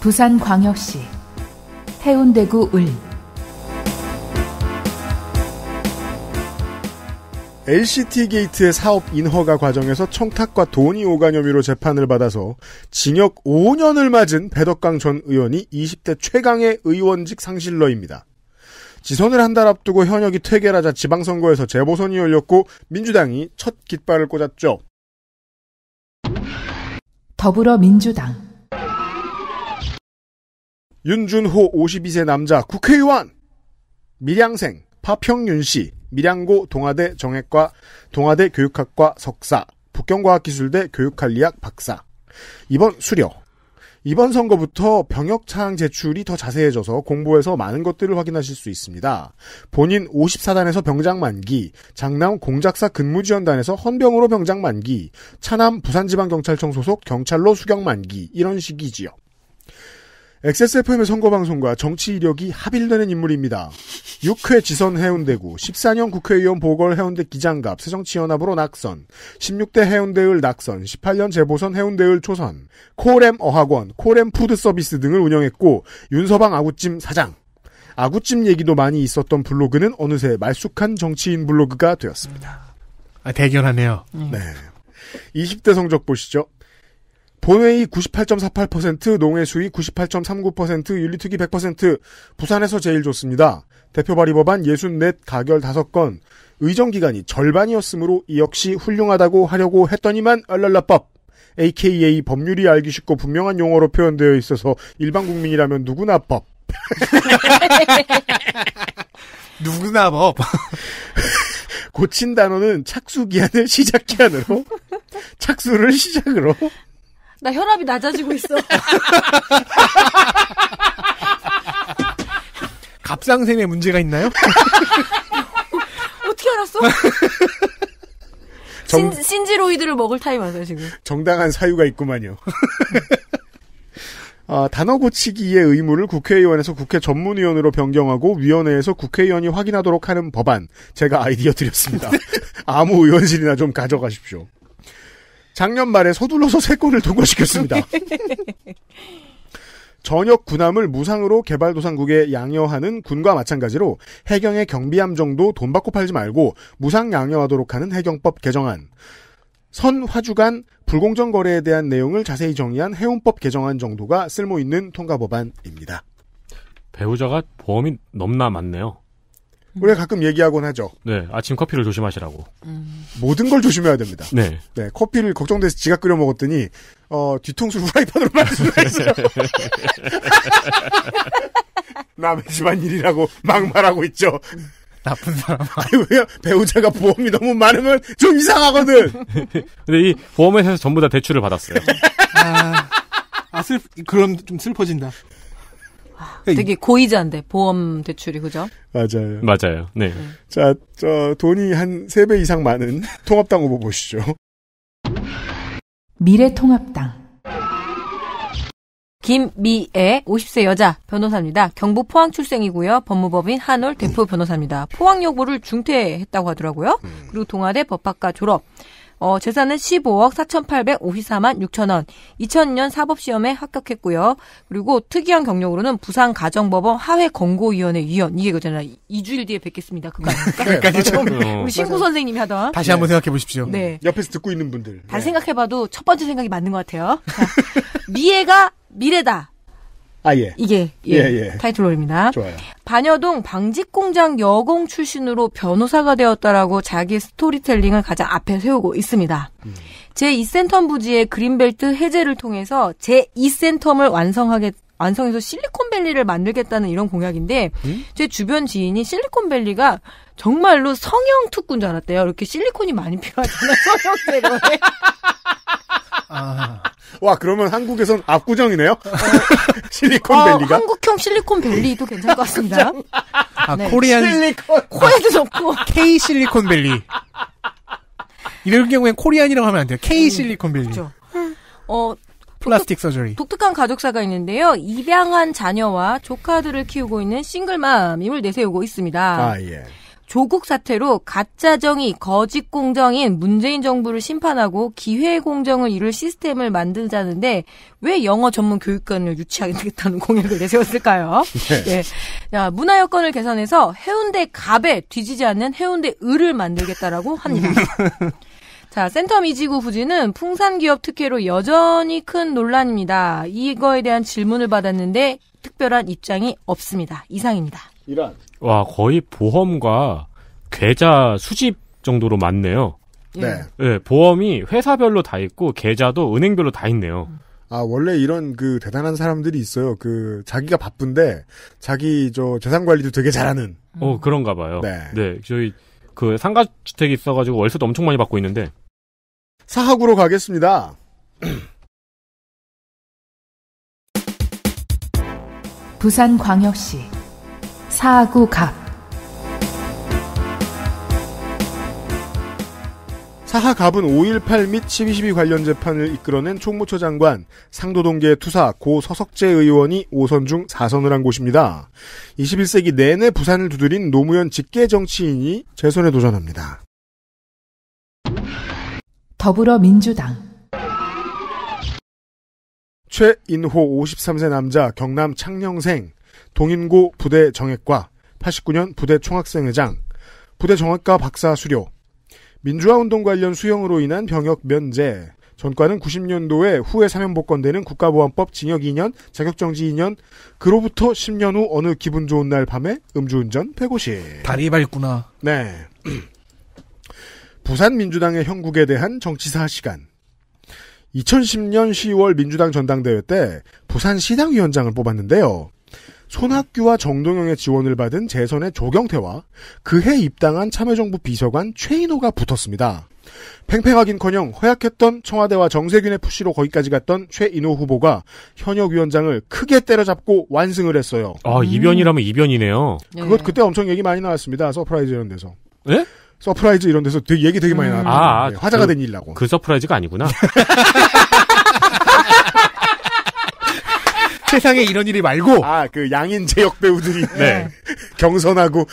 S1: 부산광역시 해운대구 을
S3: LCT 게이트의 사업 인허가 과정에서 청탁과 돈이 오간 혐의로 재판을 받아서 징역 5년을 맞은 배덕강 전 의원이 20대 최강의 의원직 상실러입니다. 지선을 한 달 앞두고 현역이 퇴계하자 지방선거에서 재보선이 열렸고 민주당이 첫 깃발을 꽂았죠.
S7: 더불어민주당
S3: 윤준호 52세 남자 국회의원 밀양생 파평윤 씨 밀양고 동아대 정액과 동아대 교육학과 석사, 북경과학기술대 교육관리학 박사. 이번 수료. 이번 선거부터 병역 차항 제출이 더 자세해져서 공부해서 많은 것들을 확인하실 수 있습니다. 본인 54단에서 병장 만기, 장남 공작사 근무지원단에서 헌병으로 병장 만기, 차남 부산지방경찰청 소속 경찰로 수경 만기 이런 식이지요. XSFM의 선거방송과 정치 이력이 합일되는 인물입니다. 6회 지선 해운대구, 14년 국회의원 보궐 해운대 기장갑, 새정치연합으로 낙선, 16대 해운대을 낙선, 18년 재보선 해운대을 초선, 코렘 어학원, 코렘 푸드서비스 등을 운영했고 윤서방 아구찜 사장, 아구찜 얘기도 많이 있었던 블로그는 어느새 말쑥한 정치인 블로그가 되었습니다.
S4: 아, 대견하네요. 네.
S3: 20대 성적 보시죠. 본회의 98.48%, 농해 수위 98.39%, 윤리특위 100%, 부산에서 제일 좋습니다. 대표 발의 법안 64 가결 5건, 의정 기간이 절반이었으므로 이 역시 훌륭하다고 하려고 했더니만 알랄라법. AKA 법률이 알기 쉽고 분명한 용어로 표현되어 있어서 일반 국민이라면 누구나 법. 누구나 법. 고친 단어는 착수 기한을 시작
S4: 기한으로 착수를 시작으로
S2: 나 혈압이 낮아지고 있어.
S4: 갑상샘에 문제가 있나요?
S2: 어떻게 알았어?
S3: 정... 신,
S2: 지로이드를 먹을 타임 아세요 지금?
S3: 정당한 사유가 있구만요. 아, 단어 고치기의 의무를 국회의원에서 국회 전문위원으로 변경하고 위원회에서 국회의원이 확인하도록 하는 법안 제가 아이디어 드렸습니다. 아무 의원실이나 좀 가져가십시오. 작년 말에 서둘러서 세 건을 통과시켰습니다. 전역 군함을 무상으로 개발도상국에 양여하는 군과 마찬가지로 해경의 경비함 정도 돈 받고 팔지 말고 무상 양여하도록 하는 해경법 개정안. 선 화주간 불공정 거래에 대한 내용을 자세히 정의한 해운법 개정안 정도가 쓸모 있는 통과 법안입니다.
S5: 배우자가 보험이 넘나 많네요.
S3: 우리가 가끔 얘기하곤 하죠. 네, 아침 커피를 조심하시라고. 음. 모든 걸 조심해야 됩니다. 네. 네, 커피를 걱정돼서 지갑 끓여 먹었더니, 어, 뒤통수를 후라이팬으로 만들 수가 있어요. 남의 집안 일이라고 막말하고 있죠. 나쁜 사람. 아니, 왜요? 배우자가 보험이 너무 많으면 좀 이상하거든!
S5: 근데 이 보험회사에서 전부 다 대출을 받았어요. 아,
S2: 아 슬, 그럼 좀 슬퍼진다. 아, 되게 고의자인데 보험 대출이 그죠?
S3: 맞아요.
S5: 맞아요. 네. 네.
S3: 자, 저 돈이 한 3배 이상 많은 통합당 후보 보시죠.
S8: 미래통합당
S2: 김미애 50세 여자 변호사입니다. 경북 포항 출생이고요. 법무법인 한올 대표 변호사입니다. 포항 여고를 중퇴했다고 하더라고요. 음. 그리고 동아대 법학과 졸업. 어, 재산은 15억 4,854만 6천 원. 2000년 사법시험에 합격했고요. 그리고 특이한 경력으로는 부산 가정법원 하회 권고위원회 위원 이게 그잖아요. 2주일 뒤에 뵙겠습니다. 그거 그까이 네. 처음 우리 신구 선생님이 하던 다시 한번 네. 생각해 보십시오. 네.
S3: 옆에서 듣고 있는 분들. 다 네.
S2: 생각해봐도 첫 번째 생각이 맞는 것 같아요. 자, 미애가 미래다. 아, 예. 이게 예, 예, 예. 타이틀롤입니다. 좋아요. 반여동 방직공장 여공 출신으로 변호사가 되었다라고 자기 스토리텔링을 가장 앞에 세우고 있습니다. 음. 제2센텀 부지의 그린벨트 해제를 통해서 제2센텀을 완성하게 완성해서 실리콘밸리를 만들겠다는 이런 공약인데 음? 제 주변 지인이 실리콘밸리가 정말로 성형 특구인 줄 알았대요. 이렇게 실리콘이 많이 필요하잖아요. 성형제로.
S3: 아. 와 그러면 한국에선 압구정이네요. 실리콘밸리가. 어,
S2: 한국형 실리콘밸리도 괜찮을 것 같습니다.
S3: 아, 네. 코리안
S2: 실리콘
S4: 코에도 좋고 K 실리콘밸리. 이런 경우엔 코리안이라고 하면 안 돼요. K 음, 실리콘밸리. 그렇죠. 어, 어 플라스틱 서저리.
S2: 독특한 가족사가 있는데요. 입양한 자녀와 조카들을 키우고 있는 싱글맘임을 내세우고 있습니다. 아, 예. 조국 사태로 가짜 정의, 거짓 공정인 문재인 정부를 심판하고 기회 공정을 이룰 시스템을 만들자는데 왜 영어 전문 교육관을 유치하겠다는 게되 공약을 내세웠을까요? 네. 예. 자, 문화 여건을 개선해서 해운대 갑에 뒤지지 않는 해운대 을을 만들겠다라고 합니다. 자, 센터 미지구 부지는 풍산 기업 특혜로 여전히 큰 논란입니다. 이거에 대한 질문을 받았는데 특별한 입장이 없습니다. 이상입니다.
S6: 이란. 와,
S5: 거의 보험과 계좌 수집 정도로 많네요. 네. 네. 보험이 회사별로 다 있고 계좌도 은행별로 다 있네요.
S3: 아, 원래 이런 그 대단한 사람들이 있어요. 그 자기가 바쁜데 자기 저 재산 관리도 되게 잘하는. 어,
S5: 그런가 봐요. 네. 네. 저희 그 상가 주택이 있어 가지고 월세도 엄청 많이 받고 있는데
S3: 사학으로 가겠습니다.
S1: 부산광역시 사구갑
S3: 사하갑은 5.18 및 12.12 관련 재판을 이끌어낸 총무처 장관, 상도동계 투사 고 서석재 의원이 5선 중 4선을 한 곳입니다. 21세기 내내 부산을 두드린 노무현 직계 정치인이 재선에 도전합니다.
S7: 더불어민주당
S3: 최인호 53세 남자 경남 창녕생 동인고 부대 정액과 89년 부대 총학생회장, 부대 정학과 박사 수료, 민주화 운동 관련 수형으로 인한 병역 면제, 전과는 90년도에 후에 사면복권되는 국가보안법 징역 2년, 자격정지 2년, 그로부터 10년 후 어느 기분 좋은 날 밤에 음주운전 150.
S4: 다리 밟구나.
S3: 네. 부산 민주당의 형국에 대한 정치사 시간. 2010년 10월 민주당 전당대회 때 부산 시당위원장을 뽑았는데요. 손학규와 정동영의 지원을 받은 재선의 조경태와 그해 입당한 참여정부 비서관 최인호가 붙었습니다. 팽팽하긴커녕 허약했던 청와대와 정세균의 푸시로 거기까지 갔던 최인호 후보가 현역 위원장을 크게 때려잡고 완승을 했어요. 아 음. 이변이라면 이변이네요. 네. 그것 그때 엄청 얘기 많이 나왔습니다. 서프라이즈 이런 데서. 예? 서프라이즈 이런 데서 되게 얘기 되게 많이 나왔다. 음. 아, 아 화자가 그, 된 일이라고.
S5: 그 서프라이즈가 아니구나.
S3: 세상에 이런 일이 말고 아 그 양인 제역 배우들이 네. 경선하고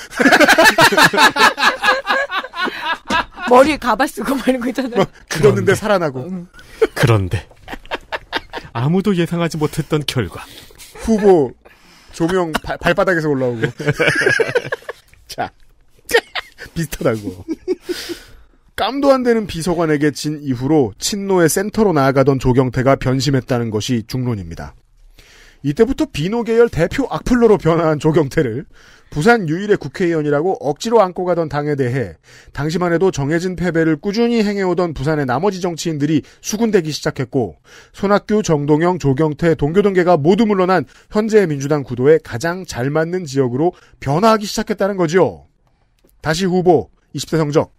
S2: 머리 가발 쓰고 말고 있잖아요.
S3: 죽었는데 살아나고 그런데 아무도 예상하지 못했던 결과 후보 조명 발, 발바닥에서 올라오고 자 비슷하다고 깜도 안 되는 비서관에게 진 이후로 친노의 센터로 나아가던 조경태가 변심했다는 것이 중론입니다. 이때부터 비노 계열 대표 악플러로 변한 조경태를 부산 유일의 국회의원이라고 억지로 안고 가던 당에 대해 당시만 해도 정해진 패배를 꾸준히 행해오던 부산의 나머지 정치인들이 수군대기 시작했고 손학규, 정동영, 조경태, 동교동계가 모두 물러난 현재의 민주당 구도에 가장 잘 맞는 지역으로 변화하기 시작했다는 거지요. 다시 후보 20대 성적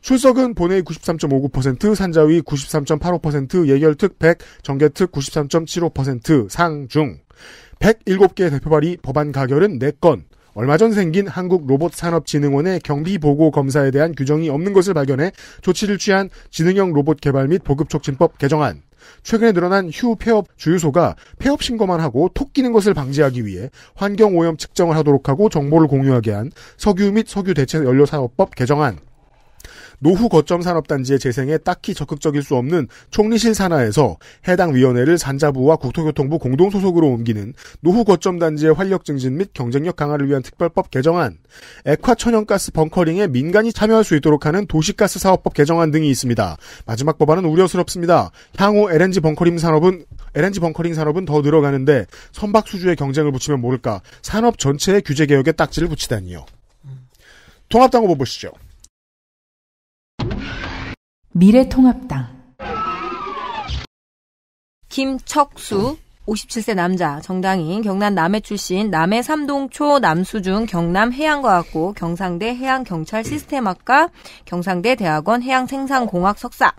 S3: 출석은 본회의 93.59%, 산자위 93.85%, 예결특 100, 정계특 93.75%, 상중. 107개 대표발의 법안 가결은 4건. 얼마 전 생긴 한국로봇산업진흥원의 경비보고 검사에 대한 규정이 없는 것을 발견해 조치를 취한 지능형 로봇 개발 및 보급촉진법 개정안. 최근에 늘어난 휴 폐업 주유소가 폐업 신고만 하고 토끼는 것을 방지하기 위해 환경오염 측정을 하도록 하고 정보를 공유하게 한 석유 및 석유 대체 연료사업법 개정안. 노후 거점 산업단지의 재생에 딱히 적극적일 수 없는 총리실 산하에서 해당 위원회를 산자부와 국토교통부 공동 소속으로 옮기는 노후 거점 단지의 활력 증진 및 경쟁력 강화를 위한 특별법 개정안, 액화천연가스 벙커링에 민간이 참여할 수 있도록 하는 도시가스 사업법 개정안 등이 있습니다. 마지막 법안은 우려스럽습니다. 향후 LNG 벙커링 산업은 LNG 벙커링 산업은 더 늘어가는데 선박 수주의 경쟁을 붙이면 모를까 산업 전체의 규제 개혁에 딱지를 붙이다니요. 음. 통합당 후보 보시죠.
S8: 미래통합당
S2: 김척수 57세 남자 정당인 경남 남해 출신 남해 삼동초 남수중 경남 해양과학고 경상대 해양경찰 시스템학과 경상대 대학원 해양생산공학 석사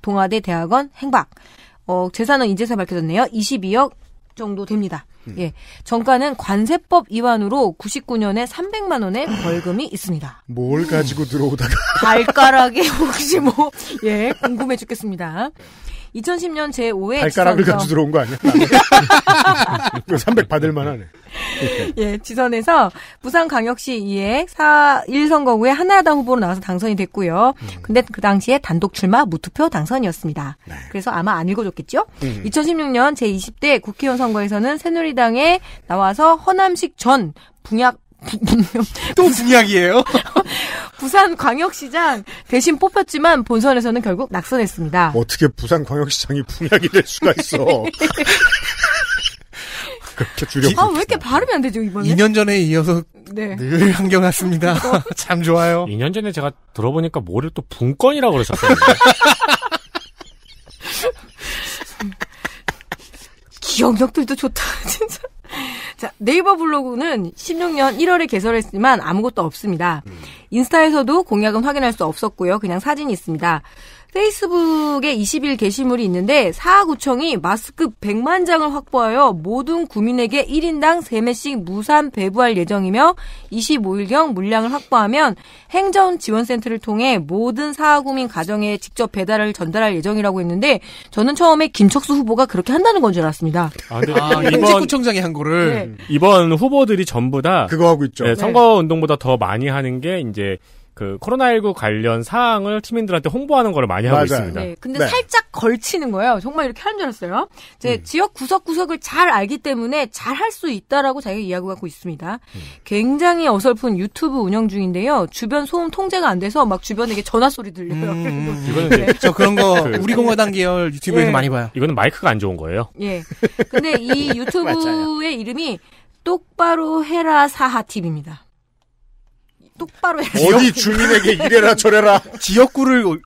S2: 동아대 대학원 행박 어, 재산은 이제서 밝혀졌네요. 22억 정도 됩니다. 예. 정가는 관세법 위반으로 99년에 300만 원의 벌금이 있습니다.
S3: 뭘 가지고 들어오다가
S2: 발가락에 혹시 뭐 예, 궁금해 죽겠습니다. 2010년 제5회 발가락을 가지고 들어온
S3: 거 아니야? 300 받을 만하네.
S2: 예, 지선에서 부산광역시 이에 4, 1선거구에 한나라당 후보로 나와서 당선이 됐고요. 음. 근데 그 당시에 단독 출마 무투표 당선이었습니다. 네. 그래서 아마 안 읽어줬겠죠? 음. 2016년 제20대 국회의원 선거에서는 새누리당에 나와서 허남식 전 분약 또 분약이에요? 부산 광역시장 대신 뽑혔지만 본선에서는 결국 낙선했습니다.
S3: 어떻게 부산 광역시장이 풍약이 될 수가 있어? 그렇게 줄여. 아왜
S2: 이렇게 발음이 안 되죠 이번에? 2년
S3: 전에 이어서
S2: 네. 늘환경
S5: 같습니다. 어. 참 좋아요. 2년 전에 제가 들어보니까 뭐를 또 분권이라고 그러셨어요.
S2: 기억력들도 좋다 진짜. 자, 네이버 블로그는 16년 1월에 개설했지만 아무것도 없습니다. 음. 인스타에서도 공약은 확인할 수 없었고요. 그냥 사진이 있습니다. 페이스북에 20일 게시물이 있는데 사하구청이 마스크 100만 장을 확보하여 모든 구민에게 1인당 3매씩 무산 배부할 예정이며 25일경 물량을 확보하면 행정 지원센터를 통해 모든 사하구민 가정에 직접 배달을 전달할 예정이라고 했는데 저는 처음에 김척수 후보가 그렇게 한다는 건 줄 알았습니다. 아, 네.
S5: 아, 이번 구청장이 한 거를 네. 이번 후보들이 전부 다 그거 하고 있죠. 네, 네. 선거 운동보다 더 많이 하는 게 이제 그 코로나19 관련 사항을 시민들한테 홍보하는 걸 많이
S2: 하고 맞아요. 있습니다. 네, 근데 네. 살짝 걸치는 거예요. 정말 이렇게 하는 줄 알았어요. 제 음. 지역 구석구석을 잘 알기 때문에 잘 할 수 있다라고 자기가 이야기하고 있습니다. 음. 굉장히 어설픈 유튜브 운영 중인데요. 주변 소음 통제가 안 돼서 막 주변에 게 전화 소리 들려요. 음...
S6: 이거는 네. 저 그런 거 그 우리 공화당
S5: 계열 유튜브에서 예. 많이 봐요. 이거는 마이크가 안 좋은 거예요.
S2: 예. 근데 이 유튜브의 이름이 똑바로 해라 사하팁입니다. 똑바로 해라. 어디 주민에게 이래라
S4: 저래라. 지역구를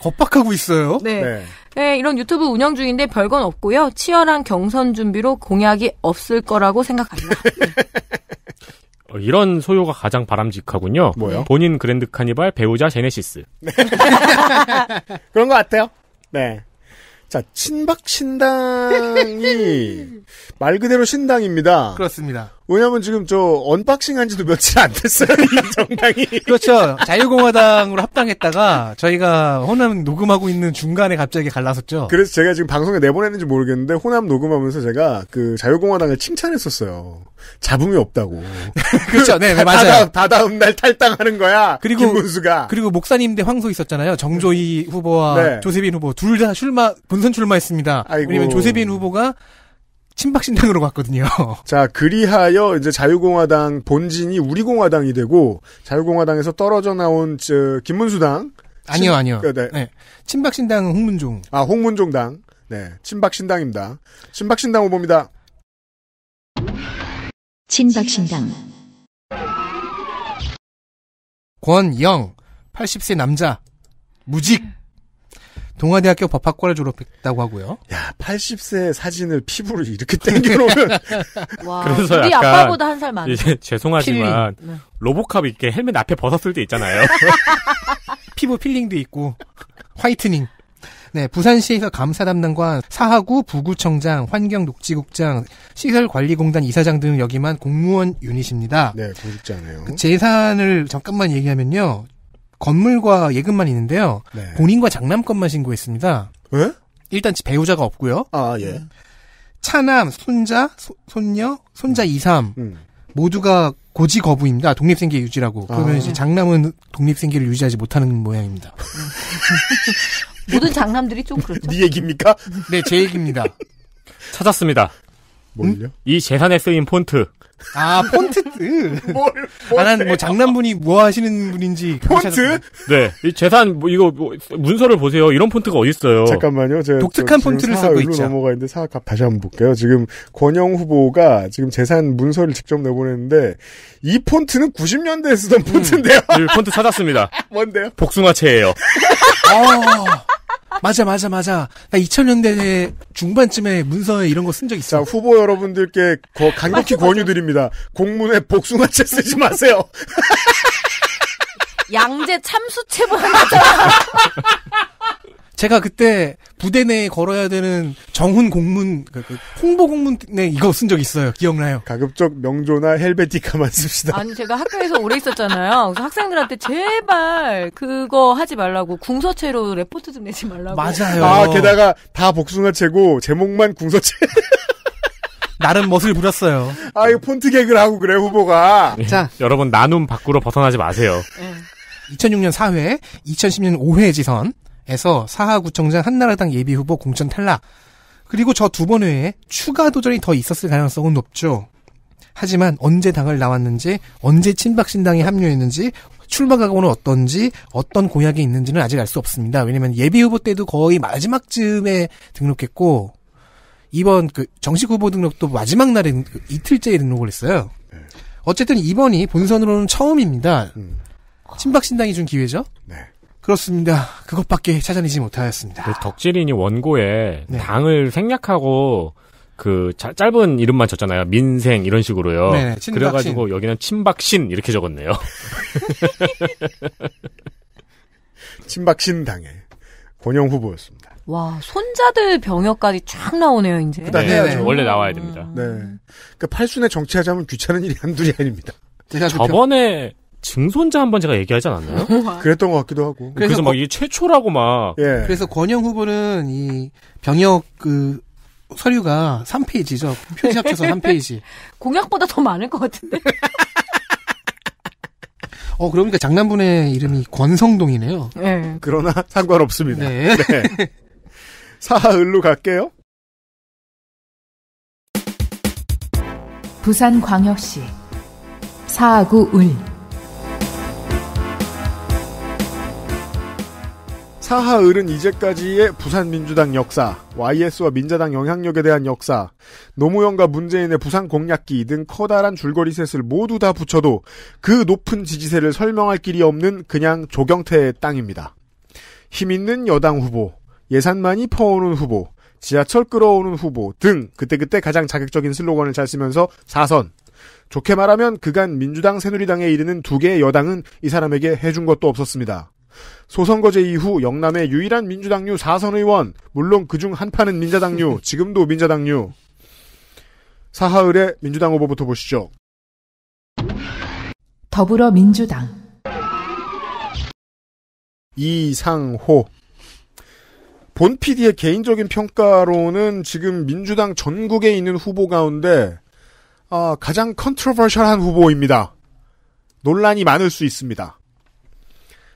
S4: 겁박하고 있어요. 네. 네.
S2: 네. 이런 유튜브 운영 중인데 별건 없고요. 치열한 경선 준비로 공약이 없을 거라고 생각합니다. 네.
S5: 어, 이런 소요가 가장 바람직하군요. 뭐요? 본인 그랜드 카니발 배우자 제네시스.
S3: 그런 것 같아요. 네. 자, 친박 신당이 말 그대로 신당입니다. 그렇습니다. 왜냐면 지금 저 언박싱 한 지도 며칠 안 됐어요. 이
S4: 정당이. 그렇죠. 자유공화당으로 합당했다가 저희가 호남 녹음하고 있는 중간에 갑자기 갈라섰죠.
S3: 그래서 제가 지금 방송에 내보냈는지 모르겠는데 호남 녹음하면서 제가 그 자유공화당을 칭찬했었어요. 잡음이 없다고.
S4: 그렇죠. 네, 네 맞아요. 다, 다음 날 탈당하는 거야. 그리고 김문수가. 그리고 목사님 대 황소 있었잖아요. 정조희 네. 후보와 네. 조세빈 후보 둘 다 출마 본선 출마했습니다. 아니고왜면 조세빈 후보가 친박신당으로 갔거든요.
S3: 자, 그리하여 이제 자유공화당 본진이 우리공화당이 되고 자유공화당에서 떨어져 나온 저, 김문수당 아니요, 아니요. 그, 네. 네. 친박신당은 홍문종. 아, 홍문종당. 네. 친박신당입니다. 친박신당
S1: 후보입니다. 친박신당.
S4: 권영, 80세 남자, 무직. 동아대학교 법학과를 졸업했다고 하고요. 야, 80세 사진을 피부를
S3: 이렇게 땡겨놓으면.
S6: 와, 그래서 우리 아빠보다 한 살 많아. 이제
S3: 죄송하지만
S6: 필링. 네.
S5: 로보캅 이렇게 헬멧 앞에 벗었을 때 있잖아요.
S4: 피부 필링도 있고 화이트닝. 네, 부산시에서 감사 담당관, 사하구 부구청장, 환경녹지국장, 시설관리공단 이사장 등을 역임한 공무원 유닛입니다. 네, 공직자네요. 그 재산을 잠깐만 얘기하면요. 건물과 예금만 있는데요. 네. 본인과 장남것만 신고했습니다. 예? 일단 배우자가 없고요. 아 예. 차남, 손자, 소, 손녀, 손자 음. 2, 3 음. 모두가 고지 거부입니다. 독립생계 유지라고. 아. 그러면 아. 이제 장남은 독립생계를 유지하지 못하는 모양입니다.
S2: 모든 장남들이 좀 그렇죠. 네
S4: 얘기입니까? 네, 제 얘기입니다. 찾았습니다.
S5: 뭘요? 음? 이 재산에 쓰인 폰트.
S4: 아 폰트. 뭘? 아뭐 장난분이 뭐 하시는 분인지. 폰트? 네. 이 재산 뭐 이거 뭐 문서를
S5: 보세요. 이런 폰트가 어디 어요 잠깐만요.
S3: 제가 독특한 폰트를 쓰고 있죠. 넘어가 있는데 사학 다시 한번 볼게요. 지금 권영 후보가 지금 재산 문서를 직접 내보냈는데 이 폰트는 90년대에
S4: 쓰던 음. 폰트인데요. 음, 폰트 찾았습니다. 뭔데요? 복숭아채예요. 아. 맞아 맞아 맞아 나 2000년대 중반쯤에 문서에 이런 거 쓴 적 있어.
S3: 자 후보 여러분들께 거, 간격히 권유드립니다. 공문에 복숭아채 쓰지 마세요.
S2: 양재 참수채보다
S4: 제가 그때 부대 내에 걸어야 되는 정훈 공문, 그, 그, 홍보 공문에 네, 이거 쓴 적 있어요. 기억나요? 가급적 명조나 헬베티카만 씁시다.
S2: 아니, 제가 학교에서 오래 있었잖아요. 그래서 학생들한테 제발 그거 하지 말라고 궁서체로 레포트 좀 내지 말라고. 맞아요.
S3: 아, 게다가 다 복숭아채고 제목만 궁서체
S4: 나름 멋을 부렸어요. 아, 이거 폰트 개그를 하고 그래, 후보가.
S3: 네. 자.
S5: 여러분, 나눔 밖으로 벗어나지 마세요.
S4: 2006년 4회, 2010년 5회 지선, 에서 사하구청장 한나라당 예비후보 공천 탈락. 그리고 저 두번 회에 추가 도전이 더 있었을 가능성은 높죠. 하지만 언제 당을 나왔는지, 언제 친박신당에 합류했는지, 출마각오는 어떤지, 어떤 공약이 있는지는 아직 알 수 없습니다. 왜냐면 예비후보 때도 거의 마지막 쯤에 등록했고, 이번 그 정식 후보 등록도 마지막 날에 그 이틀째 에 등록을 했어요. 네. 어쨌든 이번이 본선으로는 처음입니다. 음. 친박신당이 준 기회죠? 네. 그렇습니다. 그것밖에 찾아내지 못하였습니다.
S5: 덕질인이 원고에 네. 당을 생략하고 그 자, 짧은 이름만 쳤잖아요. 민생 이런 식으로요. 네네, 네. 그래가지고 여기는 친박신 이렇게 적었네요.
S3: 친박신 당의 본영 후보였습니다.
S2: 와 손자들 병역까지 쫙 나오네요 이제. 그다음 네, 네. 원래
S3: 나와야 됩니다. 음. 네. 그러니까 팔순에 정치하자면 귀찮은 일이 한둘이 아닙니다. 저번에
S5: 증손자 한 번 제가 얘기하지
S3: 않았나요?
S4: 그랬던 것 같기도 하고. 그래서, 그래서 막이
S5: 최초라고 막. 예.
S4: 그래서 권영 후보는 이 병역 그 서류가 3페이지죠. 표지 합쳐서 3페이지.
S2: 공약보다 더 많을 것 같은데.
S4: 어, 그러니까 장남분의 이름이 권성동이네요. 네. 그러나 상관없습니다. 네. 네.
S3: 사흘로
S4: 갈게요.
S1: 부산광역시 사구을 사하을은
S3: 이제까지의 부산 민주당 역사, YS와 민자당 영향력에 대한 역사, 노무현과 문재인의 부산 공략기 등 커다란 줄거리 셋을 모두 다 붙여도 그 높은 지지세를 설명할 길이 없는 그냥 조경태의 땅입니다. 힘있는 여당 후보, 예산 많이 퍼오는 후보, 지하철 끌어오는 후보 등 그때그때 가장 자극적인 슬로건을 잘 쓰면서 사선. 좋게 말하면 그간 민주당 새누리당에 이르는 두 개의 여당은 이 사람에게 해준 것도 없었습니다. 소선거제 이후 영남의 유일한 민주당류 4선 의원, 물론 그중 한파는 민자당류, 지금도 민자당류. 사하을의 민주당 후보부터 보시죠.
S7: 더불어민주당
S3: 이상호 본 PD의 개인적인 평가로는 지금 민주당 전국에 있는 후보 가운데 어, 가장 컨트로버셜한 후보입니다. 논란이 많을 수 있습니다.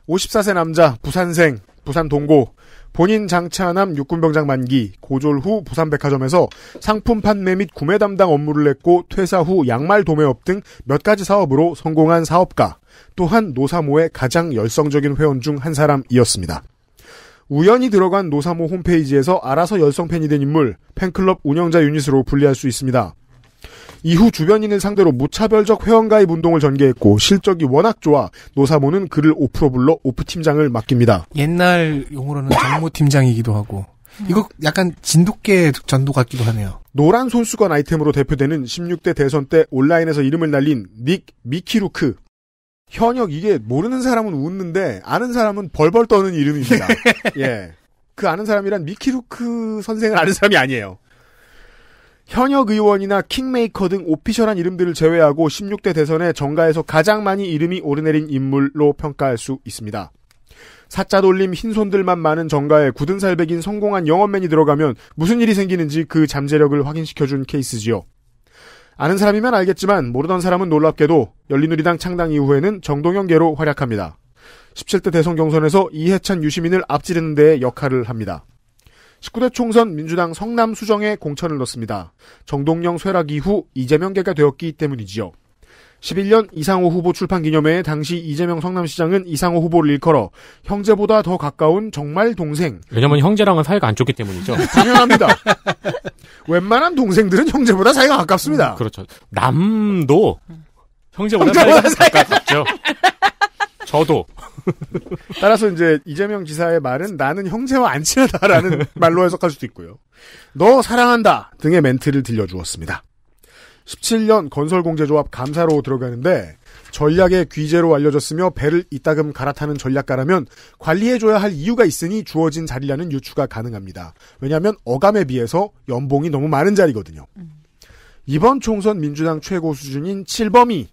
S3: 54세 남자 부산생 부산 동고 본인 장차남 육군병장 만기 고졸 후 부산백화점에서 상품 판매 및 구매 담당 업무를 했고 퇴사 후 양말 도매업 등 몇 가지 사업으로 성공한 사업가 또한 노사모의 가장 열성적인 회원 중 한 사람이었습니다. 우연히 들어간 노사모 홈페이지에서 알아서 열성 팬이 된 인물 팬클럽 운영자 유닛으로 분리할 수 있습니다. 이후 주변인을 상대로 무차별적 회원가입 운동을 전개했고 실적이 워낙 좋아 노사모는 그를 오프로 불러 오프 팀장을 맡깁니다.
S4: 옛날 용어로는 정모 팀장이기도 하고 이거 약간 진돗개 전도 같기도 하네요. 노란 손수건
S3: 아이템으로 대표되는 16대 대선 때 온라인에서 이름을 날린 닉 미키루크. 현역 이게 모르는 사람은 웃는데 아는 사람은 벌벌 떠는 이름입니다. 예. 그 아는 사람이란 미키루크 선생을 아는 사람이 아니에요. 현역 의원이나 킹메이커 등 오피셜한 이름들을 제외하고 16대 대선에 정가에서 가장 많이 이름이 오르내린 인물로 평가할 수 있습니다. 사짜 돌림 흰손들만 많은 정가에 굳은 살백인 성공한 영업맨이 들어가면 무슨 일이 생기는지 그 잠재력을 확인시켜준 케이스지요. 아는 사람이면 알겠지만 모르던 사람은 놀랍게도 열린우리당 창당 이후에는 정동영계로 활약합니다. 17대 대선 경선에서 이해찬 유시민을 앞지르는 데 역할을 합니다. 19대 총선 민주당 성남 수정에 공천을 넣습니다. 정동영 쇠락 이후 이재명계가 되었기 때문이지요. 11년 이상호 후보 출판 기념회에 당시 이재명 성남시장은 이상호 후보를 일컬어 형제보다 더 가까운 정말 동생.
S5: 왜냐면 형제랑은 사이가 안 좋기 때문이죠.
S3: 당연합니다. 웬만한 동생들은 형제보다 사이가 가깝습니다. 음, 그렇죠. 남도 형제보다, 형제보다 사이가, 사이가 가깝죠. 저도. 따라서 이제 이재명 지사의 말은 나는 형제와 안 친하다라는 말로 해석할 수도 있고요. 너 사랑한다 등의 멘트를 들려주었습니다. 17년 건설공제조합 감사로 들어가는데 전략의 귀재로 알려졌으며 배를 이따금 갈아타는 전략가라면 관리해줘야 할 이유가 있으니 주어진 자리라는 유추가 가능합니다. 왜냐하면 어감에 비해서 연봉이 너무 많은 자리거든요. 음. 이번 총선 민주당 최고 수준인 7범이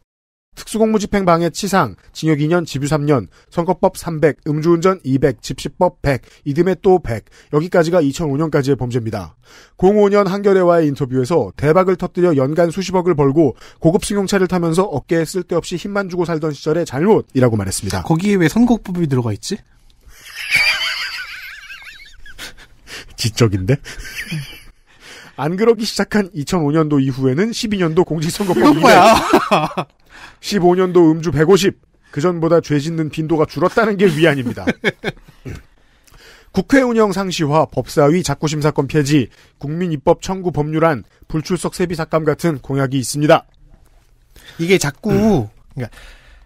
S3: 특수공무집행 방해 치상, 징역 2년, 집유 3년, 선거법 300, 음주운전 200, 집시법 100, 이듬해 또 100. 여기까지가 2005년까지의 범죄입니다. 05년 한겨레와의 인터뷰에서 대박을 터뜨려 연간 수십억을 벌고 고급 승용차를 타면서 어깨에 쓸데없이 힘만 주고 살던 시절의 잘못이라고 말했습니다. 거기에 왜 선거법이 들어가 있지? 지적인데? 안 그러기 시작한 2005년도 이후에는 12년도 공직선거법 2 15년도 음주 150. 그전보다 죄 짓는 빈도가 줄었다는 게 위안입니다. 국회 운영 상시화, 법사위 자꾸심 사건 폐지, 국민입법 청구 법률안, 불출석
S4: 세비 삭감 같은 공약이 있습니다. 이게 자꾸 음. 그러니까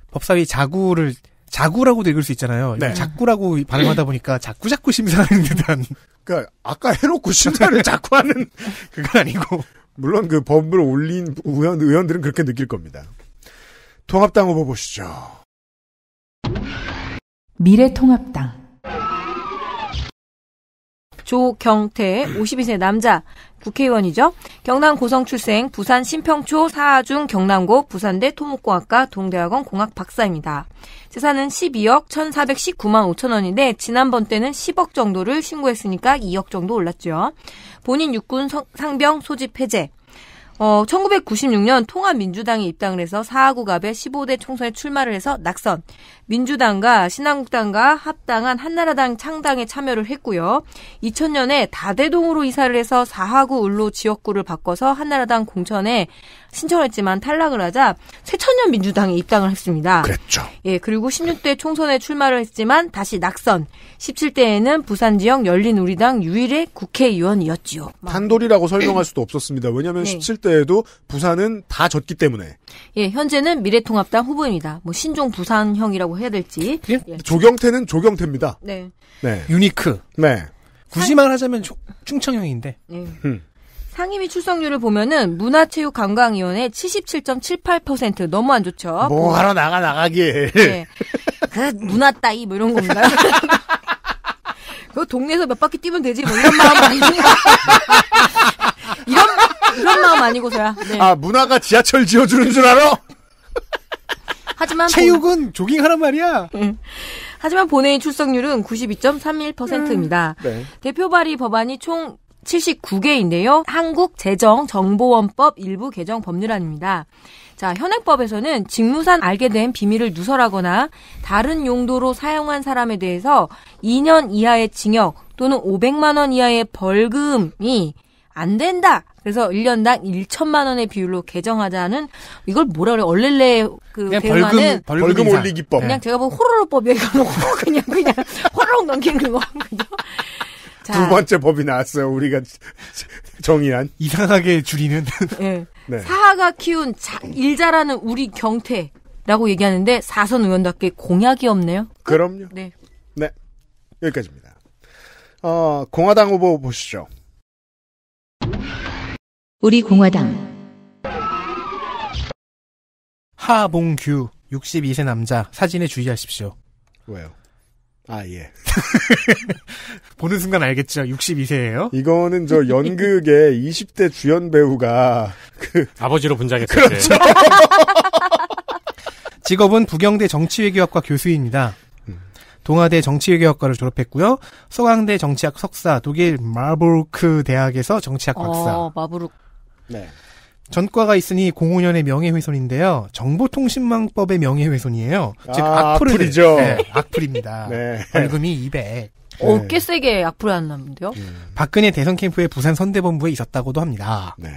S4: 법사위 자구를 자구라고도 읽을 수 있잖아요. 네. 자꾸라고 발음하다 보니까 자꾸자꾸 심사하는 듯한. 그러니까 아까 해놓고 심사를 자꾸 하는 그건 아니고. 물론
S3: 그 법을 올린 의원, 의원들은 그렇게 느낄 겁니다. 통합당 후보 보시죠.
S8: 미래통합당.
S2: 조경태 52세 남자 국회의원이죠. 경남 고성 출생, 부산 신평초 사하중 경남고 부산대 토목공학과 동대학원 공학 박사입니다. 재산은 12억 1,419만 5천 원인데 지난번 때는 10억 정도를 신고했으니까 2억 정도 올랐죠. 본인 육군 상병 소집 해제, 어, 1996년 통합민주당이 입당을 해서 4구갑의 15대 총선에 출마를 해서 낙선. 민주당과 신한국당과 합당한 한나라당 창당에 참여를 했고요. 2000년에 다대동으로 이사를 해서 4하구 을로 지역구를 바꿔서 한나라당 공천에 신청했지만 탈락을 하자 새천년 민주당에 입당을 했습니다. 그랬죠. 예, 그리고 16대 총선에 출마를 했지만 다시 낙선. 17대에는 부산 지역 열린 우리당 유일의 국회의원이었지요.
S3: 단돌이라고 설명할 수도 없었습니다. 왜냐하면 네. 17대에도 부산은 다 졌기 때문에.
S2: 예, 현재는 미래통합당 후보입니다. 뭐 신종 부산형이라고 해야 될지. 예? 예.
S4: 조경태는 조경태입니다. 네. 네. 유니크. 네. 굳이말 하자면 충청형인데. 네. 음.
S2: 상임위 출석률을 보면은 문화체육관광위원회 77.78% 너무 안 좋죠. 뭐 그 하러
S4: 나가 나가기
S6: 네.
S2: 그 문화 따위 뭐 이런 겁니다. 그 동네에서 몇 바퀴 뛰면 되지 뭐 이런 마음 아니고 이런 이런 마음 아니고서야. 네. 아
S3: 문화가 지하철 지어주는 줄 알아?
S2: 하지만 체육은 본... 조깅하란 말이야. 응. 음. 하지만 본회의 출석률은 92.31%입니다. 음, 네. 대표 발의 법안이 총 79개인데요. 한국재정정보원법 일부 개정 법률안입니다. 자, 현행법에서는 직무상 알게 된 비밀을 누설하거나 다른 용도로 사용한 사람에 대해서 2년 이하의 징역 또는 500만 원 이하의 벌금이 안 된다. 그래서 1년당 1천만 원의 비율로 개정하자는 이걸 뭐라 그래 얼렐레 그대는 벌금, 벌금, 벌금 올리기법. 그냥 제가 보 호로로법이에요. 그냥 그냥 호로록 넘기는 거한 거죠. 자. 두 번째
S3: 법이 나왔어요. 우리가 정의한 이상하게 줄이는 예. 네. 네.
S2: 사하가 키운 자, 일 잘하는 우리 경태라고 얘기하는데 사선 의원답게 공약이 없네요.
S3: 그럼요. 네. 네. 여기까지입니다.
S4: 어, 공화당 후보 보시죠.
S2: 우리 공화당
S4: 하봉규 62세 남자 사진에 주의하십시오. 왜요? 아, 예. 보는 순간 알겠죠. 62세예요. 이거는 저
S3: 연극의 20대 주연 배우가 그 아버지로 분장했어요. 그렇죠.
S4: 직업은 부경대 정치외교학과 교수입니다. 동아대 정치외교학과를 졸업했고요. 소강대 정치학 석사, 독일 마부르크 대학에서 정치학 어, 박사.
S2: 마부르크. 네.
S4: 전과가 있으니 05년의 명예훼손인데요. 정보통신망법의 명예훼손이에요. 아, 즉 악플을 악플이죠. 네, 악플입니다. 네. 벌금이 200. 어, 네. 꽤
S2: 세게 악플을 하는데요. 음.
S4: 예. 박근혜 대선 캠프의 부산 선대본부에 있었다고도 합니다. 네.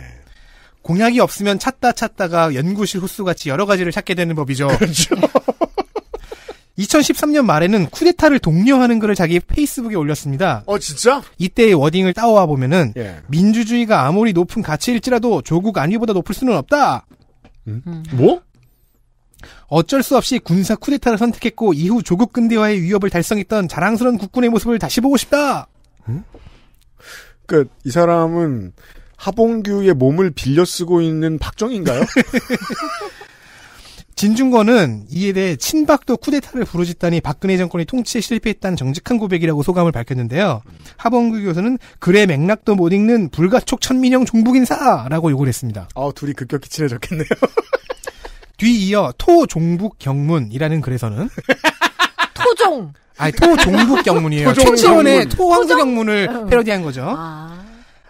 S4: 공약이 없으면 찾다 찾다가 연구실 호수같이 여러 가지를 찾게 되는 법이죠. 그렇죠. 2013년 말에는 쿠데타를 독려하는 글을 자기 페이스북에 올렸습니다. 어, 진짜? 이때의 워딩을 따와 보면은, 예. 민주주의가 아무리 높은 가치일지라도 조국 안위보다 높을 수는 없다! 음? 음? 뭐? 어쩔 수 없이 군사 쿠데타를 선택했고, 이후 조국 근대화의 위협을 달성했던 자랑스러운 국군의 모습을 다시 보고 싶다! 음?
S3: 그, 이 사람은 하봉규의 몸을 빌려
S4: 쓰고 있는 박정인가요? 진중권은 이에 대해 친박도 쿠데타를 부르짖다니 박근혜 정권이 통치에 실패했다는 정직한 고백이라고 소감을 밝혔는데요. 하범규 교수는 글의 맥락도 못 읽는 불가촉 천민형 종북인사라고 욕을 했습니다. 아 둘이 급격히 친해졌겠네요. 뒤이어 토종북 경문이라는 글에서는
S2: 토종
S4: 아니 토종북 경문이에요. 최치원의 토황제 경문을 어. 패러디한 거죠. 아.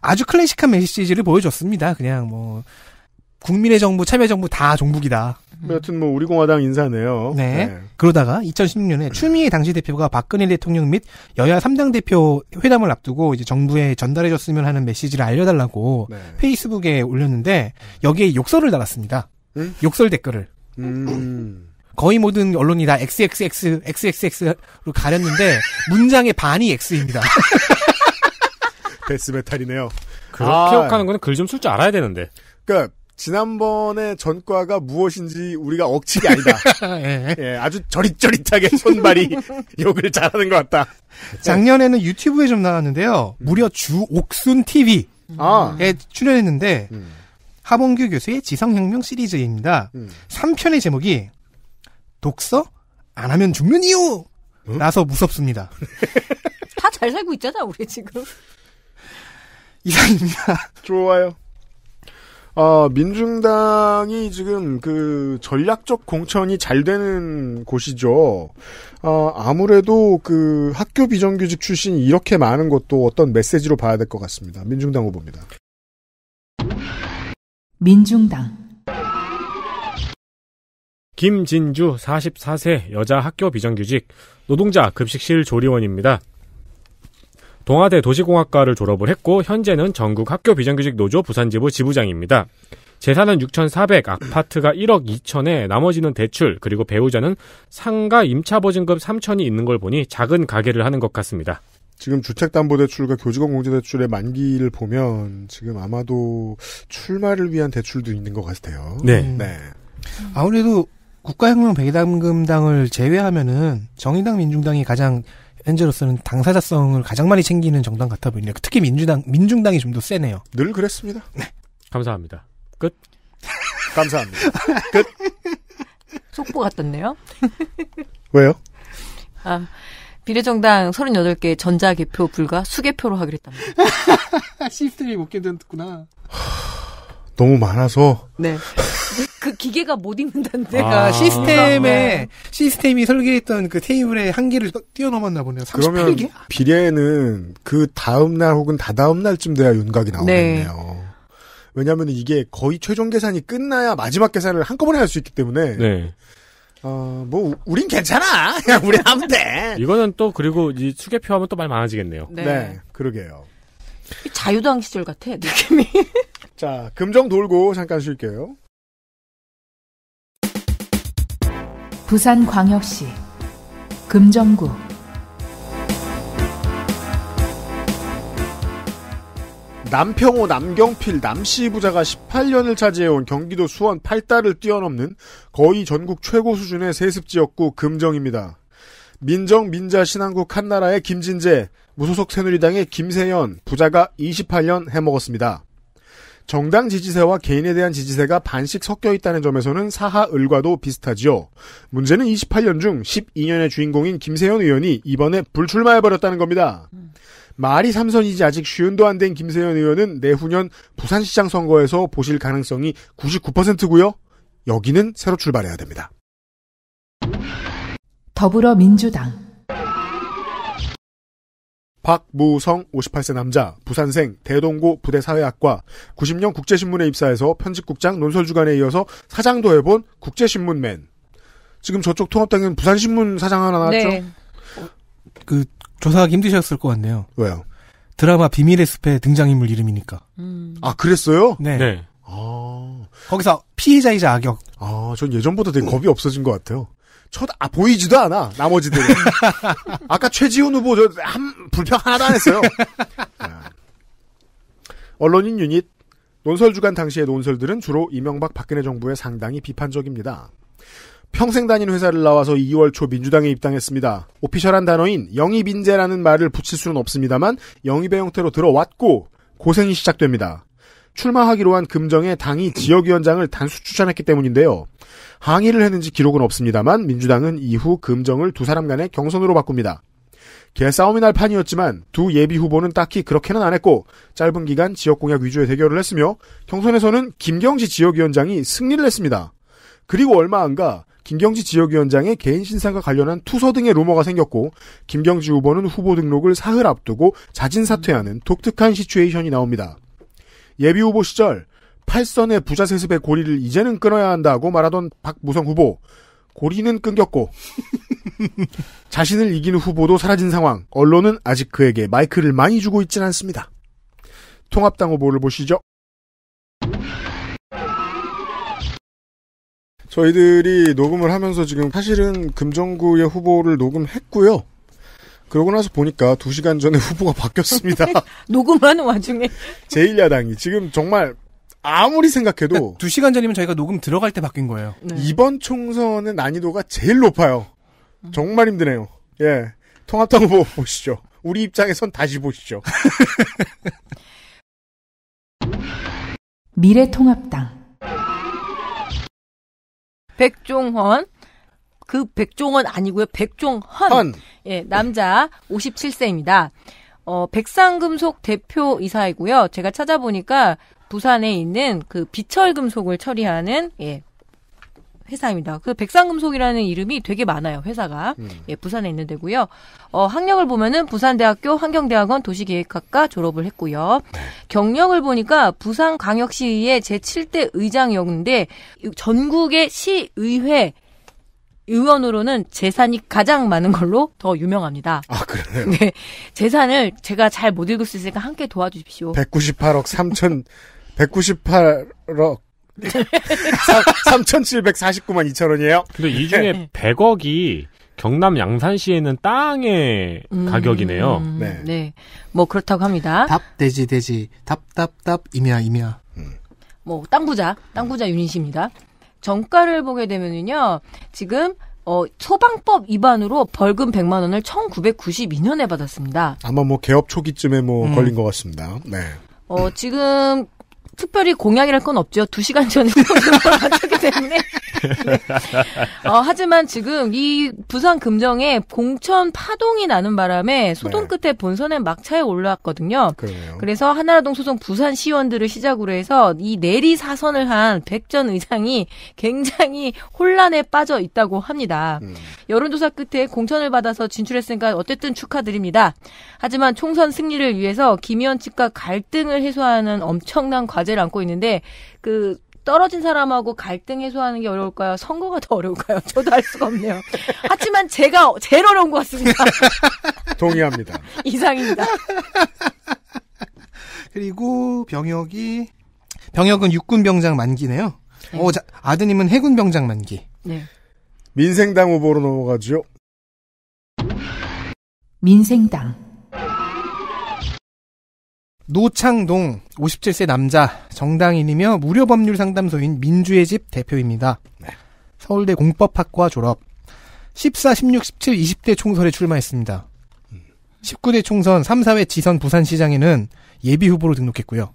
S4: 아주 클래식한 메시지를 보여줬습니다. 그냥 뭐 국민의 정부, 참여정부 다 종북이다. 뭐 여튼 뭐 우리 공화당 인사네요. 네. 네. 그러다가 2016년에 추미애 당시 대표가 박근혜 대통령 및 여야 3당 대표 회담을 앞두고 이제 정부에 전달해줬으면 하는 메시지를 알려달라고 네. 페이스북에 올렸는데 여기에 욕설을 달았습니다. 응? 네? 욕설 댓글을. 음. 거의 모든 언론이 다 XXX, XXX로 가렸는데 문장의 반이 X입니다.
S5: 베스메탈이네요. 그렇게 아, 욕하는 거는 글좀 쓸 줄 알아야 되는데.
S3: 그러니까 지난번에 전과가 무엇인지 우리가 억측이 아니다. 예. 예, 아주 저릿저릿하게 손발이 욕을 잘하는 것 같다.
S4: 예. 작년에는 유튜브에 좀 나왔는데요. 음. 무려 주옥순 TV에 아. 출연했는데 음. 하봉규 교수의 지성혁명 시리즈입니다. 음. 3편의 제목이 독서 안 하면 죽는 이유 음? 어? 나서 무섭습니다.
S2: 다 잘 살고 있잖아 우리 지금.
S4: 이상입니다. 좋아요.
S3: 어, 민중당이 지금 그 전략적 공천이 잘 되는 곳이죠. 어, 아무래도 그 학교 비정규직 출신이 이렇게 많은 것도 어떤 메시지로 봐야 될 것 같습니다. 민중당 후보입니다.
S7: 민중당
S5: 김진주 44세 여자 학교 비정규직 노동자 급식실 조리원입니다. 동아대 도시공학과를 졸업을 했고 현재는 전국 학교 비정규직 노조 부산지부 지부장입니다. 재산은 6,400, 아파트가 1억 2천에 나머지는 대출, 그리고 배우자는 상가 임차보증금 3천이 있는 걸 보니 작은 가게를 하는 것 같습니다.
S3: 지금 주택담보대출과 교직원공제대출의 만기를 보면 지금 아마도 출마를 위한 대출도 있는 것 같아요. 네. 네.
S4: 아무래도 국가혁명 배당금당을 제외하면은 정의당 민중당이 가장 현재로서는 당사자성을 가장 많이 챙기는 정당 같아 보이네요. 특히 민주당, 민중당이 좀 더 세네요. 늘 그랬습니다. 네. 감사합니다. 끝.
S3: 감사합니다.
S2: 끝. 속보 같던데요?
S3: 왜요?
S2: 아, 비례정당 38개 전자개표 불과 수개표로 하기로 했답니다. 시스템이 못 견뎠구나.
S3: 너무 많아서
S4: 네.
S2: 그 기계가 못 읽는다는
S3: 데가 아, 시스템에
S4: 시스템이 설계했던 그 테이블의 한계를 뛰어넘었나 보네요. 38개? 그러면
S3: 비례는 그 다음 날 혹은 다다음 날쯤 돼야 윤곽이 네. 나오겠네요. 네. 왜냐하면 이게 거의 최종 계산이 끝나야 마지막 계산을 한꺼번에 할 수 있기 때문에 네. 어, 뭐, 우린
S2: 괜찮아. 그냥 우리 하면 돼.
S5: 이거는 또, 그리고 이 수개표 하면 또 말 많아지겠네요. 네. 네.
S3: 그러게요.
S2: 자유당 시절 같아, 느낌이.
S3: 자, 금정 돌고 잠깐 쉴게요.
S1: 부산광역시 금정구
S3: 남평호 남경필 남씨 부자가 18년을 차지해온 경기도 수원 팔달을 뛰어넘는 거의 전국 최고 수준의 세습지역구 금정입니다. 민정, 민자, 신한국 한나라의 김진재, 무소속 새누리당의 김세연, 부자가 28년 해먹었습니다. 정당 지지세와 개인에 대한 지지세가 반씩 섞여 있다는 점에서는 사하을과도 비슷하지요. 문제는 28년 중 12년의 주인공인 김세현 의원이 이번에 불출마해버렸다는 겁니다. 말이 삼선이지 아직 쉬운도 안 된 김세현 의원은 내후년 부산시장 선거에서 보실 가능성이 99%고요. 여기는 새로 출발해야 됩니다.
S7: 더불어민주당
S3: 박무성 58세 남자 부산생 대동고 부대사회학과 90년 국제신문에 입사해서 편집국장 논설주간에 이어서 사장도 해본 국제신문맨 지금 저쪽 통합당은
S4: 부산신문 사장 하나 나왔죠? 네. 그 조사하기 힘드셨을 것 같네요. 왜요? 드라마 비밀의 숲의 등장인물 이름이니까. 음. 아 그랬어요? 네. 네. 아 거기서 피해자이자 악역. 아전 예전보다 되게 겁이 없어진 것 같아요. 쳐,
S3: 아, 보이지도 않아. 나머지들은. 아까 최지훈 후보 저, 한, 불평 하나도 안 했어요. 언론인 유닛. 논설 주간 당시의 논설들은 주로 이명박 박근혜 정부에 상당히 비판적입니다. 평생 다닌 회사를 나와서 2월 초 민주당에 입당했습니다. 오피셜한 단어인 영입인재라는 말을 붙일 수는 없습니다만 영입의 형태로 들어왔고 고생이 시작됩니다. 출마하기로 한 금정의 당이 지역위원장을 단수 추천했기 때문인데요. 항의를 했는지 기록은 없습니다만 민주당은 이후 금정을 두 사람 간의 경선으로 바꿉니다. 개싸움이 날 판이었지만 두 예비 후보는 딱히 그렇게는 안 했고 짧은 기간 지역 공약 위주의 대결을 했으며 경선에서는 김경지 지역위원장이 승리를 했습니다. 그리고 얼마 안가 김경지 지역위원장의 개인 신상과 관련한 투서 등의 루머가 생겼고 김경지 후보는 후보 등록을 사흘 앞두고 자진 사퇴하는 독특한 시츄에이션이 나옵니다. 예비 후보 시절 8선의 부자 세습의 고리를 이제는 끊어야 한다고 말하던 박무성 후보. 고리는 끊겼고 자신을 이기는 후보도 사라진 상황. 언론은 아직 그에게 마이크를 많이 주고 있지는 않습니다. 통합당 후보를 보시죠. 저희들이 녹음을 하면서 지금 사실은 금정구의 후보를 녹음했고요. 그러고 나서 보니까 2시간 전에 후보가 바뀌었습니다. 녹음하는 와중에. 제1야당이 지금 정말 아무리 생각해도. 그 그러니까
S4: 2시간 전이면 저희가 녹음 들어갈 때 바뀐 거예요.
S3: 네. 이번 총선의 난이도가 제일 높아요. 정말 힘드네요. 예. 통합당 후보 보시죠. 우리 입장에선 다시 보시죠.
S8: 미래통합당.
S2: 백종원 그 백종원 아니고요. 백종헌. 헌. 예, 남자 57세입니다. 어, 백상금속 대표 이사이고요. 제가 찾아보니까 부산에 있는 그 비철금속을 처리하는 예, 회사입니다. 그 백상금속이라는 이름이 되게 많아요. 회사가 음. 예, 부산에 있는 데고요. 어, 학력을 보면은 부산대학교 환경대학원 도시계획학과 졸업을 했고요. 네. 경력을 보니까 부산광역시의 제7대 의장이었는데 전국의 시의회 의원으로는 재산이 가장 많은 걸로 더 유명합니다. 아, 그래요? 네. 재산을 제가 잘 못 읽을 수 있으니까 함께 도와주십시오.
S3: 198억 3천, 198억 3,749만
S2: 2천 원이에요? 근데 이 중에
S3: 100억이
S5: 경남 양산시에 있는 땅의 음, 가격이네요. 음, 네.
S2: 네. 뭐 그렇다고 합니다. 답,
S4: 돼지, 돼지. 답, 답, 답, 임야, 임야. 음.
S2: 뭐, 땅부자, 땅부자 유닛입니다. 정가를 보게 되면은요, 지금 어, 소방법 위반으로 벌금 100만 원을 1992년에 받았습니다.
S3: 아마 뭐 개업 초기쯤에 뭐 음. 걸린 것 같습니다. 네.
S2: 어, 지금 특별히 공약이랄 건 없죠. 2 시간 전에 맞췄기
S3: 때문에. 네.
S2: 어, 하지만 지금 이 부산 금정에 공천 파동이 나는 바람에 소동 네. 끝에 본선에 막차에 올라왔거든요. 그러요 그래서 하나라동 소송 부산 시원들을 시작으로 해서 이 내리 사선을 한백전 의장이 굉장히 혼란에 빠져 있다고 합니다. 음. 여론조사 끝에 공천을 받아서 진출했으니까 어쨌든 축하드립니다. 하지만 총선 승리를 위해서 김 의원 측과 갈등을 해소하는 엄청난 과제 과제를 안고 있는데 그 떨어진 사람하고 갈등 해소하는 게 어려울까요? 선거가 더 어려울까요? 저도 알 수가 없네요. 하지만 제가 제일 어려운 것 같습니다.
S4: 동의합니다.
S2: 이상입니다.
S4: 그리고 병역이 병역은 육군 병장 만기네요. 네. 어, 자, 아드님은 해군 병장 만기. 네. 민생당 후보로 넘어가죠.
S8: 민생당
S4: 노창동 57세 남자 정당인이며 무료 법률 상담소인 민주의 집 대표입니다. 네. 서울대 공법학과 졸업. 14, 16, 17, 20대 총선에 출마했습니다. 19대 총선 3, 4회 지선 부산시장에는 예비 후보로 등록했고요.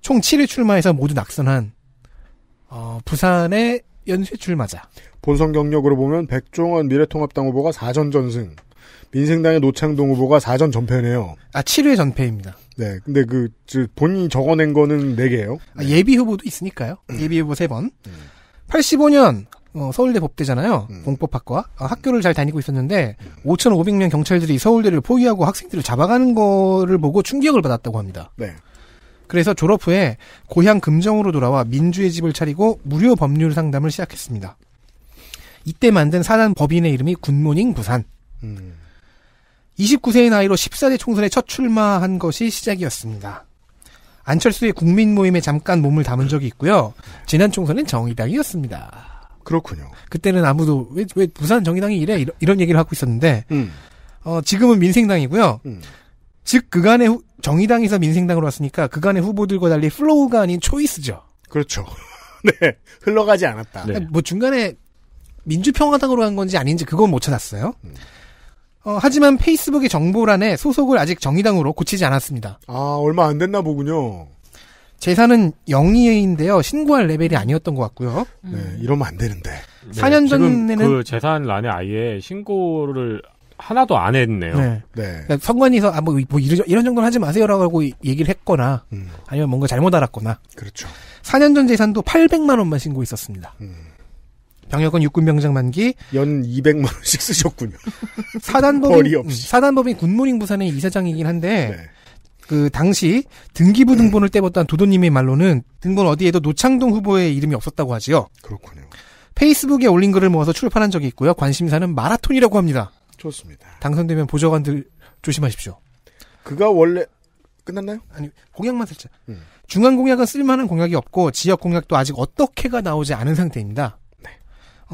S4: 총 7회 출마해서 모두 낙선한 어, 부산의 연쇄 출마자. 본선 경력으로 보면 백종원
S3: 미래통합당 후보가 4전 전승, 민생당의 노창동 후보가 4전 전패네요. 아,
S4: 7회 전패입니다. 네. 근데 그, 저 본인이 적어낸 거는 4개예요 아, 예비 후보도 있으니까요. 음. 예비 후보 3번. 음. 85년, 어, 서울대 법대잖아요. 음. 공법학과. 아, 학교를 잘 다니고 있었는데, 5,500명 음. 경찰들이 서울대를 포위하고 학생들을 잡아가는 거를 보고 충격을 받았다고 합니다. 네. 그래서 졸업 후에 고향 금정으로 돌아와 민주의 집을 차리고 무료 법률 상담을 시작했습니다. 이때 만든 사단 법인의 이름이 굿모닝 부산. 음. 29세의 나이로 14대 총선에 첫 출마한 것이 시작이었습니다. 안철수의 국민 모임에 잠깐 몸을 담은 적이 있고요. 지난 총선은 정의당이었습니다. 그렇군요. 그때는 아무도 왜, 왜 부산 정의당이 이래 이런, 이런 얘기를 하고 있었는데 음. 어, 지금은 민생당이고요. 음. 즉 그간의 후, 정의당에서 민생당으로 왔으니까 그간의 후보들과 달리 플로우가 아닌 초이스죠. 그렇죠. 네, 흘러가지 않았다. 네. 뭐 중간에 민주평화당으로 간 건지 아닌지 그건 못 찾았어요. 음. 어, 하지만 페이스북의 정보란에 소속을 아직 정의당으로 고치지 않았습니다. 아, 얼마 안 됐나 보군요. 재산은 영리인데요. 신고할 레벨이 아니었던 것 같고요. 네, 이러면 안 되는데. 4년 네, 전에는 그
S5: 재산란에 아예 신고를 하나도 안 했네요. 네. 네.
S4: 그관위서 그러니까 아, 뭐, 뭐 이런, 이런 정도는 하지 마세요라고 얘기를 했거나 음. 아니면 뭔가 잘못 알았거나. 그렇죠. 4년 전 재산도 800만 원만 신고했었습니다. 음. 병역은 육군 병장 만기 연 200만 원씩 쓰셨군요. 사단법인 사단법인 굿모닝 부산의 이사장이긴 한데 네. 그 당시 등기부 등본을 떼봤던 도도님의 말로는 등본 어디에도 노창동 후보의 이름이 없었다고 하지요. 그렇군요. 페이스북에 올린 글을 모아서 출판한 적이 있고요. 관심사는 마라톤이라고 합니다. 좋습니다. 당선되면 보좌관들 조심하십시오. 그가 원래 끝났나요? 아니 공약만 살짝. 음. 중앙 공약은 쓸만한 공약이 없고 지역 공약도 아직 어떻게가 나오지 않은 상태입니다.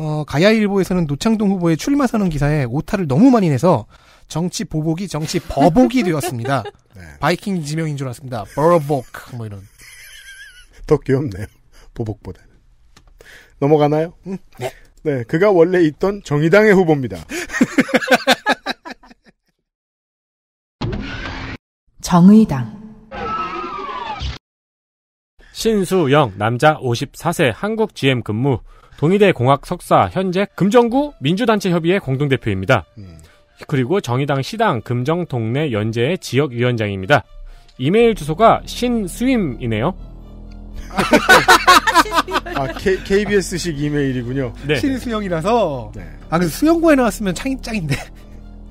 S4: 어, 가야일보에서는 노창동 후보의 출마 선언 기사에 오타를 너무 많이 내서 정치 보복이 정치 버복이 되었습니다. 네. 바이킹 지명인 줄 알았습니다. 버복
S3: 뭐 이런. 더 귀엽네요. 보복보다는. 넘어가나요? 응? 네. 네, 그가 원래 있던 정의당의
S7: 후보입니다. 정의당
S5: 신수영 남자 54세 한국 GM 근무 동의대 공학 석사, 현재 금정구 민주단체 협의회 공동대표입니다. 음. 그리고 정의당 시당 금정 동네 연재 지역 위원장입니다. 이메일 주소가 신수임이네요.
S3: 아, K, KBS식 이메일이군요. 네.
S4: 신수영이라서. 네. 아, 근데 수영구에 나왔으면 창이 짱인데.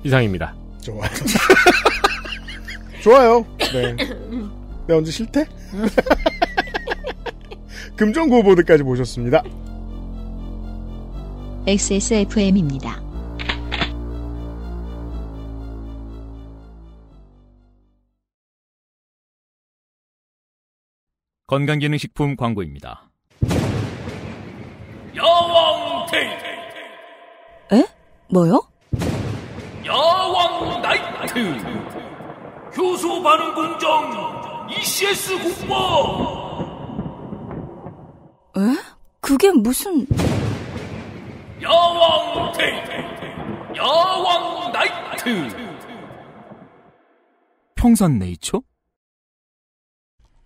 S3: 이상입니다. 좋아요.
S4: 좋아요. 네. 내가 네, 언제 싫대?
S3: 금정구 보드까지 모셨습니다.
S1: XSFM입니다.
S5: 건강기능식품 광고입니다.
S6: 여왕 데이!
S1: 에? 뭐요?
S6: 야왕 나이트
S5: 효소 반응 공정 ECS 공모
S2: 에? 그게 무슨
S5: 야왕 데이
S6: 야왕 나이트
S3: 평선 네이처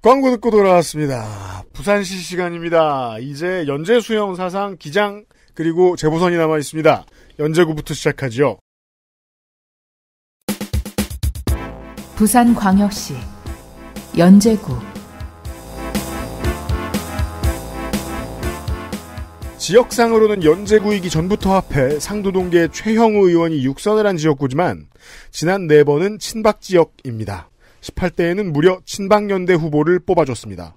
S3: 광고 듣고 돌아왔습니다. 부산시 시간입니다. 이제 연재 수영 사상 기장 그리고 재보선이 남아 있습니다. 연재구부터 시작하지요.
S1: 부산광역시 연재구
S3: 지역상으로는 연제구이기 전부터 합해 상도동계 최형우 의원이 육선을 한 지역구지만 지난 네 번은 친박 지역입니다. 18대에는 무려 친박연대 후보를 뽑아줬습니다.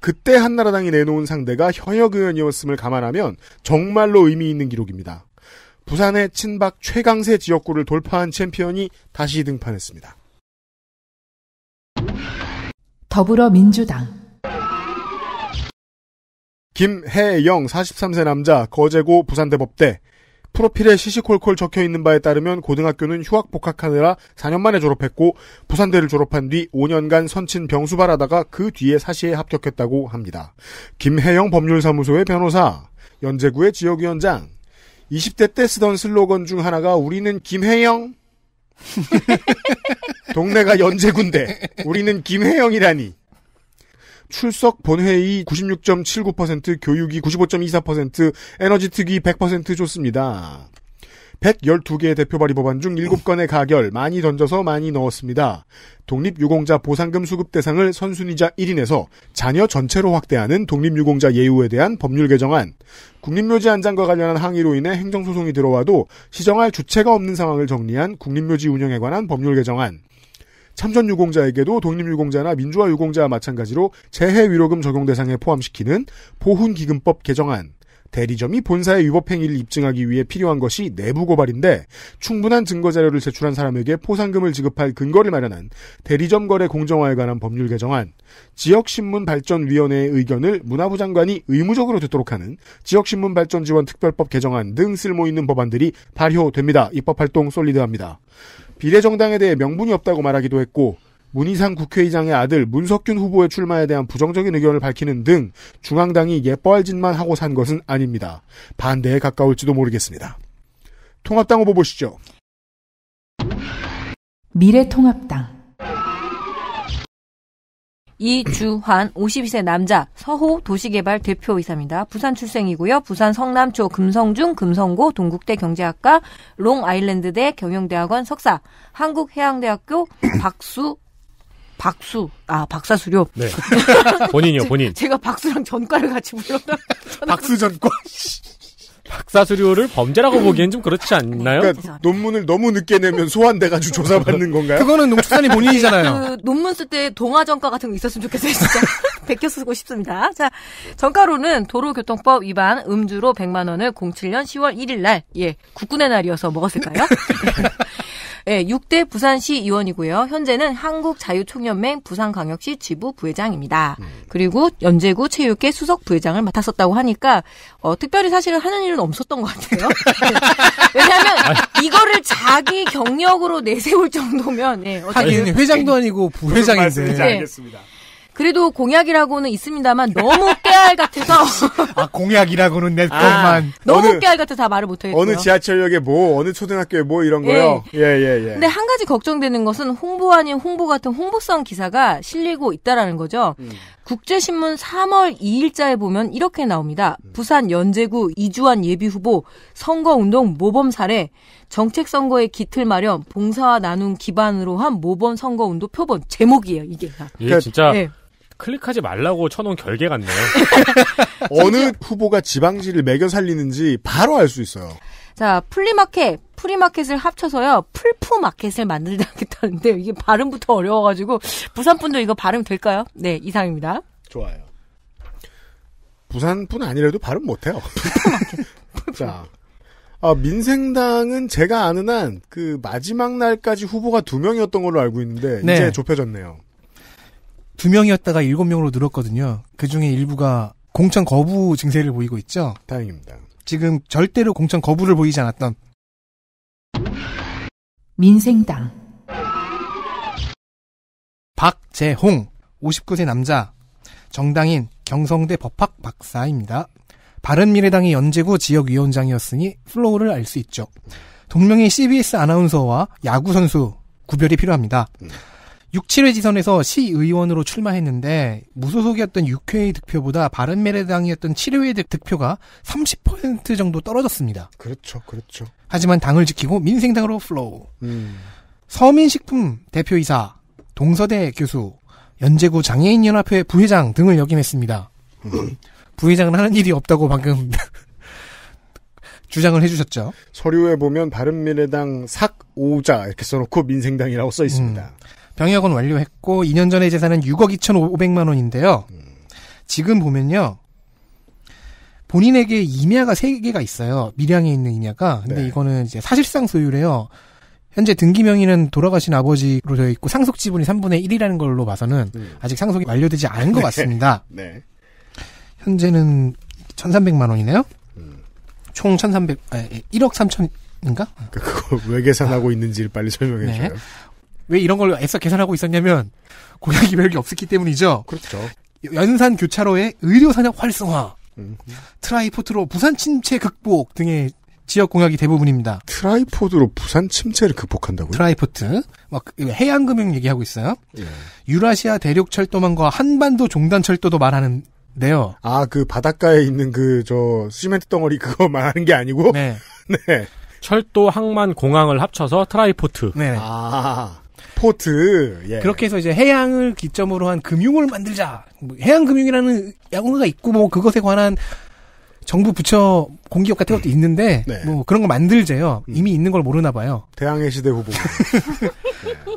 S3: 그때 한나라당이 내놓은 상대가 현역 의원이었음을 감안하면 정말로 의미 있는 기록입니다. 부산의 친박 최강세 지역구를 돌파한 챔피언이 다시 등판했습니다.
S7: 더불어민주당
S3: 김혜영 43세 남자 거제고 부산대법대 프로필에 시시콜콜 적혀 있는 바에 따르면 고등학교는 휴학 복학하느라 4년 만에 졸업했고 부산대를 졸업한 뒤 5년간 선친 병수발하다가 그 뒤에 사시에 합격했다고 합니다. 김혜영 법률사무소의 변호사, 연제구의 지역위원장. 20대 때 쓰던 슬로건 중 하나가 우리는 김혜영. 동네가 연제군데 우리는 김혜영이라니. 출석 본회의 96.79%, 교육이 95.24%, 에너지 특위 100% 좋습니다. 112개의 대표 발의 법안 중 7건의 가결, 많이 던져서 많이 넣었습니다. 독립유공자 보상금 수급 대상을 선순위자 1인에서 자녀 전체로 확대하는 독립유공자 예우에 대한 법률 개정안, 국립묘지 안장과 관련한 항의로 인해 행정소송이 들어와도 시정할 주체가 없는 상황을 정리한 국립묘지 운영에 관한 법률 개정안, 참전 유공자에게도 독립 유공자나 민주화 유공자와 마찬가지로 재해 위로금 적용 대상에 포함시키는 보훈 기금법 개정안. 대리점이 본사의 위법 행위를 입증하기 위해 필요한 것이 내부 고발인데 충분한 증거 자료를 제출한 사람에게 포상금을 지급할 근거를 마련한 대리점 거래 공정화에 관한 법률 개정안, 지역신문 발전 위원회의 의견을 문화부 장관이 의무적으로 듣도록 하는 지역신문 발전 지원 특별법 개정안 등 쓸모 있는 법안들이 발효됩니다. 입법 활동 솔리드합니다. 비례정당에 대해 명분이 없다고 말하기도 했고 문희상 국회의장의 아들 문석균 후보의 출마에 대한 부정적인 의견을 밝히는 등 중앙당이 예뻐할 짓만 하고 산 것은 아닙니다. 반대에 가까울지도 모르겠습니다. 통합당 후보 보시죠.
S8: 미래통합당
S2: 이주환 52세 남자 서호 도시개발 대표이사입니다. 부산 출생이고요. 부산 성남초 금성중 금성고 동국대 경제학과 롱아일랜드대 경영대학원 석사 한국해양대학교 박수 박수 아 박사 수료 네. 본인이요 본인 제가 박수랑 전과를 같이 불렀다 박수 전과
S3: 박사 수료를 범죄라고 보기엔 좀 그렇지 않나요? 그러니까 논문을 너무 늦게 내면 소환돼가지고 조사받는 건가요? 그거는 농축산이 본인이잖아요.
S2: 그 논문 쓸 때동화전가 같은 거 있었으면 좋겠어요, 진짜. 베껴 쓰고 싶습니다. 자, 정가로는 도로교통법 위반 음주로 100만 원을 07년 10월 1일 날, 예, 국군의 날이어서 먹었을까요? 네, 예, 6대 부산시 의원이고요. 현재는 한국자유총연맹 부산광역시 지부 부회장입니다. 음. 그리고 연제구 체육회 수석 부회장을 맡았었다고 하니까 어, 특별히 사실은 하는 일은 없었던 것 같아요. 왜냐하면 이거를 자기 경력으로 내세울 정도면 네, 어떻게 회장도
S4: 아니고 부회장인데. 네. 알겠습니다.
S2: 그래도 공약이라고는 있습니다만 너무 깨알 같아서
S4: 아 공약이라고는 내 아,
S3: 것만 아, 너무 어느, 깨알
S2: 같아서 다 말을 못하겠고요. 어느
S4: 지하철역에
S3: 뭐 어느 초등학교에 뭐 이런 예. 거요. 예예 예, 예, 예, 근데
S2: 한 가지 걱정되는 것은 홍보 아닌 홍보 같은 홍보성 기사가 실리고 있다라는 거죠. 음. 국제신문 3월 2일자에 보면 이렇게 나옵니다. 음. 부산 연제구 이주환 예비후보 선거운동 모범 사례 정책 선거의 기틀 마련 봉사와 나눔 기반으로 한 모범 선거운동 표본 제목이에요. 이게 그러니까, 진짜 네. 클릭하지
S5: 말라고 쳐놓은 결계 같네요.
S3: 어느 후보가 지방지를 매겨 살리는지 바로 알 수 있어요.
S2: 자, 플리마켓, 프리마켓을 합쳐서요, 풀프마켓을 만들겠다는데, 이게 발음부터 어려워가지고, 부산분도 이거 발음 될까요? 네, 이상입니다.
S3: 좋아요. 부산분 아니라도 발음 못해요. 풀프마켓. 자, 아, 민생당은 제가 아는 한, 그, 마지막 날까지 후보가 두 명이었던 걸로 알고 있는데, 네. 이제
S4: 좁혀졌네요. 두 명이었다가 일곱 명으로 늘었거든요. 그 중에 일부가 공천 거부 증세를 보이고 있죠. 다행입니다. 지금 절대로 공천 거부를 보이지 않았던
S8: 민생당
S4: 박재홍 59세 남자 정당인 경성대 법학 박사입니다. 바른미래당의 연제구 지역위원장이었으니 플로우를 알 수 있죠. 동명의 CBS 아나운서와 야구선수 구별이 필요합니다. 음. 6, 7회 지선에서 시의원으로 출마했는데 무소속이었던 6회의 득표보다 바른미래당이었던 7회의 득표가 30% 정도 떨어졌습니다. 그렇죠. 그렇죠. 하지만 당을 지키고 민생당으로 플로우. 음. 서민식품 대표이사, 동서대 교수, 연제구 장애인연합회 부회장 등을 역임했습니다. 음. 부회장은 하는 일이 없다고 방금 주장을 해주셨죠.
S3: 서류에 보면 바른미래당 삭오자 이렇게 써놓고 민생당이라고 써 있습니다. 음.
S4: 병역은 완료했고 2년 전에 재산은 6억 2,500만 원인데요. 지금 보면요. 본인에게 임야가 3개가 있어요. 밀양에 있는 임야가. 근데 네. 이거는 이제 사실상 소유래요. 현재 등기 명의는 돌아가신 아버지로 되어 있고 상속 지분이 3분의 1이라는 걸로 봐서는 음. 아직 상속이 완료되지 않은 것 네. 같습니다. 네. 현재는 1,300만 원이네요. 음. 총 1,300, 1억 3천인가?
S3: 그거 왜 계산하고 아. 있는지를 빨리 설명해 네.
S4: 줘요. 왜 이런 걸 애써 계산하고 있었냐면 공약이 별게 없었기 때문이죠. 그렇죠. 연산 교차로의 의료 산업 활성화, 트라이포트로 부산 침체 극복 등의 지역 공약이 대부분입니다. 트라이포트로 부산 침체를 극복한다고요? 트라이포트. 막 해양금융 얘기하고 있어요. 예. 유라시아 대륙 철도망과 한반도 종단 철도도 말하는데요. 아,
S3: 그 바닷가에 있는 그 저
S4: 시멘트 덩어리 그거 말하는 게 아니고. 네. 네.
S5: 철도 항만 공항을 합쳐서 트라이포트. 네. 아.
S4: 포트. 예. 그렇게 해서 이제 해양을 기점으로 한 금융을 만들자. 뭐 해양 금융이라는 야구가 있고 뭐 그것에 관한 정부 부처 공기업 같은 것도 음. 있는데 네. 뭐 그런 거 만들재요. 음. 이미 있는 걸 모르나 봐요. 대항해 시대 후보. 네.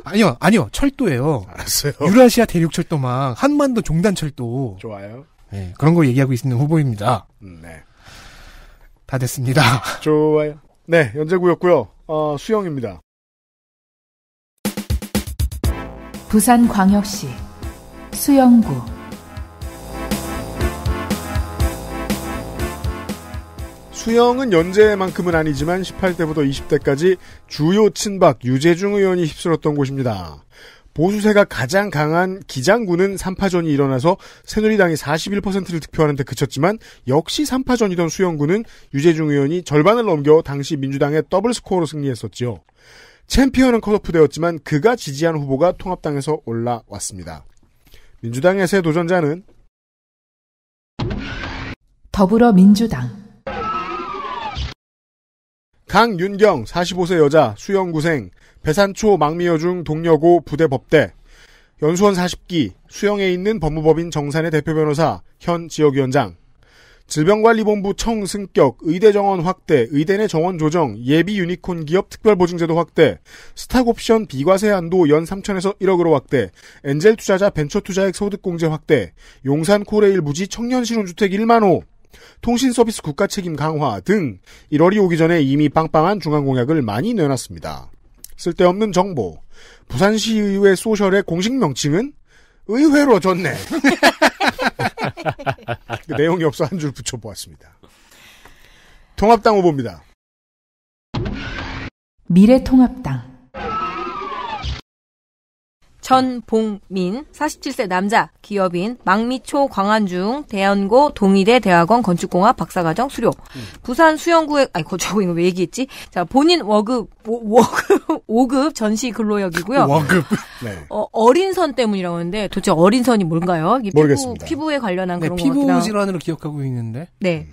S4: 아니요, 아니요. 철도예요. 알았어요. 유라시아 대륙 철도망, 한반도 종단 철도. 좋아요. 네, 그런 거 얘기하고 있는 후보입니다. 음, 네. 다 됐습니다. 좋아요. 네,
S3: 연재구였고요. 어, 수영입니다.
S1: 부산광역시 수영구
S3: 수영은 연재만큼은 아니지만 18대부터 20대까지 주요 친박 유재중 의원이 휩쓸었던 곳입니다. 보수세가 가장 강한 기장군은 3파전이 일어나서 새누리당이 41%를 득표하는데 그쳤지만 역시 3파전이던 수영군은 유재중 의원이 절반을 넘겨 당시 민주당의 더블 스코어로 승리했었지요. 챔피언은 컷오프되었지만 그가 지지한 후보가 통합당에서 올라왔습니다. 민주당의 새 도전자는
S7: 더불어민주당
S3: 강윤경 45세 여자 수영구생 배산초 망미여중 동여고 부대법대 연수원 40기 수영에 있는 법무법인 정산의 대표 변호사 현 지역위원장 질병관리본부 청승격, 의대정원 확대, 의대 내 정원 조정, 예비 유니콘 기업 특별보증제도 확대, 스탁옵션 비과세 한도 연 3천에서 1억으로 확대, 엔젤 투자자 벤처 투자액 소득공제 확대, 용산 코레일 부지 청년 신혼주택 1만 호, 통신 서비스 국가 책임 강화 등 1월이 오기 전에 이미 빵빵한 중앙 공약을 많이 내놨습니다. 쓸데없는 정보. 부산시의회 소셜의 공식 명칭은 의회로 졌네. 그 내용이 없어 한 줄 붙여보았습니다. 통합당 후보입니다.
S8: 미래통합당
S2: 전봉민 47세 남자 기업인 망미초 광안중 대연고 동의대 대학원 건축공학 박사과정 수료 음. 부산 수영구에 아니 그 거주하 이거 왜 얘기했지? 자 본인 워급워 월급 5급 전시 근로역이고요. 월급 네. 어, 어린 선 때문이라고 하는데 도대체 어린 선이 뭔가요? 모르겠습니다. 피부, 에 관련한 네, 그런 피부 것피
S4: 질환으로 기억하고 있는데.
S2: 네.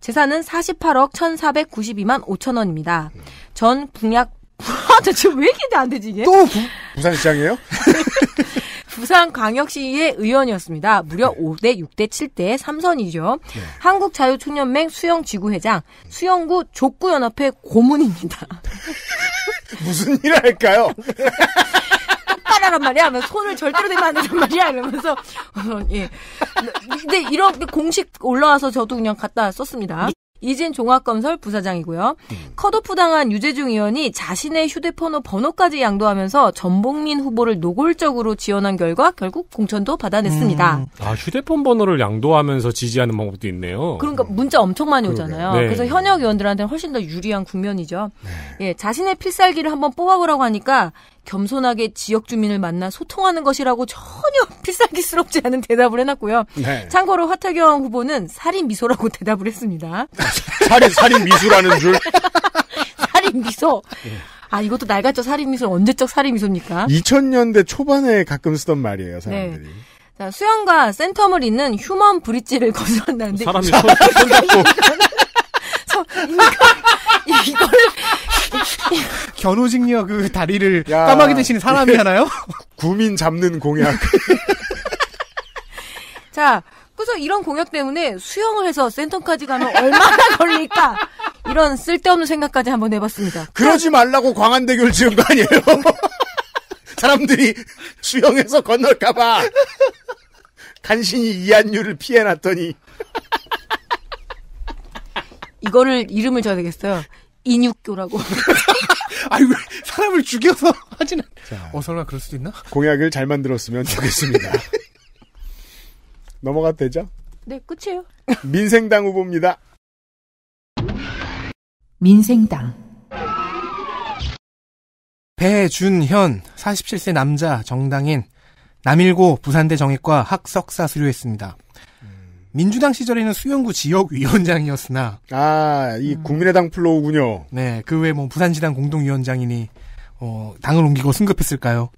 S2: 재산은 48억 1,492만 5천 원입니다. 음. 전 북약 아, 대체 왜 기대 안 되지 이게? 또 부,
S4: 부산시장이에요?
S2: 부산광역시의 의원이었습니다. 무려 5대, 6대, 7대 3선이죠. 네. 네. 한국자유총연맹 수영지구회장, 수영구 족구연합회 고문입니다. 무슨 일 할까요? 똑바라란 말이야. 뭐 손을 절대로 대면 안 되는 말이야. 이러면서 어, 예. 근데 이런 공식 올라와서 저도 그냥 갖다 썼습니다. 이진 종합건설 부사장이고요. 음. 네. 컷오프 당한 유재중 의원이 자신의 휴대폰 번호까지 양도하면서 전봉민 후보를 노골적으로 지원한 결과 결국 공천도 받아냈습니다. 음.
S5: 아 휴대폰 번호를 양도하면서 지지하는 방법도 있네요. 그러니까
S2: 문자 엄청 많이 오잖아요. 네. 그래서 현역 의원들한테는 훨씬 더 유리한 국면이죠. 네. 예, 자신의 필살기를 한번 뽑아보라고 하니까 겸손하게 지역 주민을 만나 소통하는 것이라고 전혀 필살기스럽지 않은 대답을 해놨고요. 네. 참고로 화태경 후보는 살인 미소라고 대답을 했습니다.
S3: 살인 살인 미소라는 줄.
S2: 살인 미소. 예. 아 이것도 낡았죠 살인 미소 언제적 살인 미소입니까?
S3: 2000년대 초반에 가끔 쓰던 말이에요 사람들이.
S2: 네. 자, 수영과 센텀을 잇는 휴먼 브릿지를 거슬렀는데 사람이 손잡고
S3: 이거, 이거를 견우직녀 그 다리를 야, 까마귀 대신 사람이 하나요? 구민 잡는 공약.
S2: 자, 그래서 이런 공약 때문에 수영을 해서 센터까지 가면 얼마나 걸릴까? 이런 쓸데없는 생각까지 한번 해봤습니다.
S3: 그러지 말라고 광안대교를 지은 거 아니에요? 사람들이 수영해서 건널까봐 간신히 이한류를 피해놨더니
S2: 이거를 이름을 줘야 되겠어요. 인육교라고. 아니, 왜 사람을 죽여서 하지는.
S3: 자, 어, 설마 그럴 수도 있나? 공약을 잘 만들었으면 좋겠습니다. 넘어가도 되죠?
S4: 네, 끝이에요. 민생당 후보입니다. 민생당. 배준현, 47세 남자, 정당인, 남일고 부산대 정외과 학석사 수료했습니다. 민주당 시절에는 수영구 지역위원장이었으나
S3: 아이 음. 국민의당 플로우군요.
S4: 네, 그 외뭐 부산시당 공동위원장이니 어, 당을 옮기고 승급했을까요?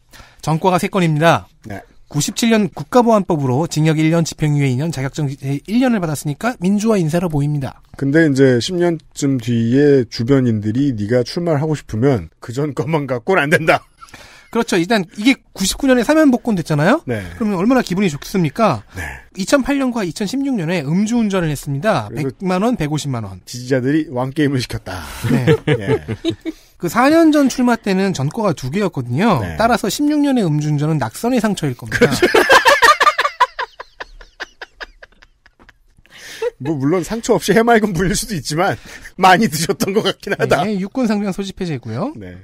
S4: 전과가 3건입니다. 네. 97년 국가보안법으로 징역 1년, 집행유예 2년, 자격증 1년을 받았으니까 민주화 인사로 보입니다.
S3: 근데 이제 10년쯤 뒤에 주변인들이 네가
S4: 출마를 하고 싶으면 그전 것만 갖고는 안 된다. 그렇죠. 일단 이게 99년에 사면복권 됐잖아요. 네. 그러면 얼마나 기분이 좋습니까? 네. 2008년과 2016년에 음주운전을 했습니다. 100만 원, 150만 원. 지지자들이 왕게임을 시켰다. 네. 네. 그 4년 전 출마 때는 전과가 두 개였거든요. 네. 따라서 16년의 음주운전은 낙선의 상처일 겁니다. 그렇죠. 뭐 물론 상처 없이 해맑은 분릴 수도 있지만 많이 드셨던 것 같긴 하다. 네, 육군 상병 소집해제고요. 네.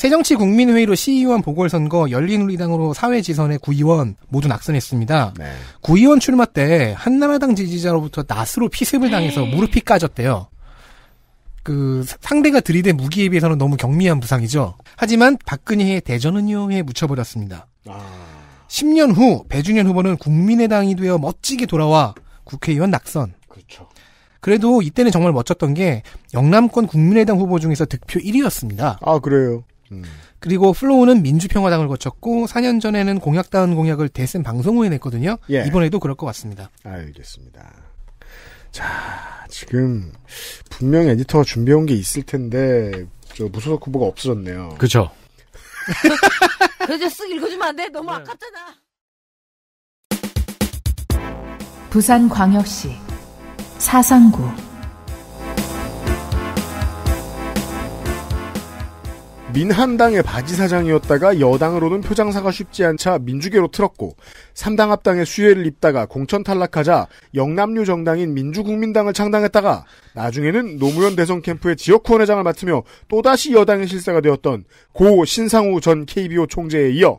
S4: 새정치 국민회의로 시의원 보궐선거 열린우리당으로 사회지선의 구의원 모두 낙선했습니다. 네. 구의원 출마 때 한나라당 지지자로부터 낫으로 피습을 당해서 네. 무릎이 까졌대요. 그 상대가 들이댄 무기에 비해서는 너무 경미한 부상이죠. 하지만 박근혜의 대전은요에 묻혀버렸습니다. 아... 10년 후 배준현 후보는 국민의당이 되어 멋지게 돌아와 국회의원 낙선. 그렇죠. 그래도 이때는 정말 멋졌던 게 영남권 국민의당 후보 중에서 득표 1위였습니다. 아 그래요. 음. 그리고 플로우는 민주평화당을 거쳤고 4년 전에는 공약다운 공약을 대선 방송 후에 냈거든요. 예. 이번에도 그럴 것 같습니다. 알겠습니다.
S3: 자, 지금 분명 에디터가 준비해온 게 있을 텐데 저 무소속 후보가 없어졌네요. 그죠
S2: 그저쓱 읽어주면 안 돼? 너무 네. 아깝잖아.
S1: 부산광역시 사상구
S3: 민한당의 바지 사장이었다가 여당으로는 표장사가 쉽지 않자 민주계로 틀었고 삼당 합당의 수혜를 입다가 공천 탈락하자 영남류 정당인 민주국민당을 창당했다가 나중에는 노무현 대선 캠프의 지역구원 회장을 맡으며 또다시 여당의 실세가 되었던 고 신상우 전 KBO 총재에 이어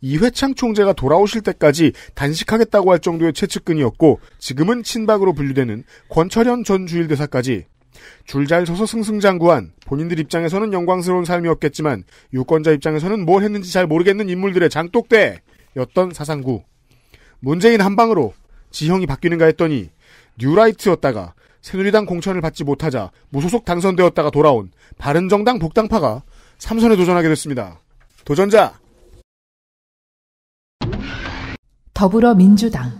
S3: 이회창 총재가 돌아오실 때까지 단식하겠다고 할 정도의 최측근이었고 지금은 친박으로 분류되는 권철현 전 주일대사까지 줄잘 서서 승승장구한 본인들 입장에서는 영광스러운 삶이었겠지만 유권자 입장에서는 뭘 뭐 했는지 잘 모르겠는 인물들의 장독대였던 사상구. 문재인 한 방으로 지형이 바뀌는가 했더니 뉴라이트였다가 새누리당 공천을 받지 못하자 무소속 당선되었다가 돌아온 바른정당 복당파가 3선에 도전하게 됐습니다. 도전자
S7: 더불어민주당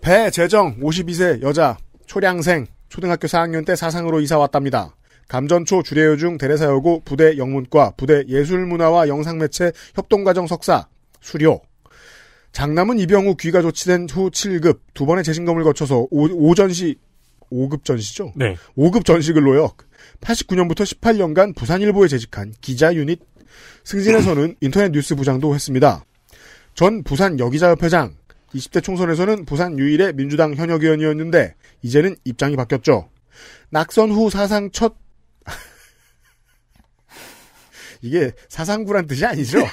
S3: 배재정 52세 여자 초량생 초등학교 4학년 때 사상으로 이사 왔답니다. 감전초 주례여중 대례사여고 부대 영문과 부대 예술문화와 영상매체 협동과정 석사 수료 장남은 입영 우 귀가 조치된 후 7급 두 번의 재신검을 거쳐서 오, 전시 5급 전시죠? 네. 5급 전시 근로역 89년부터 18년간 부산일보에 재직한 기자 유닛 승진에서는 인터넷 뉴스 부장도 했습니다. 전 부산 여기자협회장 20대 총선에서는 부산 유일의 민주당 현역 의원이었는데 이제는 입장이 바뀌었죠. 낙선 후 사상 첫 이게 사상구란 뜻이 아니죠.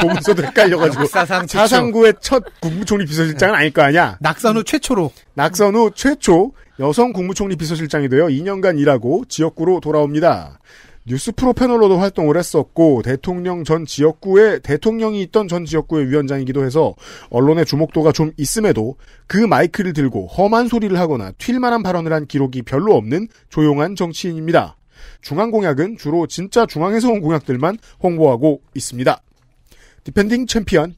S3: 보문서도 헷갈려가지고 사상 사상구의 첫 국무총리 비서실장은 아닐 거 아니야. 낙선 후 최초로 낙선 후 최초 여성 국무총리 비서실장이 되어 2년간 일하고 지역구로 돌아옵니다. 뉴스프로 패널로도 활동을 했었고 대통령 전 지역구에 대통령이 있던 전 지역구의 위원장이기도 해서 언론의 주목도가 좀 있음에도 그 마이크를 들고 험한 소리를 하거나 튈만한 발언을 한 기록이 별로 없는 조용한 정치인입니다. 중앙공약은 주로 진짜 중앙에서 온 공약들만 홍보하고 있습니다. 디펜딩 챔피언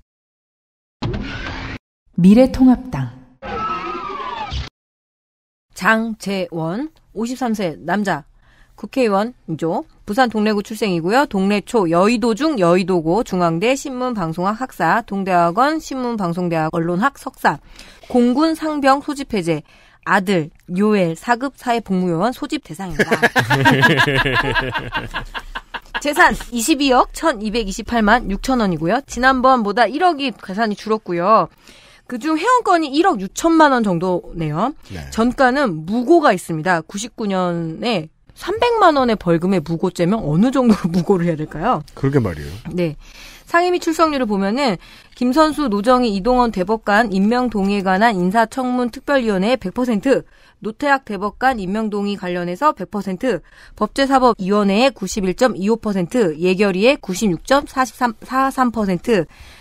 S2: 미래통합당 장재원 53세 남자 국회의원이죠. 부산 동래구 출생이고요. 동래초, 여의도중, 여의도고, 중앙대 신문방송학 학사, 동대학원 신문방송대학 언론학 석사, 공군 상병 소집해제, 아들, 요엘, 사급 사회복무요원 소집 대상입니다. 재산 22억 1228만 6천 원이고요. 지난번보다 1억이 계산이 줄었고요. 그중 회원권이 1억 6천만 원 정도네요. 네. 전가는 무고가 있습니다. 99년에 300만 원의 벌금에 무고죄면 어느 정도로 무고를 해야 될까요? 그러게 말이에요. 네. 상임위 출석률을 보면은 김선수, 노정희, 이동원 대법관 임명 동의에 관한 인사청문 특별위원회 100%, 노태학 대법관 임명 동의 관련해서 100%, 법제사법위원회의 91.25%, 예결위의 96.43%, 43,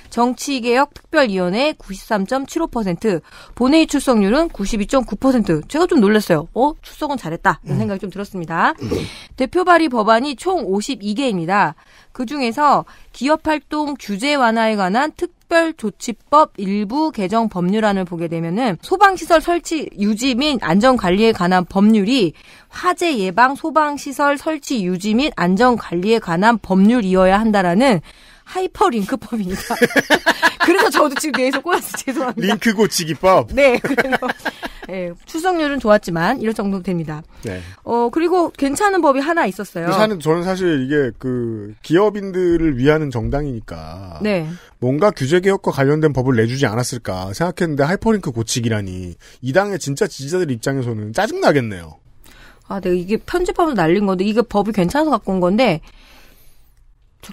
S2: 정치개혁 특별위원회 93.75%, 본회의 출석률은 92.9%. 제가 좀 놀랐어요. 어? 출석은 잘했다. 이런 음. 생각이 좀 들었습니다. 음. 대표 발의 법안이 총 52개입니다. 그중에서 기업활동 규제 완화에 관한 특별조치법 일부 개정 법률안을 보게 되면은 소방시설 설치 유지 및 안전관리에 관한 법률이 화재 예방 소방시설 설치 유지 및 안전관리에 관한 법률이어야 한다라는 하이퍼링크법입니다. 그래서 저도 지금 뇌에서 꼬였어 죄송합니다. 링크
S3: 고치기법.
S2: 네. 그래서 네, 출석률은 좋았지만 이럴 정도 됩니다. 네. 어 그리고 괜찮은 법이 하나 있었어요. 사는
S3: 저는 사실 이게 그 기업인들을 위하는 정당이니까 네. 뭔가 규제 개혁과 관련된 법을 내주지 않았을까 생각했는데 하이퍼링크 고치기라니 이 당의 진짜 지지자들 입장에서는 짜증 나겠네요.
S2: 아, 내 네, 이게 편집하면서 날린 건데 이게 법이 괜찮아서 갖고 온 건데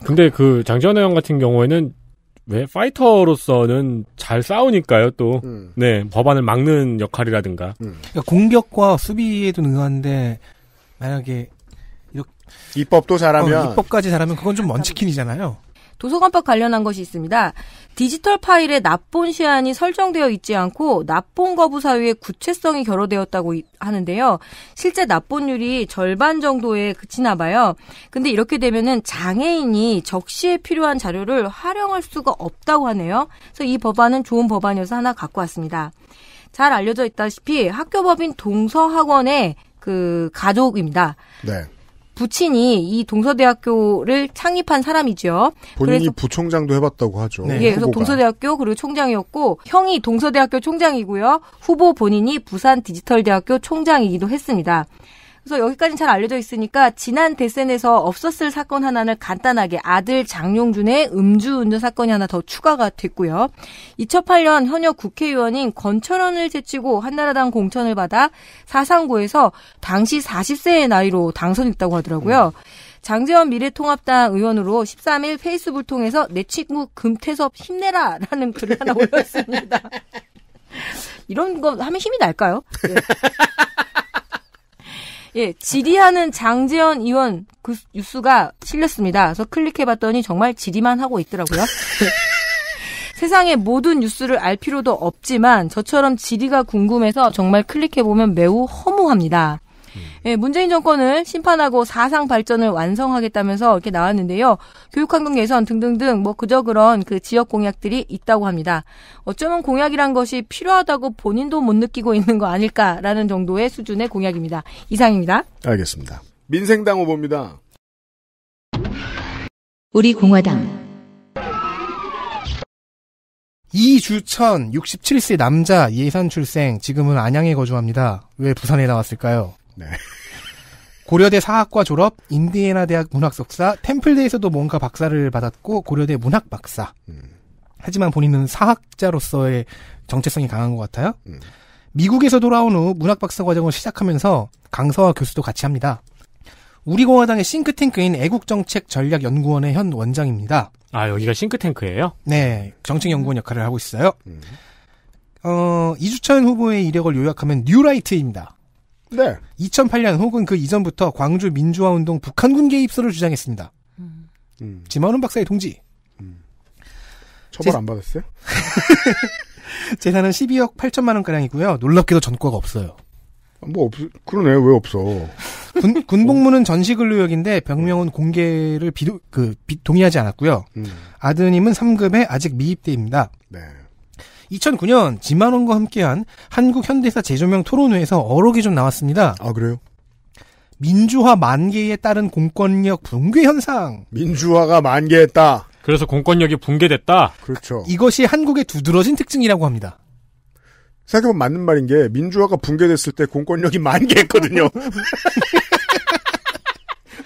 S3: 근데 그
S5: 장지원 의원 같은 경우에는 왜 파이터로서는 잘 싸우니까요 또 음. 네, 법안을 막는 역할이라든가 음.
S4: 그러니까 공격과 수비에도 능한데 만약에 이렇게 입법도 잘하면 어, 입법까지 잘하면 그건 좀 먼치킨이잖아요.
S2: 도서관법 관련한 것이 있습니다. 디지털 파일에 납본 시한이 설정되어 있지 않고 납본 거부 사유의 구체성이 결여되었다고 하는데요. 실제 납본율이 절반 정도에 그치나 봐요. 근데 이렇게 되면은 장애인이 적시에 필요한 자료를 활용할 수가 없다고 하네요. 그래서 이 법안은 좋은 법안이어서 하나 갖고 왔습니다. 잘 알려져 있다시피 학교법인 동서학원의 그 가족입니다. 네. 부친이 이 동서대학교를 창립한 사람이죠. 본인이
S3: 부총장도 해봤다고 하죠. 네. 예, 그래서
S2: 동서대학교 그리고 총장이었고 형이 동서대학교 총장이고요. 후보 본인이 부산 디지털대학교 총장이기도 했습니다. 그래서 여기까지는 잘 알려져 있으니까 지난 대선에서 없었을 사건 하나를 간단하게 아들 장용준의 음주운전 사건이 하나 더 추가가 됐고요. 2008년 현역 국회의원인 권철원을 제치고 한나라당 공천을 받아 사상고에서 당시 40세의 나이로 당선했다고 하더라고요. 음. 장재원 미래통합당 의원으로 13일 페이스북을 통해서 내 친구 금태섭 힘내라 라는 글을 하나 올렸습니다. 이런 거 하면 힘이 날까요? 네. 예, 지리하는 장재현 의원 그 뉴스가 실렸습니다. 그래서 클릭해봤더니 정말 지리만 하고 있더라고요. 세상의 모든 뉴스를 알 필요도 없지만 저처럼 지리가 궁금해서 정말 클릭해보면 매우 허무합니다. 예, 문재인 정권을 심판하고 사상 발전을 완성하겠다면서 이렇게 나왔는데요. 교육환경 개선 등등등 뭐 그저 그런 그 지역 공약들이 있다고 합니다. 어쩌면 공약이란 것이 필요하다고 본인도 못 느끼고 있는 거 아닐까라는 정도의 수준의 공약입니다. 이상입니다.
S3: 알겠습니다. 민생당 후보입니다.
S1: 우리 공화당
S4: 이주천 67세 남자 예산 출생 지금은 안양에 거주합니다. 왜 부산에 나왔을까요? 네. 고려대 사학과 졸업, 인디애나 대학 문학 석사, 템플대에서도 뭔가 박사를 받았고 고려대 문학 박사. 음. 하지만 본인은 사학자로서의 정체성이 강한 것 같아요. 음. 미국에서 돌아온 후 문학 박사 과정을 시작하면서 강서와 교수도 같이 합니다. 우리공화당의 싱크탱크인 애국정책전략연구원의 현 원장입니다. 아 여기가 싱크탱크예요? 네, 정책연구원 역할을 하고 있어요. 음. 어, 이주천 후보의 이력을 요약하면 뉴라이트입니다. 네. 2008년 혹은 그 이전부터 광주 민주화운동 북한군 개입설을 주장했습니다. 음. 음. 지만훈 박사의 동지. 음. 처벌 안 받았어요? 재산은 12억 8천만 원가량이고요. 놀랍게도 전과가 없어요. 아, 뭐, 없, 그러네. 왜 없어? 군, 군복무는 어. 전시근로역인데 병명은 공개를 비도, 그, 비, 동의하지 않았고요. 음. 아드님은 3급에 아직 미입대입니다. 네. 2009년 지만원과 함께한 한국현대사 재조명 토론회에서 어록이 좀 나왔습니다. 아 그래요? 민주화 만개에 따른 공권력 붕괴 현상. 민주화가 만개했다.
S5: 그래서 공권력이 붕괴됐다. 그렇죠.
S4: 이것이 한국의 두드러진 특징이라고 합니다.
S3: 생각해보면 맞는 말인 게 민주화가 붕괴됐을 때 공권력이 만개했거든요.